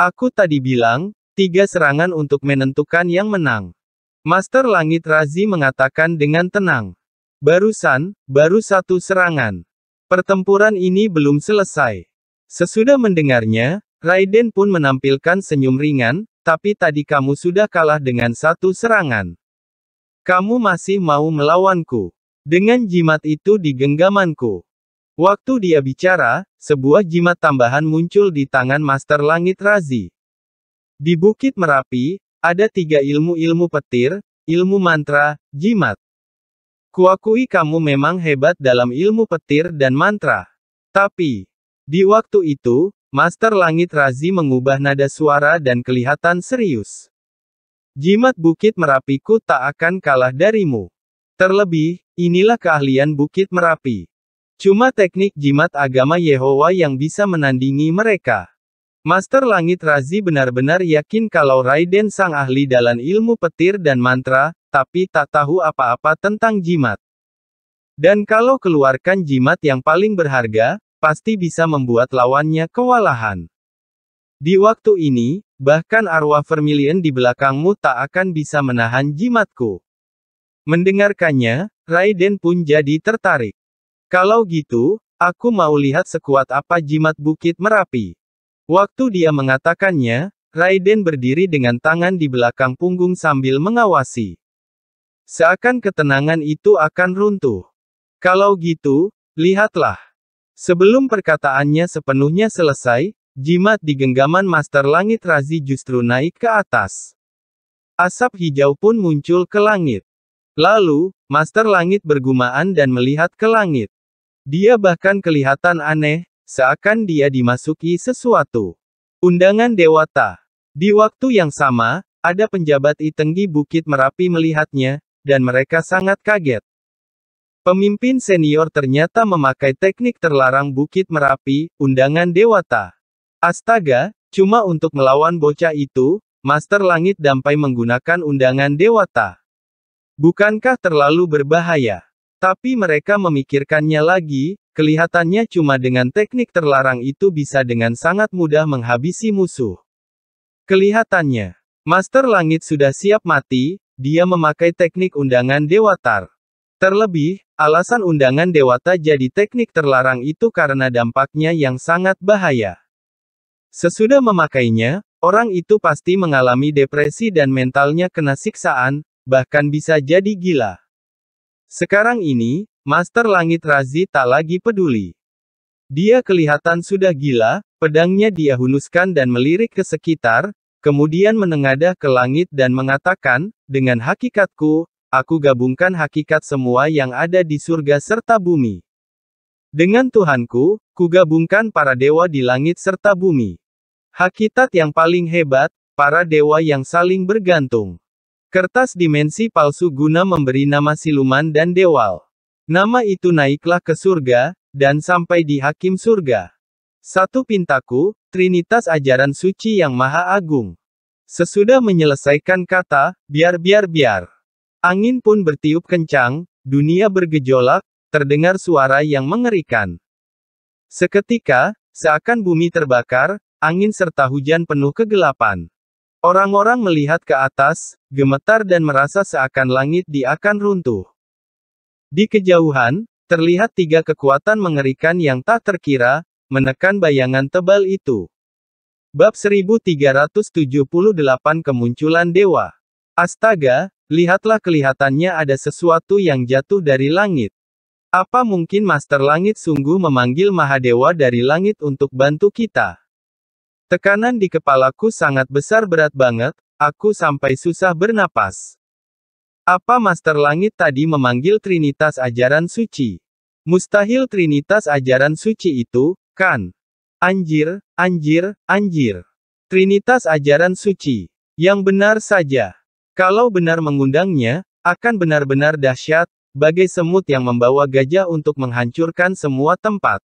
Aku tadi bilang, tiga serangan untuk menentukan yang menang. Master Langit Razi mengatakan dengan tenang. Barusan, baru satu serangan. Pertempuran ini belum selesai. Sesudah mendengarnya, Raiden pun menampilkan senyum ringan, tapi tadi kamu sudah kalah dengan satu serangan. Kamu masih mau melawanku. Dengan jimat itu di genggamanku. Waktu dia bicara, sebuah jimat tambahan muncul di tangan Master Langit Razi. Di Bukit Merapi, ada tiga ilmu-ilmu petir, ilmu mantra, jimat. Kuakui kamu memang hebat dalam ilmu petir dan mantra. Tapi, di waktu itu, Master Langit Razi mengubah nada suara dan kelihatan serius. Jimat Bukit Merapiku tak akan kalah darimu. Terlebih, inilah keahlian Bukit Merapi. Cuma teknik jimat agama Yehowa yang bisa menandingi mereka. Master Langit Razi benar-benar yakin kalau Raiden sang ahli dalam ilmu petir dan mantra, tapi tak tahu apa-apa tentang jimat. Dan kalau keluarkan jimat yang paling berharga, pasti bisa membuat lawannya kewalahan. Di waktu ini, bahkan arwah vermilion di belakangmu tak akan bisa menahan jimatku. Mendengarkannya, Raiden pun jadi tertarik. Kalau gitu, aku mau lihat sekuat apa jimat Bukit Merapi. Waktu dia mengatakannya, Raiden berdiri dengan tangan di belakang punggung sambil mengawasi. Seakan ketenangan itu akan runtuh. Kalau gitu, lihatlah. Sebelum perkataannya sepenuhnya selesai, jimat di genggaman Master Langit Razi justru naik ke atas. Asap hijau pun muncul ke langit. Lalu, Master Langit bergumaan dan melihat ke langit. Dia bahkan kelihatan aneh, seakan dia dimasuki sesuatu. Undangan Dewata. Di waktu yang sama, ada penjabat Itenggi Bukit Merapi melihatnya, dan mereka sangat kaget. Pemimpin senior ternyata memakai teknik terlarang Bukit Merapi, undangan Dewata. Astaga, cuma untuk melawan bocah itu, Master Langit Dampai menggunakan undangan Dewata. Bukankah terlalu berbahaya? Tapi mereka memikirkannya lagi, kelihatannya cuma dengan teknik terlarang itu bisa dengan sangat mudah menghabisi musuh. Kelihatannya, Master Langit sudah siap mati, dia memakai teknik undangan Dewatar. Terlebih, alasan undangan dewata jadi teknik terlarang itu karena dampaknya yang sangat bahaya. Sesudah memakainya, orang itu pasti mengalami depresi dan mentalnya kena siksaan, bahkan bisa jadi gila. Sekarang ini, Master Langit Razi tak lagi peduli. Dia kelihatan sudah gila, pedangnya dia hunuskan dan melirik ke sekitar, kemudian menengadah ke langit dan mengatakan, dengan hakikatku, aku gabungkan hakikat semua yang ada di surga serta bumi. Dengan Tuhanku, kugabungkan para dewa di langit serta bumi. Hakikat yang paling hebat, para dewa yang saling bergantung. Kertas dimensi palsu guna memberi nama siluman dan dewal. Nama itu naiklah ke surga, dan sampai di hakim surga. Satu pintaku, Trinitas ajaran suci yang maha agung. Sesudah menyelesaikan kata, biar-biar-biar. Angin pun bertiup kencang, dunia bergejolak, terdengar suara yang mengerikan. Seketika, seakan bumi terbakar, angin serta hujan penuh kegelapan. Orang-orang melihat ke atas, gemetar dan merasa seakan langit di akan runtuh. Di kejauhan, terlihat tiga kekuatan mengerikan yang tak terkira, menekan bayangan tebal itu. Bab 1378 Kemunculan Dewa Astaga, Lihatlah kelihatannya ada sesuatu yang jatuh dari langit. Apa mungkin Master Langit sungguh memanggil Mahadewa dari langit untuk bantu kita? Tekanan di kepalaku sangat besar berat banget, aku sampai susah bernapas. Apa Master Langit tadi memanggil Trinitas ajaran suci? Mustahil Trinitas ajaran suci itu, kan? Anjir, anjir, anjir. Trinitas ajaran suci. Yang benar saja. Kalau benar mengundangnya, akan benar-benar dahsyat, bagai semut yang membawa gajah untuk menghancurkan semua tempat.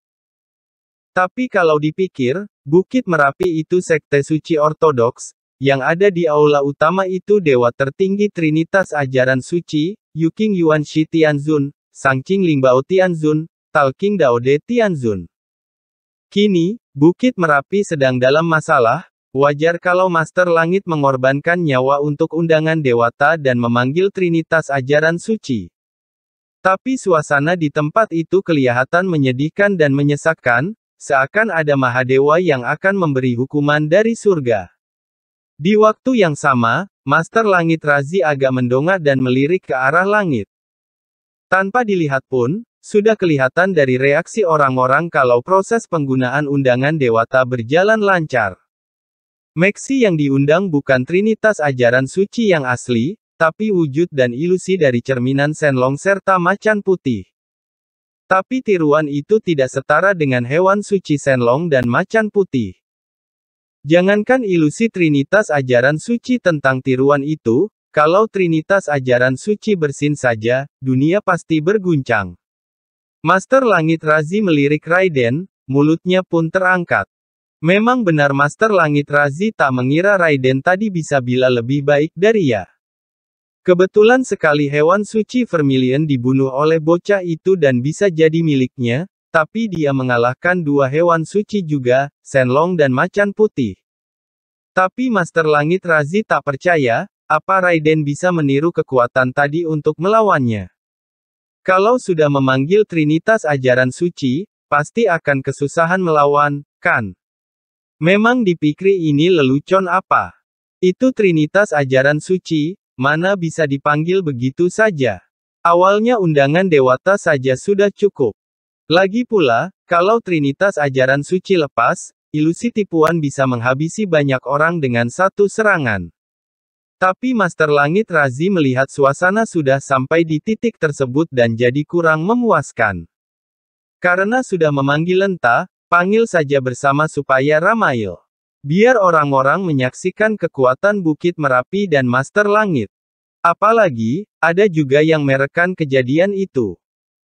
Tapi kalau dipikir, Bukit Merapi itu sekte suci ortodoks, yang ada di aula utama itu dewa tertinggi Trinitas ajaran suci, Yuking Yuan Shi Tianzun, Sangqing Lingbao Tianzun, Talking De Tianzun. Kini, Bukit Merapi sedang dalam masalah, Wajar kalau Master Langit mengorbankan nyawa untuk undangan dewata dan memanggil Trinitas ajaran suci. Tapi suasana di tempat itu kelihatan menyedihkan dan menyesakkan, seakan ada Mahadewa yang akan memberi hukuman dari surga. Di waktu yang sama, Master Langit Razi agak mendongak dan melirik ke arah langit. Tanpa dilihat pun, sudah kelihatan dari reaksi orang-orang kalau proses penggunaan undangan dewata berjalan lancar. Maxi yang diundang bukan trinitas ajaran suci yang asli, tapi wujud dan ilusi dari cerminan Senlong serta macan putih. Tapi tiruan itu tidak setara dengan hewan suci Senlong dan macan putih. Jangankan ilusi trinitas ajaran suci tentang tiruan itu, kalau trinitas ajaran suci bersin saja, dunia pasti berguncang. Master Langit Razi melirik Raiden, mulutnya pun terangkat. Memang benar Master Langit Razi tak mengira Raiden tadi bisa bila lebih baik dari ya. Kebetulan sekali hewan suci Vermilion dibunuh oleh bocah itu dan bisa jadi miliknya, tapi dia mengalahkan dua hewan suci juga, Senlong dan Macan Putih. Tapi Master Langit Razi tak percaya, apa Raiden bisa meniru kekuatan tadi untuk melawannya. Kalau sudah memanggil Trinitas ajaran suci, pasti akan kesusahan melawan, kan? Memang dipikri ini lelucon apa? Itu trinitas ajaran suci, mana bisa dipanggil begitu saja. Awalnya undangan dewata saja sudah cukup. Lagi pula, kalau trinitas ajaran suci lepas, ilusi tipuan bisa menghabisi banyak orang dengan satu serangan. Tapi Master Langit Razi melihat suasana sudah sampai di titik tersebut dan jadi kurang memuaskan. Karena sudah memanggil lenta, Panggil saja bersama supaya ramail. Biar orang-orang menyaksikan kekuatan Bukit Merapi dan Master Langit. Apalagi, ada juga yang merekam kejadian itu.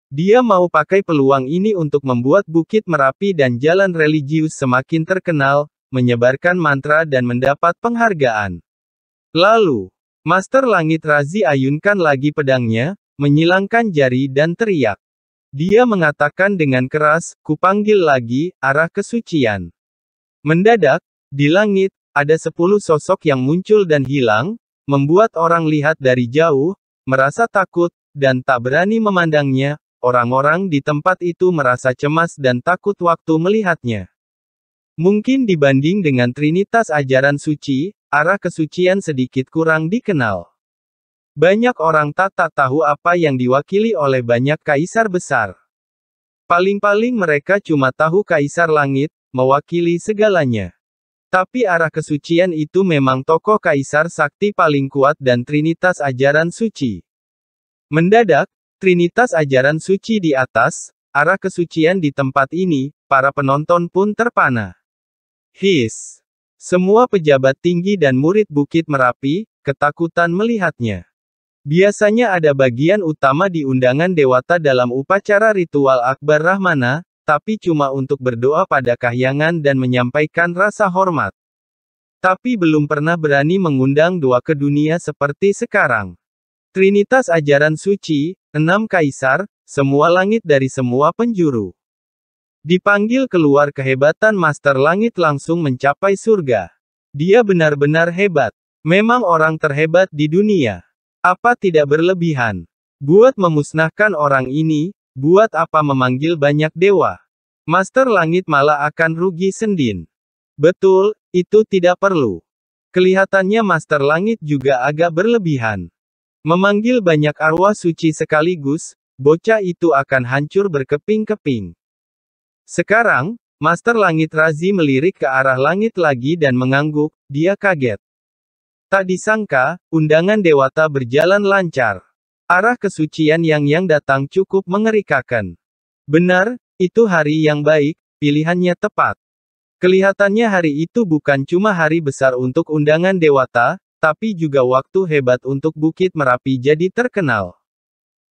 Dia mau pakai peluang ini untuk membuat Bukit Merapi dan jalan religius semakin terkenal, menyebarkan mantra dan mendapat penghargaan. Lalu, Master Langit Razi ayunkan lagi pedangnya, menyilangkan jari dan teriak. Dia mengatakan dengan keras, kupanggil lagi, arah kesucian. Mendadak, di langit, ada sepuluh sosok yang muncul dan hilang, membuat orang lihat dari jauh, merasa takut, dan tak berani memandangnya, orang-orang di tempat itu merasa cemas dan takut waktu melihatnya. Mungkin dibanding dengan Trinitas ajaran suci, arah kesucian sedikit kurang dikenal. Banyak orang tak tak tahu apa yang diwakili oleh banyak kaisar besar. Paling-paling mereka cuma tahu kaisar langit, mewakili segalanya. Tapi arah kesucian itu memang tokoh kaisar sakti paling kuat dan trinitas ajaran suci. Mendadak, trinitas ajaran suci di atas, arah kesucian di tempat ini, para penonton pun terpana. His. Semua pejabat tinggi dan murid Bukit Merapi, ketakutan melihatnya. Biasanya ada bagian utama di undangan dewata dalam upacara ritual Akbar Rahmana, tapi cuma untuk berdoa pada kahyangan dan menyampaikan rasa hormat. Tapi belum pernah berani mengundang dua ke dunia seperti sekarang. Trinitas ajaran suci, enam kaisar, semua langit dari semua penjuru. Dipanggil keluar kehebatan master langit langsung mencapai surga. Dia benar-benar hebat. Memang orang terhebat di dunia. Apa tidak berlebihan? Buat memusnahkan orang ini, buat apa memanggil banyak dewa? Master Langit malah akan rugi sendin. Betul, itu tidak perlu. Kelihatannya Master Langit juga agak berlebihan. Memanggil banyak arwah suci sekaligus, bocah itu akan hancur berkeping-keping. Sekarang, Master Langit Razi melirik ke arah langit lagi dan mengangguk, dia kaget. Tak disangka, undangan Dewata berjalan lancar. Arah kesucian yang yang datang cukup mengerikan. Benar, itu hari yang baik, pilihannya tepat. Kelihatannya hari itu bukan cuma hari besar untuk undangan Dewata, tapi juga waktu hebat untuk Bukit Merapi jadi terkenal.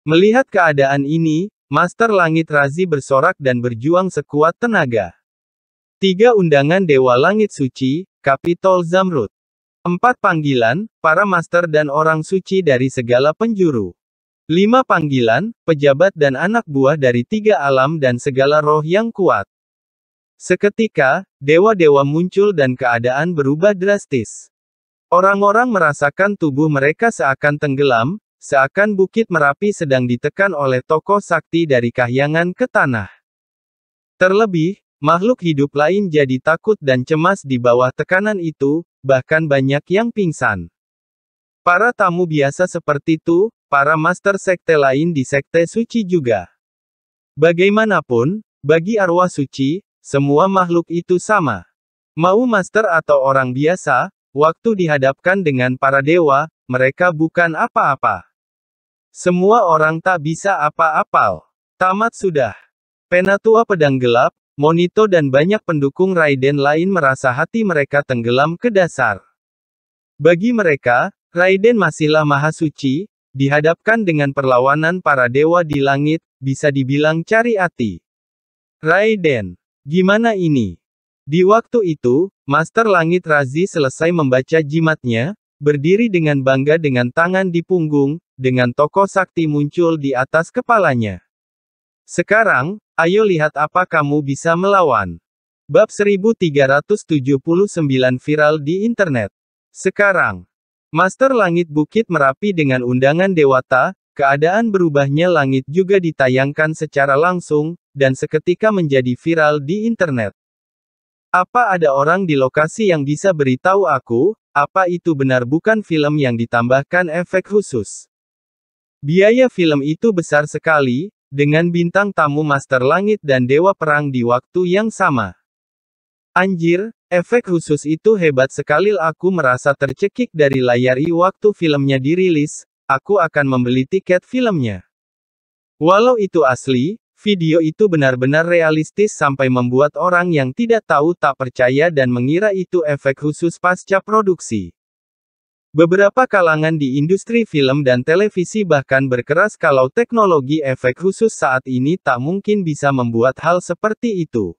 Melihat keadaan ini, Master Langit Razi bersorak dan berjuang sekuat tenaga. Tiga undangan Dewa Langit Suci, Kapitol Zamrud. Empat panggilan, para master dan orang suci dari segala penjuru. Lima panggilan, pejabat dan anak buah dari tiga alam dan segala roh yang kuat. Seketika, dewa-dewa muncul dan keadaan berubah drastis. Orang-orang merasakan tubuh mereka seakan tenggelam, seakan bukit Merapi sedang ditekan oleh tokoh sakti dari kahyangan ke tanah. Terlebih, makhluk hidup lain jadi takut dan cemas di bawah tekanan itu, bahkan banyak yang pingsan. Para tamu biasa seperti itu, para master sekte lain di sekte suci juga. Bagaimanapun, bagi arwah suci, semua makhluk itu sama. Mau master atau orang biasa, waktu dihadapkan dengan para dewa, mereka bukan apa-apa. Semua orang tak bisa apa apa Tamat sudah. Penatua Pedang Gelap, Monito dan banyak pendukung Raiden lain merasa hati mereka tenggelam ke dasar. Bagi mereka, Raiden masihlah maha suci, dihadapkan dengan perlawanan para dewa di langit, bisa dibilang cari hati. Raiden, gimana ini? Di waktu itu, Master Langit Razi selesai membaca jimatnya, berdiri dengan bangga dengan tangan di punggung, dengan tokoh sakti muncul di atas kepalanya. Sekarang, Ayo lihat apa kamu bisa melawan. Bab 1379 viral di internet. Sekarang, Master Langit Bukit Merapi dengan undangan Dewata, keadaan berubahnya langit juga ditayangkan secara langsung, dan seketika menjadi viral di internet. Apa ada orang di lokasi yang bisa beritahu aku, apa itu benar bukan film yang ditambahkan efek khusus? Biaya film itu besar sekali, dengan bintang tamu Master Langit dan Dewa Perang di waktu yang sama. Anjir, efek khusus itu hebat sekali aku merasa tercekik dari layar i waktu filmnya dirilis, aku akan membeli tiket filmnya. Walau itu asli, video itu benar-benar realistis sampai membuat orang yang tidak tahu tak percaya dan mengira itu efek khusus pasca produksi. Beberapa kalangan di industri film dan televisi bahkan berkeras kalau teknologi efek khusus saat ini tak mungkin bisa membuat hal seperti itu.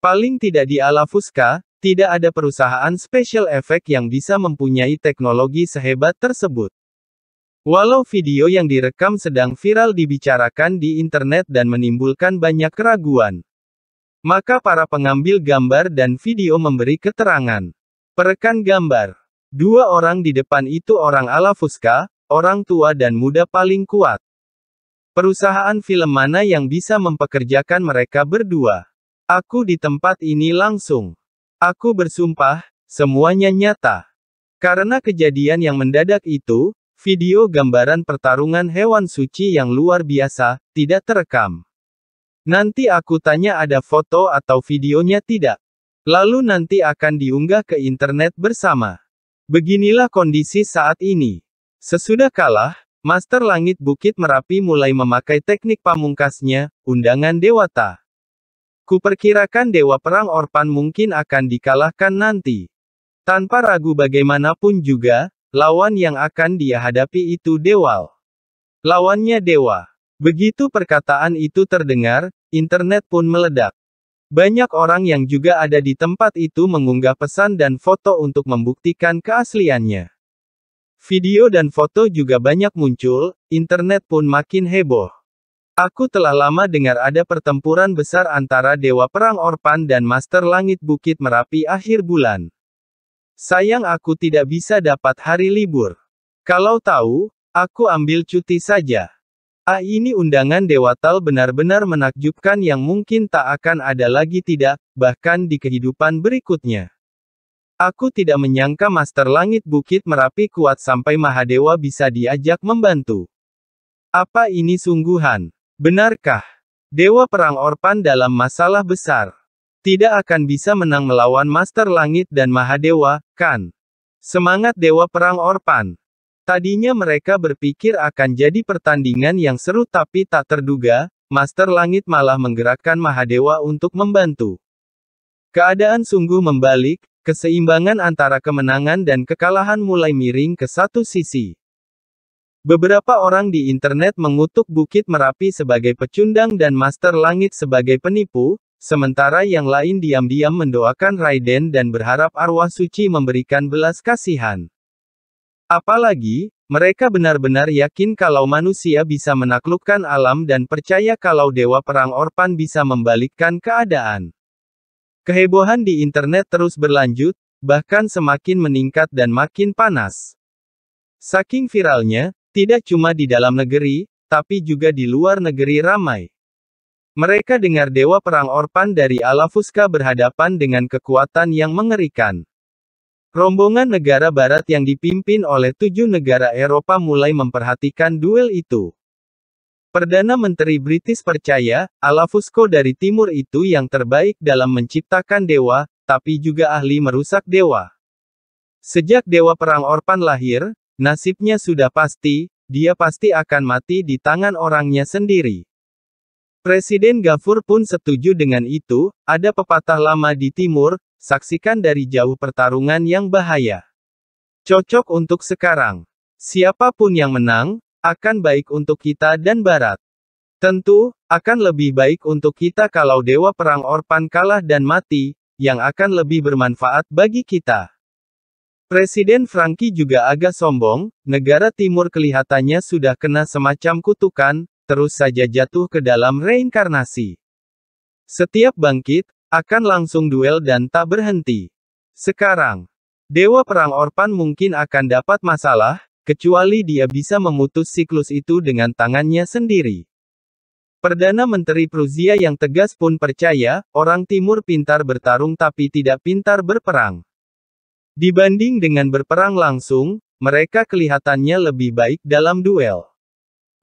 Paling tidak di ala Fusca, tidak ada perusahaan special efek yang bisa mempunyai teknologi sehebat tersebut. Walau video yang direkam sedang viral dibicarakan di internet dan menimbulkan banyak keraguan, maka para pengambil gambar dan video memberi keterangan. Perekan gambar Dua orang di depan itu orang ala Fusca, orang tua dan muda paling kuat. Perusahaan film mana yang bisa mempekerjakan mereka berdua? Aku di tempat ini langsung. Aku bersumpah, semuanya nyata. Karena kejadian yang mendadak itu, video gambaran pertarungan hewan suci yang luar biasa, tidak terekam. Nanti aku tanya ada foto atau videonya tidak. Lalu nanti akan diunggah ke internet bersama. Beginilah kondisi saat ini. Sesudah kalah, Master Langit Bukit Merapi mulai memakai teknik pamungkasnya, undangan Dewata. Kuperkirakan Dewa Perang Orpan mungkin akan dikalahkan nanti. Tanpa ragu bagaimanapun juga, lawan yang akan dia hadapi itu Dewal. Lawannya Dewa. Begitu perkataan itu terdengar, internet pun meledak. Banyak orang yang juga ada di tempat itu mengunggah pesan dan foto untuk membuktikan keasliannya. Video dan foto juga banyak muncul, internet pun makin heboh. Aku telah lama dengar ada pertempuran besar antara Dewa Perang Orpan dan Master Langit Bukit Merapi akhir bulan. Sayang aku tidak bisa dapat hari libur. Kalau tahu, aku ambil cuti saja. Ah ini undangan Dewatal benar-benar menakjubkan yang mungkin tak akan ada lagi tidak, bahkan di kehidupan berikutnya. Aku tidak menyangka Master Langit Bukit Merapi kuat sampai Mahadewa bisa diajak membantu. Apa ini sungguhan? Benarkah? Dewa Perang Orpan dalam masalah besar. Tidak akan bisa menang melawan Master Langit dan Mahadewa, kan? Semangat Dewa Perang Orpan! Tadinya mereka berpikir akan jadi pertandingan yang seru tapi tak terduga, Master Langit malah menggerakkan Mahadewa untuk membantu. Keadaan sungguh membalik, keseimbangan antara kemenangan dan kekalahan mulai miring ke satu sisi. Beberapa orang di internet mengutuk Bukit Merapi sebagai pecundang dan Master Langit sebagai penipu, sementara yang lain diam-diam mendoakan Raiden dan berharap arwah suci memberikan belas kasihan. Apalagi, mereka benar-benar yakin kalau manusia bisa menaklukkan alam dan percaya kalau Dewa Perang Orpan bisa membalikkan keadaan. Kehebohan di internet terus berlanjut, bahkan semakin meningkat dan makin panas. Saking viralnya, tidak cuma di dalam negeri, tapi juga di luar negeri ramai. Mereka dengar Dewa Perang Orpan dari Alafuska berhadapan dengan kekuatan yang mengerikan. Rombongan negara barat yang dipimpin oleh tujuh negara Eropa mulai memperhatikan duel itu. Perdana Menteri British percaya, Alafusco dari timur itu yang terbaik dalam menciptakan dewa, tapi juga ahli merusak dewa. Sejak Dewa Perang Orpan lahir, nasibnya sudah pasti, dia pasti akan mati di tangan orangnya sendiri. Presiden Gafur pun setuju dengan itu, ada pepatah lama di timur, Saksikan dari jauh pertarungan yang bahaya. Cocok untuk sekarang. Siapapun yang menang, akan baik untuk kita dan Barat. Tentu, akan lebih baik untuk kita kalau Dewa Perang Orpan kalah dan mati, yang akan lebih bermanfaat bagi kita. Presiden Franky juga agak sombong, negara timur kelihatannya sudah kena semacam kutukan, terus saja jatuh ke dalam reinkarnasi. Setiap bangkit, akan langsung duel dan tak berhenti. Sekarang, Dewa Perang Orpan mungkin akan dapat masalah, kecuali dia bisa memutus siklus itu dengan tangannya sendiri. Perdana Menteri Prusia yang tegas pun percaya, orang timur pintar bertarung tapi tidak pintar berperang. Dibanding dengan berperang langsung, mereka kelihatannya lebih baik dalam duel.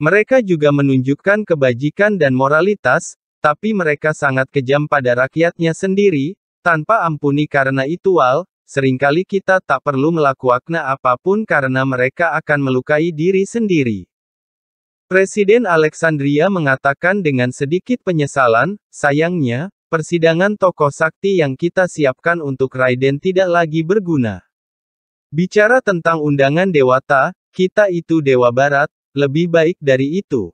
Mereka juga menunjukkan kebajikan dan moralitas, tapi mereka sangat kejam pada rakyatnya sendiri, tanpa ampuni karena itu wal, seringkali kita tak perlu melakukan apapun karena mereka akan melukai diri sendiri. Presiden Alexandria mengatakan dengan sedikit penyesalan, sayangnya, persidangan tokoh sakti yang kita siapkan untuk Raiden tidak lagi berguna. Bicara tentang undangan dewata, kita itu Dewa Barat, lebih baik dari itu.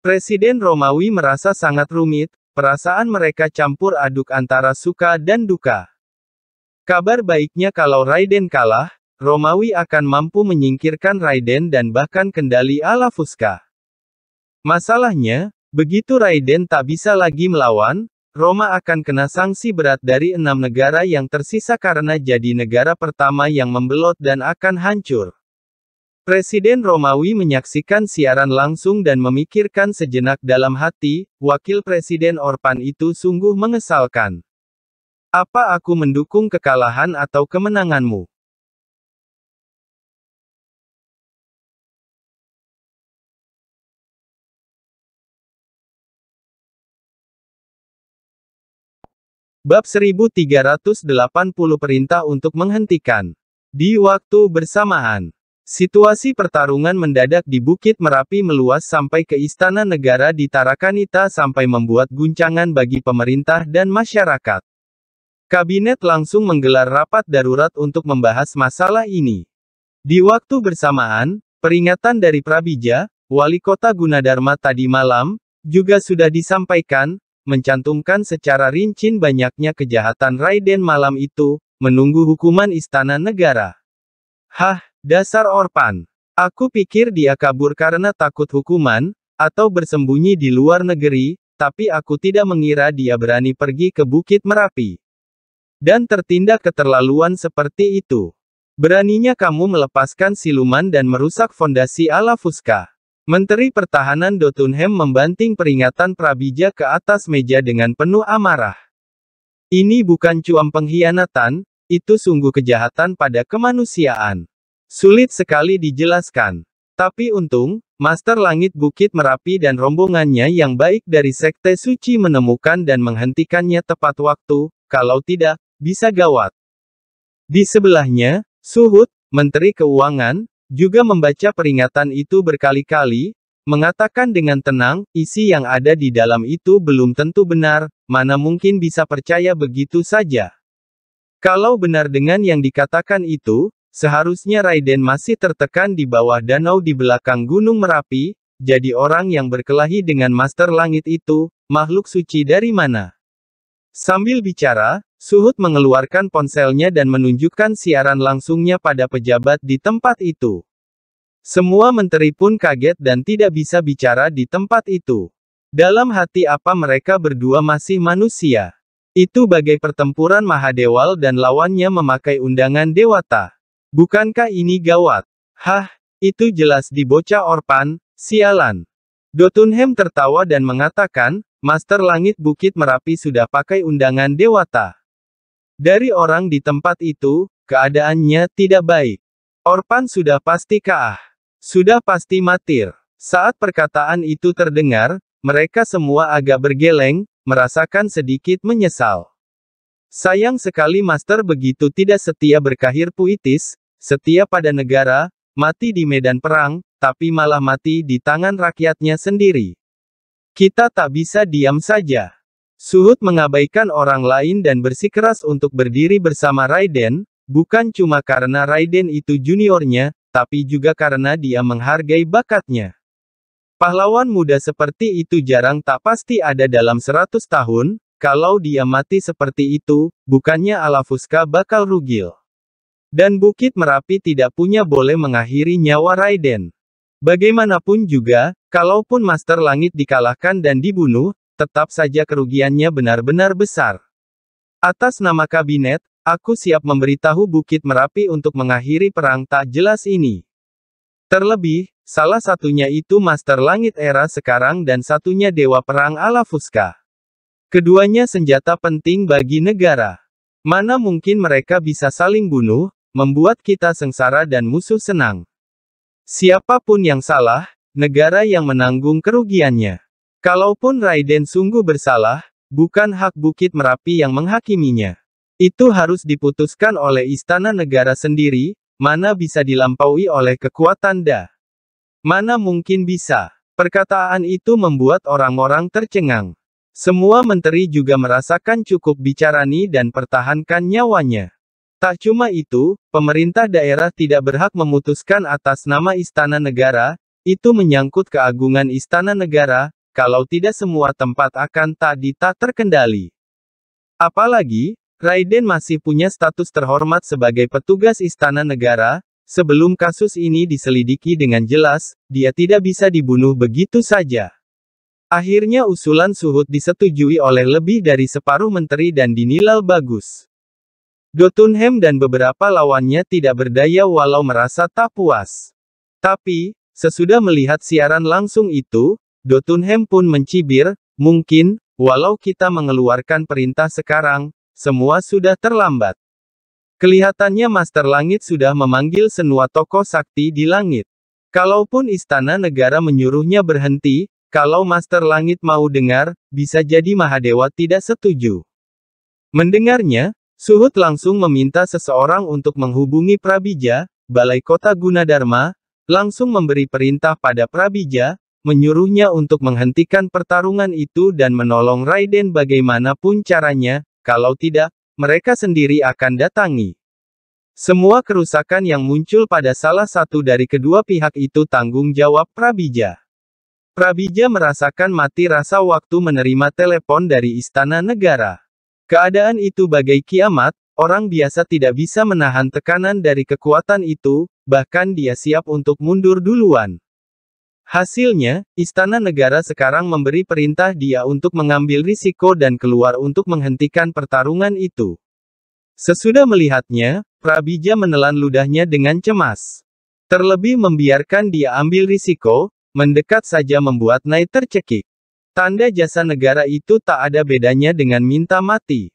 Presiden Romawi merasa sangat rumit, perasaan mereka campur aduk antara suka dan duka. Kabar baiknya kalau Raiden kalah, Romawi akan mampu menyingkirkan Raiden dan bahkan kendali ala Fusca. Masalahnya, begitu Raiden tak bisa lagi melawan, Roma akan kena sanksi berat dari enam negara yang tersisa karena jadi negara pertama yang membelot dan akan hancur. Presiden Romawi menyaksikan siaran langsung dan memikirkan sejenak dalam hati, wakil Presiden Orpan itu sungguh mengesalkan. Apa aku mendukung kekalahan atau kemenanganmu? Bab 1380 Perintah untuk Menghentikan Di waktu bersamaan Situasi pertarungan mendadak di Bukit Merapi meluas sampai ke Istana Negara di Tarakanita sampai membuat guncangan bagi pemerintah dan masyarakat. Kabinet langsung menggelar rapat darurat untuk membahas masalah ini. Di waktu bersamaan, peringatan dari Prabija, Wali Kota Gunadarma tadi malam, juga sudah disampaikan, mencantumkan secara rinci banyaknya kejahatan Raiden malam itu, menunggu hukuman istana negara. Hah, Dasar Orpan. Aku pikir dia kabur karena takut hukuman, atau bersembunyi di luar negeri, tapi aku tidak mengira dia berani pergi ke Bukit Merapi. Dan tertindak keterlaluan seperti itu. Beraninya kamu melepaskan siluman dan merusak fondasi ala Fuska. Menteri Pertahanan Dotunham membanting peringatan Prabija ke atas meja dengan penuh amarah. Ini bukan cuam pengkhianatan, itu sungguh kejahatan pada kemanusiaan. Sulit sekali dijelaskan. Tapi untung, Master Langit Bukit Merapi dan rombongannya yang baik dari Sekte Suci menemukan dan menghentikannya tepat waktu, kalau tidak, bisa gawat. Di sebelahnya, Suhut, Menteri Keuangan, juga membaca peringatan itu berkali-kali, mengatakan dengan tenang, isi yang ada di dalam itu belum tentu benar, mana mungkin bisa percaya begitu saja. Kalau benar dengan yang dikatakan itu, Seharusnya Raiden masih tertekan di bawah danau di belakang Gunung Merapi, jadi orang yang berkelahi dengan Master Langit itu, makhluk suci dari mana? Sambil bicara, Suhut mengeluarkan ponselnya dan menunjukkan siaran langsungnya pada pejabat di tempat itu. Semua menteri pun kaget dan tidak bisa bicara di tempat itu. Dalam hati apa mereka berdua masih manusia? Itu bagai pertempuran Mahadewal dan lawannya memakai undangan dewata. Bukankah ini gawat? Hah, itu jelas di bocah Orpan, sialan. Dotunham tertawa dan mengatakan, Master Langit Bukit Merapi sudah pakai undangan Dewata. Dari orang di tempat itu, keadaannya tidak baik. Orpan sudah pasti kaah. Sudah pasti matir. Saat perkataan itu terdengar, mereka semua agak bergeleng, merasakan sedikit menyesal. Sayang sekali Master begitu tidak setia berkahir puitis, setia pada negara, mati di medan perang, tapi malah mati di tangan rakyatnya sendiri. Kita tak bisa diam saja. Suhut mengabaikan orang lain dan bersikeras untuk berdiri bersama Raiden, bukan cuma karena Raiden itu juniornya, tapi juga karena dia menghargai bakatnya. Pahlawan muda seperti itu jarang tak pasti ada dalam 100 tahun, kalau dia mati seperti itu, bukannya Alafuska bakal rugil. Dan Bukit Merapi tidak punya boleh mengakhiri nyawa Raiden. Bagaimanapun juga, kalaupun Master Langit dikalahkan dan dibunuh, tetap saja kerugiannya benar-benar besar. Atas nama kabinet, aku siap memberitahu Bukit Merapi untuk mengakhiri perang tak jelas ini. Terlebih, salah satunya itu Master Langit Era sekarang dan satunya Dewa Perang ala Fuska. Keduanya senjata penting bagi negara. Mana mungkin mereka bisa saling bunuh, membuat kita sengsara dan musuh senang. Siapapun yang salah, negara yang menanggung kerugiannya. Kalaupun Raiden sungguh bersalah, bukan hak Bukit Merapi yang menghakiminya. Itu harus diputuskan oleh istana negara sendiri, mana bisa dilampaui oleh kekuatan Da. Mana mungkin bisa. Perkataan itu membuat orang-orang tercengang. Semua menteri juga merasakan cukup bicarani dan pertahankan nyawanya. Tak cuma itu, pemerintah daerah tidak berhak memutuskan atas nama istana negara, itu menyangkut keagungan istana negara, kalau tidak semua tempat akan tak dita terkendali. Apalagi, Raiden masih punya status terhormat sebagai petugas istana negara, sebelum kasus ini diselidiki dengan jelas, dia tidak bisa dibunuh begitu saja. Akhirnya usulan Suhut disetujui oleh lebih dari separuh menteri dan dinilai bagus. Jotunheim dan beberapa lawannya tidak berdaya walau merasa tak puas. Tapi, sesudah melihat siaran langsung itu, Jotunheim pun mencibir, mungkin, walau kita mengeluarkan perintah sekarang, semua sudah terlambat. Kelihatannya Master Langit sudah memanggil semua tokoh sakti di langit. Kalaupun istana negara menyuruhnya berhenti, kalau Master Langit mau dengar, bisa jadi Mahadewa tidak setuju. Mendengarnya, Suhut langsung meminta seseorang untuk menghubungi Prabija, Balai Kota Gunadarma, langsung memberi perintah pada Prabija, menyuruhnya untuk menghentikan pertarungan itu dan menolong Raiden bagaimanapun caranya, kalau tidak, mereka sendiri akan datangi. Semua kerusakan yang muncul pada salah satu dari kedua pihak itu tanggung jawab Prabija. Prabija merasakan mati rasa waktu menerima telepon dari Istana Negara. Keadaan itu bagai kiamat, orang biasa tidak bisa menahan tekanan dari kekuatan itu, bahkan dia siap untuk mundur duluan. Hasilnya, istana negara sekarang memberi perintah dia untuk mengambil risiko dan keluar untuk menghentikan pertarungan itu. Sesudah melihatnya, Prabija menelan ludahnya dengan cemas. Terlebih membiarkan dia ambil risiko, mendekat saja membuat Nai tercekik. Tanda jasa negara itu tak ada bedanya dengan minta mati.